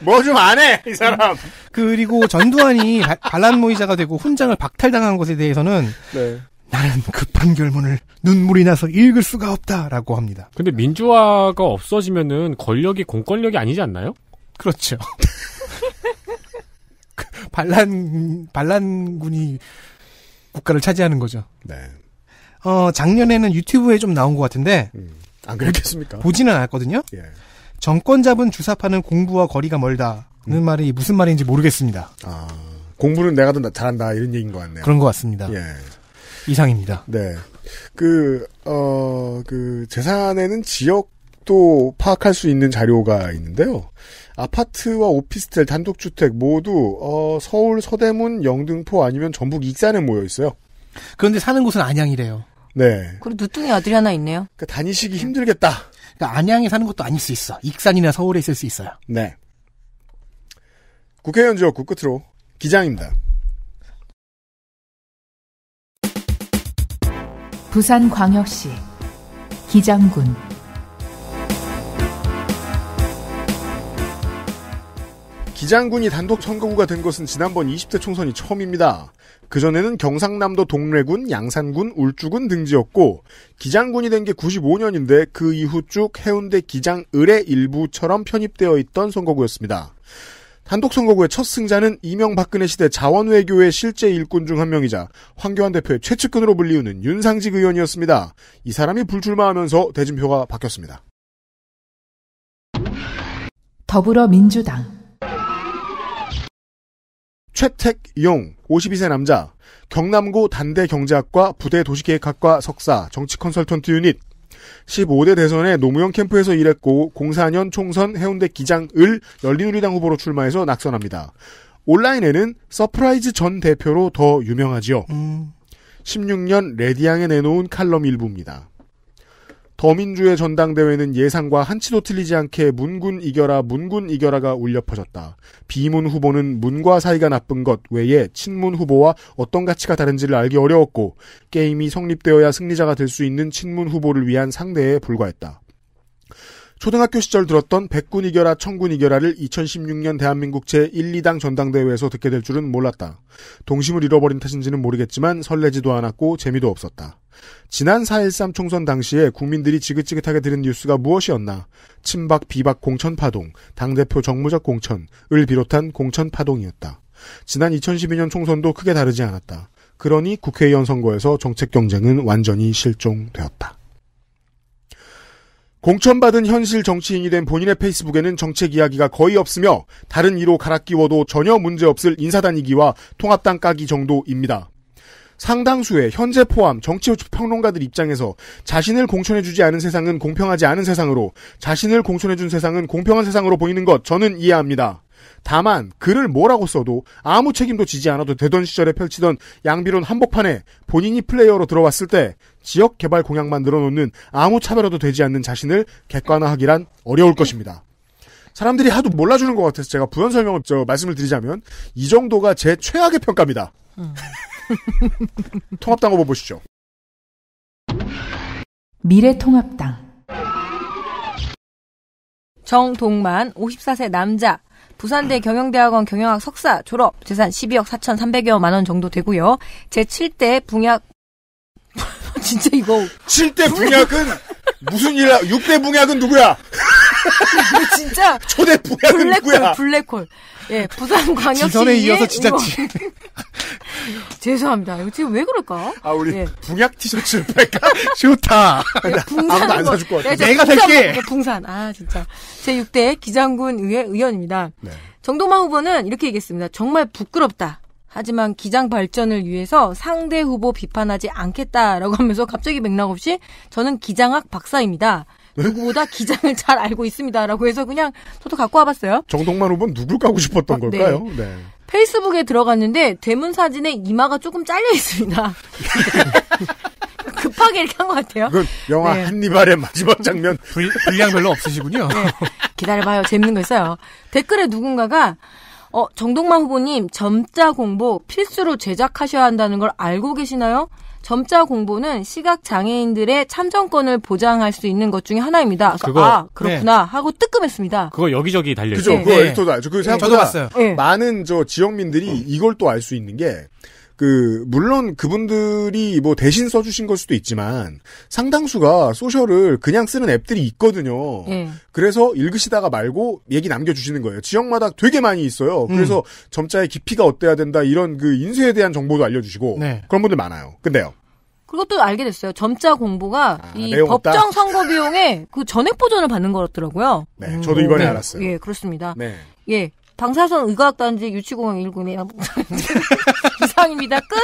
S3: 뭐 좀 안 해, 이 사람.
S4: 그리고 전두환이 반란 모의자가 되고 훈장을 박탈당한 것에 대해서는 네. 나는 그 판결문을 눈물이 나서 읽을 수가 없다라고 합니다.
S5: 근데 민주화가 없어지면은 권력이 공권력이
S4: 아니지 않나요? 그렇죠. 그 반란 반란군이 국가를 차지하는 거죠. 네. 어 작년에는 유튜브에 좀 나온 것 같은데 음, 안 그랬겠습니까? 보지는 않았거든요. 예. 정권 잡은 주사파는 공부와 거리가 멀다는 음. 말이 무슨 말인지 모르겠습니다. 아 공부는
S3: 내가 더 잘한다 이런 얘기인 것 같네요. 그런 것 같습니다. 예. 이상입니다. 네. 그, 어, 그, 재산에는 지역도 파악할 수 있는 자료가 있는데요. 아파트와 오피스텔, 단독주택 모두, 어, 서울, 서대문, 영등포 아니면 전북 익산에 모여 있어요.
S4: 그런데 사는 곳은 안양이래요. 네. 그리고 누뚱이 아들이 하나 있네요. 그러니까 다니시기 힘들겠다. 그러니까 안양에 사는 것도 아닐 수 있어. 익산이나 서울에 있을 수 있어요.
S3: 네. 국회의원 지역구 끝으로 기장입니다.
S1: 부산광역시 기장군
S3: 기장군이 단독 선거구가 된 것은 지난번 20대 총선이 처음입니다. 그전에는 경상남도 동래군, 양산군, 울주군 등지였고 기장군이 된 게 95년인데 그 이후 쭉 해운대 기장을의 일부처럼 편입되어 있던 선거구였습니다. 단독 선거구의 첫 승자는 이명박근혜 시대 자원외교의 실제 일꾼 중 한 명이자 황교안 대표의 최측근으로 불리우는 윤상직 의원이었습니다. 이 사람이 불출마하면서 대진표가 바뀌었습니다.
S7: 더불어민주당
S3: 최택용 52세 남자 경남고 단대경제학과 부대도시계획학과 석사 정치 컨설턴트 유닛 15대 대선에 노무현 캠프에서 일했고 04년 총선 해운대 기장을 열린우리당 후보로 출마해서 낙선합니다. 온라인에는 서프라이즈 전 대표로 더 유명하지요. 음. 16년 레디앙에 내놓은 칼럼 일부입니다. 더민주의 전당대회는 예상과 한치도 틀리지 않게 문군 이겨라 문군 이겨라가 울려 퍼졌다. 비문 후보는 문과 사이가 나쁜 것 외에 친문 후보와 어떤 가치가 다른지를 알기 어려웠고 게임이 성립되어야 승리자가 될 수 있는 친문 후보를 위한 상대에 불과했다. 초등학교 시절 들었던 백군 이겨라 청군 이겨라를 2016년 대한민국 제1, 2당 전당대회에서 듣게 될 줄은 몰랐다. 동심을 잃어버린 탓인지는 모르겠지만 설레지도 않았고 재미도 없었다. 지난 4.13 총선 당시에 국민들이 지긋지긋하게 들은 뉴스가 무엇이었나? 친박, 비박 공천파동, 당대표 정무적 공천을 비롯한 공천파동이었다. 지난 2012년 총선도 크게 다르지 않았다. 그러니 국회의원 선거에서 정책 경쟁은 완전히 실종되었다. 공천받은 현실 정치인이 된 본인의 페이스북에는 정책 이야기가 거의 없으며 다른 이로 갈아 끼워도 전혀 문제없을 인사단니기와 통합당 까기 정도입니다. 상당수의 현재 포함 정치 평론가들 입장에서 자신을 공천해주지 않은 세상은 공평하지 않은 세상으로 자신을 공천해준 세상은 공평한 세상으로 보이는 것 저는 이해합니다. 다만 글을 뭐라고 써도 아무 책임도 지지 않아도 되던 시절에 펼치던 양비론 한복판에 본인이 플레이어로 들어왔을 때 지역 개발 공약만 늘어놓는 아무 차별화도 되지 않는 자신을 객관화하기란 어려울 것입니다. 사람들이 하도 몰라주는 것 같아서 제가 부연 설명을 저 말씀을 드리자면 이 정도가 제 최악의 평가입니다. 음. 통합당 후보 보시죠.
S8: 미래통합당
S2: 정동만 54세 남자 부산대 경영대학원 경영학 석사 졸업 재산 12억 4,300여만 원 정도 되고요. 제7대 분야 음. 진짜 이거.
S3: 7대 붕약은 무슨 일, 이 6대 붕약은 누구야?
S2: 진짜. 초대 붕약은 블랙홀, 누구야? 블랙홀. 예, 부산광역시. 전에 이어서 진짜. 어. 지... 죄송합니다. 이거 지금 왜 그럴까? 아, 우리 예. 붕약 티셔츠 팔까?
S3: 좋다.
S6: 예, 붕산 아무도 안 뭐. 사줄 것 예, 같아. 내가 살게.
S2: 붕산. 아, 진짜. 제 6대 기장군 의회 의원입니다. 네. 정동만 후보는 이렇게 얘기했습니다. 정말 부끄럽다. 하지만 기장 발전을 위해서 상대 후보 비판하지 않겠다라고 하면서 갑자기 맥락 없이 저는 기장학 박사입니다. 누구보다 기장을 잘 알고 있습니다라고 해서 그냥 저도 갖고 와봤어요.
S3: 정동만 후보는 누굴 까고 싶었던 어, 네. 걸까요? 네. 네.
S2: 페이스북에 들어갔는데 대문 사진에 이마가 조금 잘려 있습니다. 급하게 이렇게 한 것 같아요.
S3: 그 영화 네. 한니발의 마지막 장면 분량 별로 없으시군요. 네.
S2: 기다려봐요. 재밌는 거 있어요. 댓글에 누군가가 어, 정동만 후보님, 점자 공보 필수로 제작하셔야 한다는 걸 알고 계시나요? 점자 공보는 시각 장애인들의 참정권을 보장할 수 있는 것 중에 하나입니다. 그거, 아 네. 그렇구나 네. 하고 뜨끔했습니다.
S3: 그거 여기저기 달려 있죠. 그죠? 네. 네. 그거 에디터도 알죠. 그 생각보다 네. 많은 저 지역민들이 어. 이걸 또 알 수 있는 게그 물론 그분들이 뭐 대신 써주신 걸 수도 있지만 상당수가 소셜을 그냥 쓰는 앱들이 있거든요. 음. 그래서 읽으시다가 말고 얘기 남겨주시는 거예요. 지역마다 되게 많이 있어요. 음. 그래서 점자의 깊이가 어때야 된다 이런 그 인쇄에 대한 정보도 알려주시고 네. 그런 분들 많아요. 근데요.
S2: 그것도 알게 됐어요. 점자 공부가 아, 이 법정 선거 비용에 그 전액 보전을 받는 거였더라고요. 네, 저도 이번에 네. 알았어요. 예, 그렇습니다. 네. 예, 방사선 의과학단지 유치공항 1군에 이상입니다. 끝.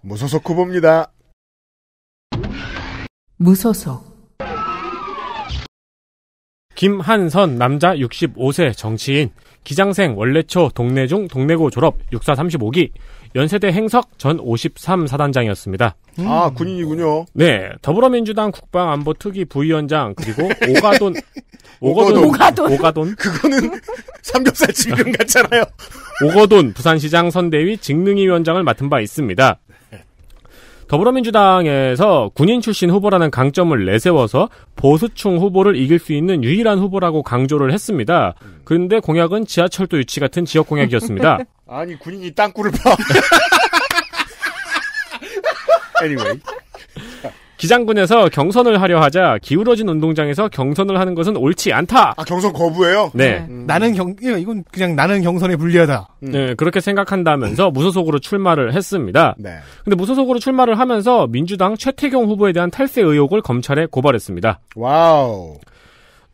S3: 무소속 후보입니다.
S9: 무소속.
S5: 김한선 남자 65세 정치인 기장생 원래초 동네중동네고 졸업 64 35기 연세대 행석 전 53사단장이었습니다.
S3: 음. 아 군인이군요.
S5: 네 더불어민주당 국방안보 특위 부위원장 그리고 오가돈 오거돈. 오가돈. 오가돈. 그거는 삼겹살집 이름 같잖아요. 오거돈 부산시장 선대위 직능위 원장을 맡은 바 있습니다. 더불어민주당에서 군인 출신 후보라는 강점을 내세워서 보수층 후보를 이길 수 있는 유일한 후보라고 강조를 했습니다. 그런데 공약은 지하철도 유치 같은 지역 공약이었습니다.
S3: 아니 군인이 땅굴을 파. anyway.
S5: 기장군에서 경선을 하려 하자 기울어진 운동장에서 경선을 하는 것은 옳지 않다. 아 경선 거부예요? 네. 음. 나는 경 이건 그냥 나는 경선에 불리하다. 음. 네 그렇게 생각한다면서 무소속으로 출마를 했습니다. 네. 근데 무소속으로 출마를 하면서 민주당 최태경 후보에 대한 탈세 의혹을 검찰에 고발했습니다.
S3: 와우.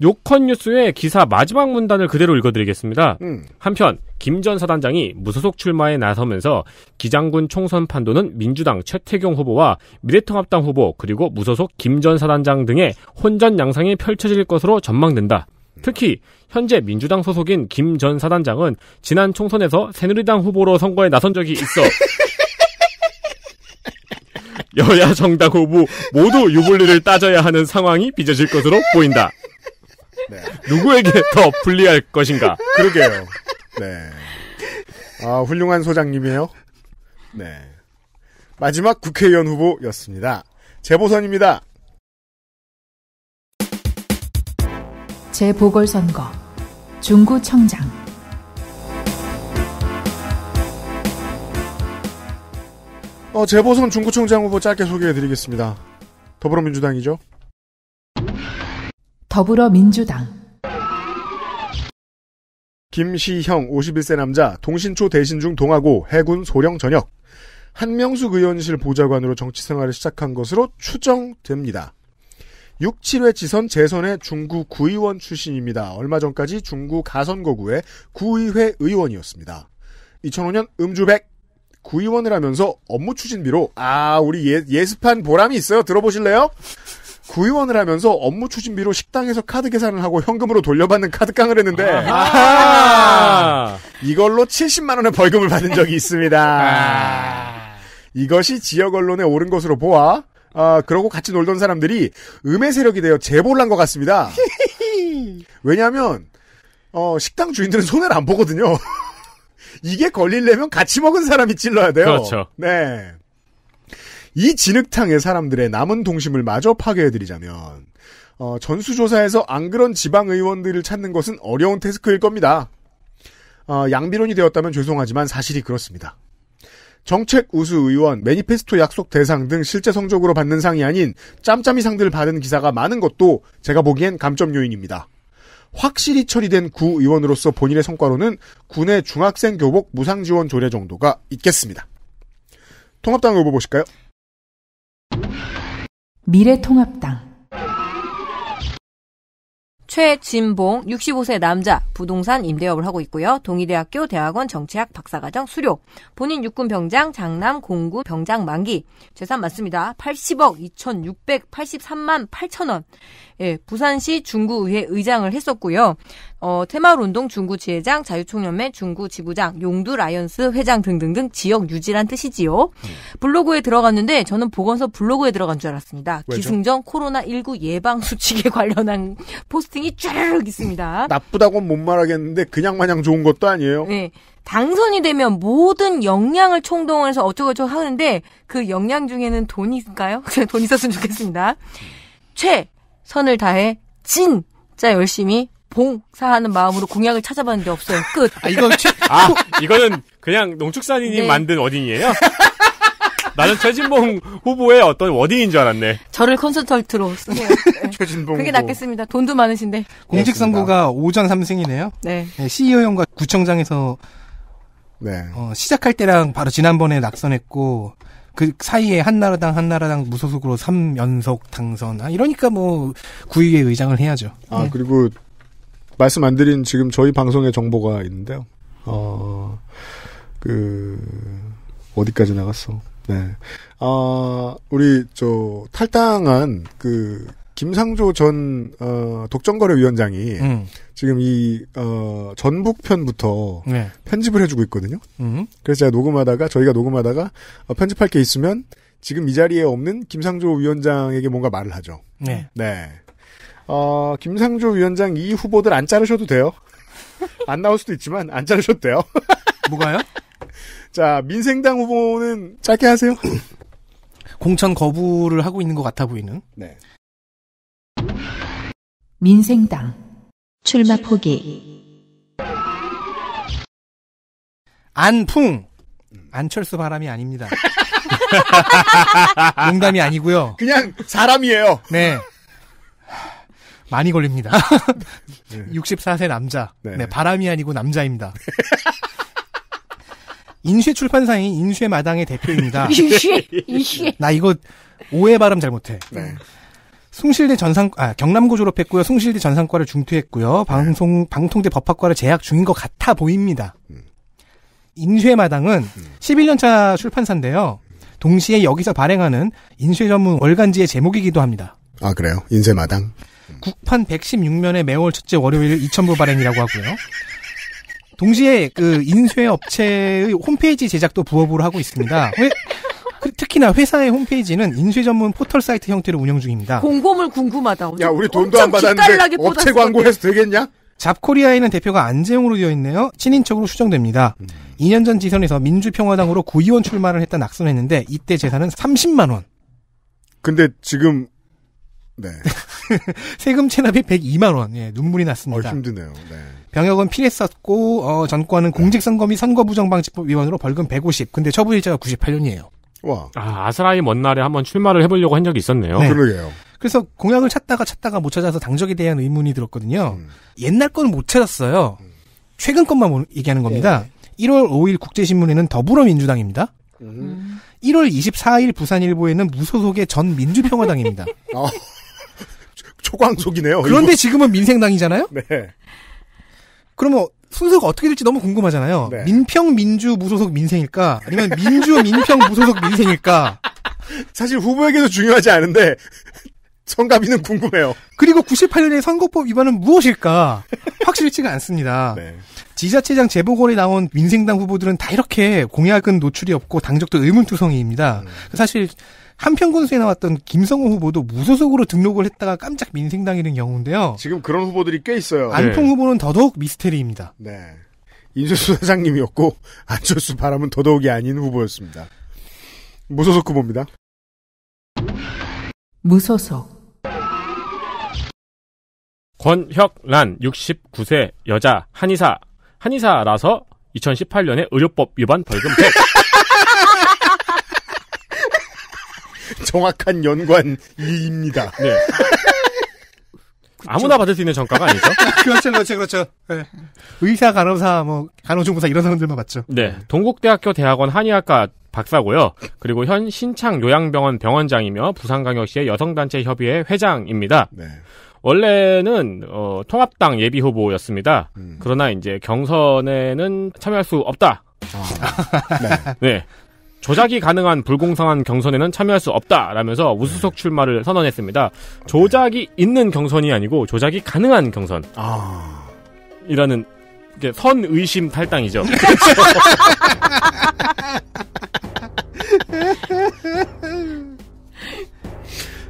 S5: 요컨 뉴스의 기사 마지막 문단을 그대로 읽어드리겠습니다. 음. 한편 김 전 사단장이 무소속 출마에 나서면서 기장군 총선 판도는 민주당 최태경 후보와 미래통합당 후보 그리고 무소속 김 전 사단장 등의 혼전 양상이 펼쳐질 것으로 전망된다. 특히 현재 민주당 소속인 김 전 사단장은 지난 총선에서 새누리당 후보로 선거에 나선 적이 있어 여야 정당 후보 모두 유불리를 따져야 하는 상황이 빚어질 것으로 보인다. 네.
S3: 누구에게 더 불리할 것인가? 그러게요. 네. 아, 훌륭한 소장님이에요. 네. 마지막 국회의원 후보였습니다. 재보선입니다.
S1: 재보궐선거 중구청장
S3: 어, 재보선 중구청장 후보 짧게 소개해드리겠습니다. 더불어민주당이죠.
S7: 더불어민주당
S3: 김시형 51세 남자 동신초 대신중 동하고 해군 소령 전역 한명숙 의원실 보좌관으로 정치 생활을 시작한 것으로 추정됩니다. 6, 7회 지선 재선의 중구 구의원 출신입니다. 얼마 전까지 중구 가선거구의 구의회 의원이었습니다. 2005년 음주백 구의원을 하면서 업무 추진비로 아 우리 예, 예습한 보람이 있어요. 들어보실래요? 구의원을 하면서 업무 추진비로 식당에서 카드 계산을 하고 현금으로 돌려받는 카드깡을 했는데 아~ 이걸로 70만 원의 벌금을 받은 적이 있습니다. 아~ 이것이 지역 언론에 오른 것으로 보아 아, 그러고 같이 놀던 사람들이 음해 세력이 되어 재보를것 같습니다. 왜냐하면 어, 식당 주인들은 손해를 안 보거든요. 이게 걸리려면 같이 먹은 사람이 찔러야 돼요. 그렇죠. 네. 이 진흙탕의 사람들의 남은 동심을 마저 파괴해드리자면 어, 전수조사에서 안 그런 지방 의원들을 찾는 것은 어려운 태스크일 겁니다. 어, 양비론이 되었다면 죄송하지만 사실이 그렇습니다. 정책 우수 의원, 매니페스토 약속 대상 등 실제 성적으로 받는 상이 아닌 짬짬이 상들을 받은 기사가 많은 것도 제가 보기엔 감점 요인입니다. 확실히 처리된 구 의원으로서 본인의 성과로는 군의 중학생 교복 무상 지원 조례 정도가 있겠습니다. 통합당 후보 보실까요?
S8: 미래통합당
S2: 최진봉 65세 남자 부동산 임대업을 하고 있고요. 동의대학교 대학원 정치학 박사과정 수료. 본인 육군 병장 장남 공군 병장 만기. 재산 맞습니다. 80억 2,683만 8천 원. 예, 부산시 중구의회 의장을 했었고요. 어, 테마운동 중구지회장, 자유총연맹 중구지부장 용두 라이언스 회장 등등등 지역 유지란 뜻이지요. 음. 블로그에 들어갔는데 저는 보건소 블로그에 들어간 줄 알았습니다. 왜죠? 기승전 코로나19 예방 수칙에 관련한 포스팅이 쭈르륵 있습니다.
S3: 나쁘다고 못 말하겠는데 그냥 마냥 좋은 것도 아니에요.
S2: 네. 당선이 되면 모든 역량을 총동원해서 어쩌고저쩌고 하는데 그 역량 중에는 돈이 있을까요? 돈 있었으면 좋겠습니다. 최 선을 다해 진짜 열심히 봉사하는 마음으로 공약을 찾아봤는데 없어요. 끝. 아, 이건 최...
S5: 아, 이거는 그냥 농축산인이 네. 만든 워딩이에요? 나는 최진봉 후보의 어떤 워딩인 줄
S4: 알았네.
S2: 저를 컨설턴트로 쓰네요.
S4: 네. 최진봉 그게 낫겠습니다.
S2: 돈도 많으신데.
S4: 공직선거가 오전 3승이네요. 네. 네 CEO형과 구청장에서 네. 어, 시작할 때랑 바로 지난번에 낙선했고 그 사이에 한나라당 한나라당 무소속으로 3연속 당선. 아, 이러니까 뭐 구의회 의장을 해야죠. 아, 네. 그리고
S3: 말씀 안 드린 지금 저희 방송의 정보가 있는데요. 어, 그, 어디까지 나갔어? 네. 아, 우리, 저, 탈당한, 그, 김상조 전, 어, 독점거래위원장이, 음. 지금 이, 어, 전북편부터 네. 편집을 해주고 있거든요. 음. 그래서 제가 녹음하다가, 저희가 녹음하다가, 어, 편집할 게 있으면, 지금 이 자리에 없는 김상조 위원장에게 뭔가 말을 하죠. 네. 네. 어, 김상조 위원장 이 후보들 안 자르셔도 돼요. 안 나올 수도 있지만 안 자르셔도 돼요. 뭐가요?
S4: 자, 민생당 후보는 짧게 하세요. 공천 거부를 하고 있는 것 같아 보이는. 네. 민생당 출마 포기. 안풍 음. 안철수 바람이 아닙니다. 농담이 아니고요. 그냥 사람이에요. 네. 많이 걸립니다. 64세 남자. 네. 네, 바람이 아니고 남자입니다. 인쇄 출판사인 인쇄 마당의 대표입니다. 인쇄, 인쇄. 나 이거 오해 발음 잘못해. 네. 숭실대 전상 아 경남고 졸업했고요. 숭실대 전상과를 중퇴했고요. 방송 네. 방통대 법학과를 재학 중인 것 같아 보입니다. 음. 인쇄 마당은 11년차 음. 출판사인데요. 동시에 여기서 발행하는 인쇄 전문 월간지의 제목이기도 합니다.
S3: 아 그래요? 인쇄 마당.
S4: 국판 116면에 매월 첫째 월요일 2,000불 발행이라고 하고요. 동시에 그 인쇄 업체의 홈페이지 제작도 부업으로 하고 있습니다. 그 특히나 회사의 홈페이지는 인쇄 전문 포털 사이트 형태로 운영 중입니다.
S2: 공고물 궁금하다. 야, 우리 돈도 안 받았는데 업체 광고해서
S4: 되겠냐? 잡코리아에는 대표가 안재홍으로 되어 있네요. 친인척으로 수정됩니다. 음. 2년 전 지선에서 민주평화당으로 구의원 출마를 했다 낙선했는데 이때 재산은 30만 원. 근데 지금 네. 세금 체납이 102만 원. 예, 눈물이 났습니다. 어, 힘드네요. 네. 병역은 피했었고 어, 전과는 네. 공직선거및 선거부정방지법 위반으로 벌금 150. 근데 처분일자가 98년이에요.
S5: 와. 아, 아스라이 먼 날에 한번 출마를 해보려고 한 적이 있었네요. 네. 그러게요.
S4: 그래서 공약을 찾다가 찾다가 못 찾아서 당적에 대한 의문이 들었거든요. 음. 옛날 거는 못 찾았어요. 최근 것만 뭐 얘기하는 겁니다. 네. 1월 5일 국제신문에는 더불어민주당입니다. 음. 1월 24일 부산일보에는 무소속의 전 민주평화당입니다. 어. 초광속이네요. 그런데 이거. 지금은 민생당이잖아요? 네. 그러면 뭐 순서가 어떻게 될지 너무 궁금하잖아요. 네. 민평 민주 무소속 민생일까? 아니면 민주 민평 무소속 민생일까? 사실 후보에게도 중요하지 않은데 성가비는 궁금해요. 그리고 9 8년에 선거법 위반은 무엇일까? 확실치가 않습니다. 네. 지자체장 재보궐에 나온 민생당 후보들은 다 이렇게 공약은 노출이 없고 당적도 의문투성이입니다. 음. 사실 한편 군수에 나왔던 김성호 후보도 무소속으로 등록을 했다가 깜짝 민생당이는 경우인데요.
S3: 지금 그런 후보들이 꽤 있어요. 안통 네.
S4: 후보는 더더욱 미스테리입니다. 네. 인수수 회장님이었고 안철수 바람은
S3: 더더욱이 아닌 후보였습니다. 무소속 후보입니다.
S9: 무소속
S5: 권혁란 69세 여자 한의사 한의사라서 2018년에 의료법 위반 벌금
S3: 100 정확한
S4: 연관이입니다. 네. 아무나 받을 수 있는 정가가 아니죠? 그렇죠, 그렇죠, 그렇죠. 네. 의사, 간호사, 뭐 간호조무사 이런 사람들만 받죠. 네, 동국대학교
S5: 대학원 한의학과 박사고요. 그리고 현 신창 요양병원 병원장이며 부산광역시의 여성단체 협의회 회장입니다. 네. 원래는 어, 통합당 예비 후보였습니다. 음. 그러나 이제 경선에는 참여할 수 없다. 아. 네. 네. 조작이 가능한 불공정한 경선에는 참여할 수 없다라면서 우수석 출마를 선언했습니다. 조작이 있는 경선이 아니고 조작이 가능한 경선. 아. 이라는 선의심 탈당이죠.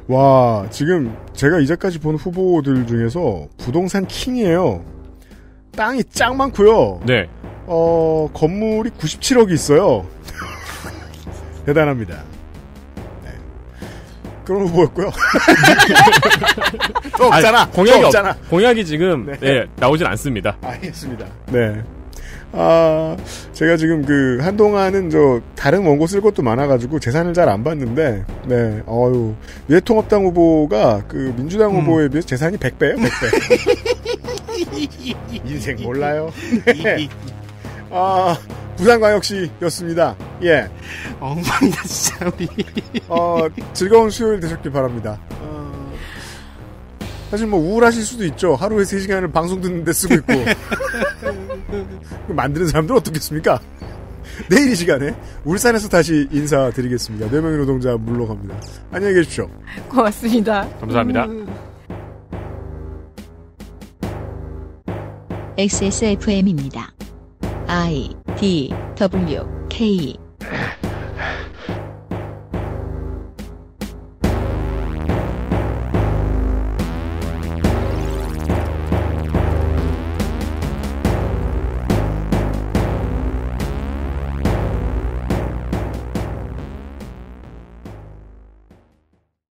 S3: 와, 지금 제가 이제까지 본 후보들 중에서 부동산 킹이에요. 땅이 짱 많고요. 네. 어, 건물이 97억이 있어요. 대단합니다. 네. 그런 후보였고요. 또 없잖아. 아니, 공약이 또 없잖아. 공약이 지금 네. 네, 예, 나오진
S5: 않습니다. 알겠습니다.
S3: 네. 아, 제가 지금 그, 한동안은 저, 다른 원고 쓸 것도 많아가지고 재산을 잘 안 봤는데, 네, 어유 미래통합당 후보가 그, 민주당 음. 후보에 비해서 재산이 100배요, 100배. 인생 몰라요? 네. 아, 부산광역시였습니다. 예. 엉망이다 진짜 우리. 어 즐거운 수요일 되셨길 바랍니다. 사실 뭐 우울하실 수도 있죠. 하루에 3 시간을 방송 듣는데 쓰고 있고 만드는 사람들 어떻겠습니까? 내일 이 시간에 울산에서 다시 인사드리겠습니다. 네 명의 노동자 물러갑니다. 안녕히 계십시오.
S2: 고맙습니다.
S5: 감사합니다.
S3: 음...
S2: XSFM입니다. I D W K